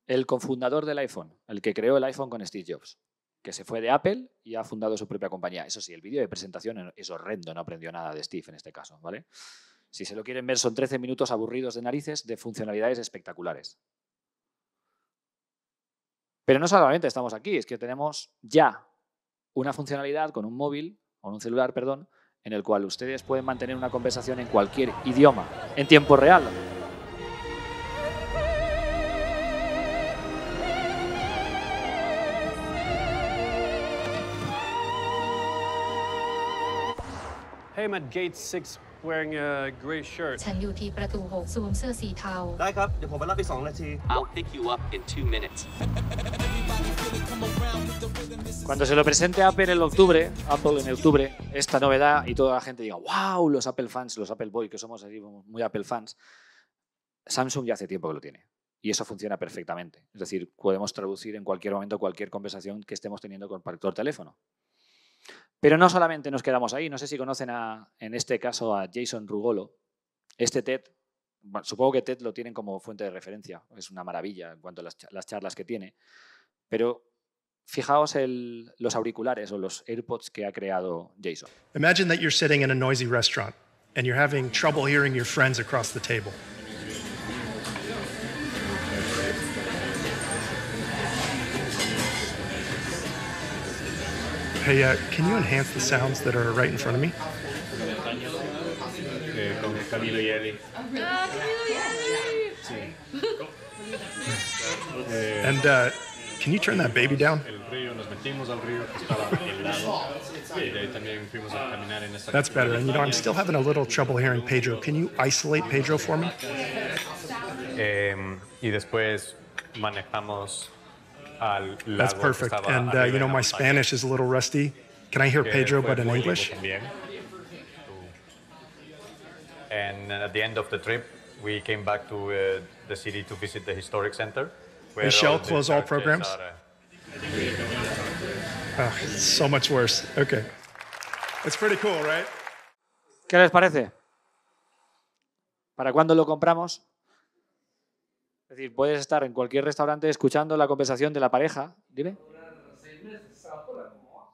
El cofundador del iPhone, el que creó el iPhone con Steve Jobs que se fue de Apple y ha fundado su propia compañía. Eso sí, el vídeo de presentación es horrendo, no aprendió nada de Steve en este caso, ¿vale? Si se lo quieren ver, son 13 minutos aburridos de narices de funcionalidades espectaculares. Pero no solamente estamos aquí, es que tenemos ya una funcionalidad con un móvil, con un celular, perdón, en el cual ustedes pueden mantener una conversación en cualquier idioma, en tiempo real. Cuando se lo presente Apple en octubre, Apple en octubre, esta novedad y toda la gente diga, wow, los Apple fans, los Apple Boy, que somos muy Apple fans, Samsung ya hace tiempo que lo tiene. Y eso funciona perfectamente. Es decir, podemos traducir en cualquier momento cualquier conversación que estemos teniendo con, por teléfono. Pero no solamente nos quedamos ahí. No sé si conocen en este caso a Jason Rugolo. Este TED, supongo que TED lo tienen como fuente de referencia. Es una maravilla en cuanto a las, charlas que tiene. Pero fijaos los auriculares o los AirPods que ha creado Jason. Imagine that you're sitting in a noisy restaurant and you're having trouble hearing your friends across the table. Hey, uh, can you enhance the sounds that are right in front of me? Eh, and uh, can you turn that baby down? That's better. And you know, I'm still having a little trouble hearing Pedro. Can you isolate Pedro for me? Um, y después manejamos uh, That's perfect. And uh, you know, my Spanish is a little rusty. Can I hear Pedro, but in English? And at the end of the trip, we came back to uh, the city to visit the historic center. Michelle, close all programs. Are, uh... oh, so much worse. Okay. It's pretty cool, right? ¿Qué les parece? ¿Para cuándo lo compramos? Es decir, puedes estar en cualquier restaurante escuchando la conversación de la pareja. Dime.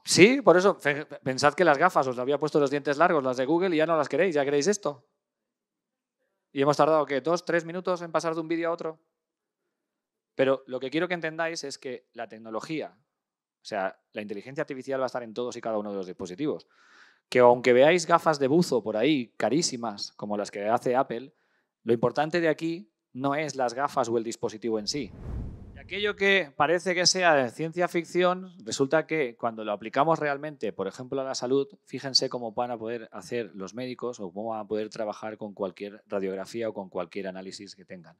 Sí, por eso, pensad que las gafas, os había puesto los dientes largos, las de Google, y ya no las queréis, ya queréis esto. Y hemos tardado, ¿qué? ¿Dos, tres minutos en pasar de un vídeo a otro? Pero lo que quiero que entendáis es que la tecnología, o sea, la inteligencia artificial va a estar en todos y cada uno de los dispositivos. Que aunque veáis gafas de buzo por ahí, carísimas, como las que hace Apple, lo importante de aquí no es las gafas o el dispositivo en sí. Y aquello que parece que sea de ciencia ficción, resulta que cuando lo aplicamos realmente, por ejemplo, a la salud, fíjense cómo van a poder hacer los médicos o cómo van a poder trabajar con cualquier radiografía o con cualquier análisis que tengan.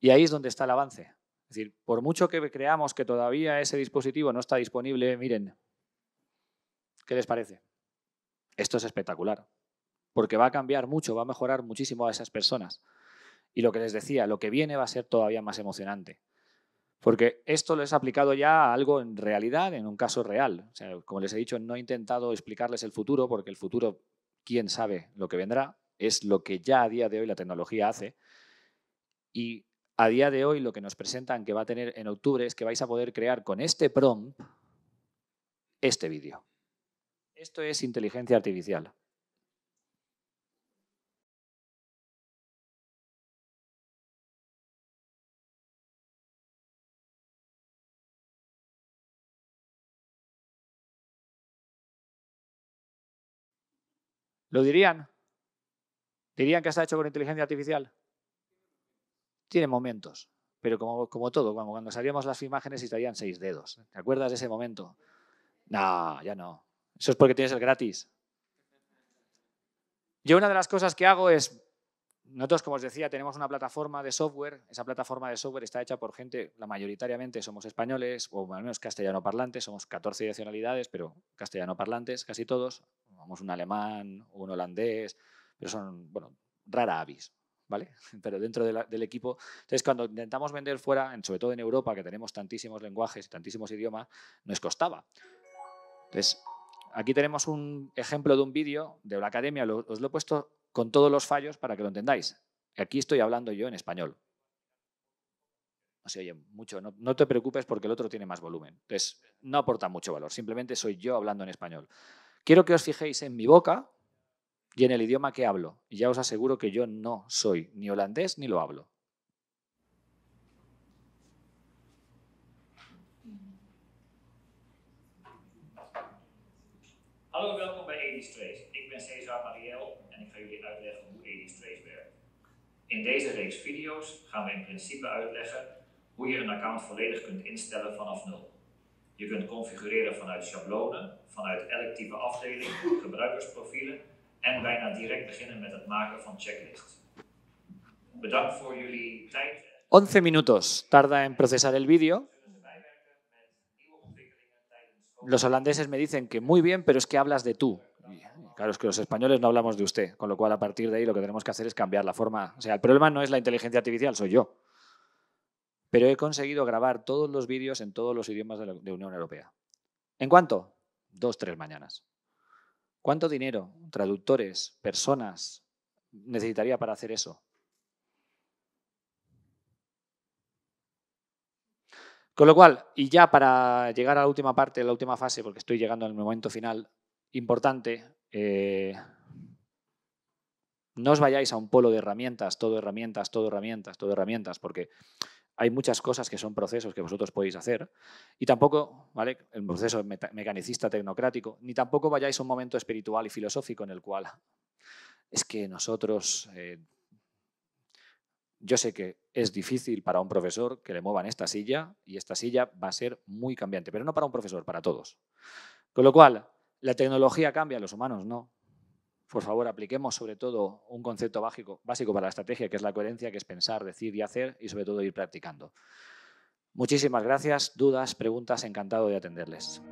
Y ahí es donde está el avance. Es decir, por mucho que creamos que todavía ese dispositivo no está disponible, miren, ¿qué les parece? Esto es espectacular porque va a cambiar mucho, va a mejorar muchísimo a esas personas. Y lo que les decía, lo que viene va a ser todavía más emocionante. Porque esto lo he aplicado ya a algo en realidad, en un caso real. como les he dicho, no he intentado explicarles el futuro, porque el futuro, quién sabe lo que vendrá, es lo que ya a día de hoy la tecnología hace. Y a día de hoy lo que nos presentan que va a tener en octubre es que vais a poder crear con este prompt este vídeo. Esto es inteligencia artificial. ¿Lo dirían? ¿Dirían que está hecho con inteligencia artificial? Tiene momentos, pero como, como todo, como cuando salíamos las imágenes y salían seis dedos. ¿Te acuerdas de ese momento? No, ya no. Eso es porque tienes el gratis. Yo una de las cosas que hago es nosotros, como os decía, tenemos una plataforma de software. Esa plataforma de software está hecha por gente, la mayoritariamente somos españoles, o al menos castellano parlantes, somos 14 nacionalidades, pero castellano parlantes casi todos. Vamos un alemán, un holandés, pero son, bueno, rara avis, ¿vale? (laughs) Pero dentro del equipo. Entonces, cuando intentamos vender fuera, sobre todo en Europa, que tenemos tantísimos lenguajes y tantísimos idiomas, nos costaba. Entonces, aquí tenemos un ejemplo de un vídeo de la academia, os lo he puesto con todos los fallos para que lo entendáis. Aquí estoy hablando yo en español. No oye mucho, no, te preocupes porque el otro tiene más volumen. Entonces, no aporta mucho valor, simplemente soy yo hablando en español. Quiero que os fijéis en mi boca y en el idioma que hablo. Y ya os aseguro que yo no soy ni holandés ni lo hablo. In deze reeks video's gaan we in principe uitleggen hoe je een account volledig kunt instellen vanaf nul. Je kunt configureren vanuit schablonen, vanuit elk type afdeling, gebruikersprofielen en bijna direct beginnen met het maken van checklists. Bedankt voor jullie tijd. 11 minutos tarda en procesar el vídeo. Los holandeses me dicen que muy bien, pero es que hablas de tú. Claro, es que los españoles no hablamos de usted, con lo cual a partir de ahí lo que tenemos que hacer es cambiar la forma. O sea, el problema no es la inteligencia artificial, soy yo. Pero he conseguido grabar todos los vídeos en todos los idiomas de la Unión Europea. ¿En cuánto? Dos, tres mañanas. ¿Cuánto dinero, traductores, personas necesitaría para hacer eso? Con lo cual, y ya para llegar a la última parte, la última fase, porque estoy llegando al momento final importante, eh, no os vayáis a un polo de herramientas, todo herramientas, todo herramientas, todo herramientas, porque hay muchas cosas que son procesos que vosotros podéis hacer y tampoco, ¿vale? El proceso mecanicista tecnocrático, ni tampoco vayáis a un momento espiritual y filosófico en el cual es que nosotros, eh, yo sé que es difícil para un profesor que le muevan esta silla y esta silla va a ser muy cambiante, pero no para un profesor, para todos. Con lo cual, la tecnología cambia, a los humanos no. Por favor, apliquemos sobre todo un concepto básico, básico para la estrategia, que es la coherencia, que es pensar, decir y hacer, y sobre todo ir practicando. Muchísimas gracias, dudas, preguntas, encantado de atenderles.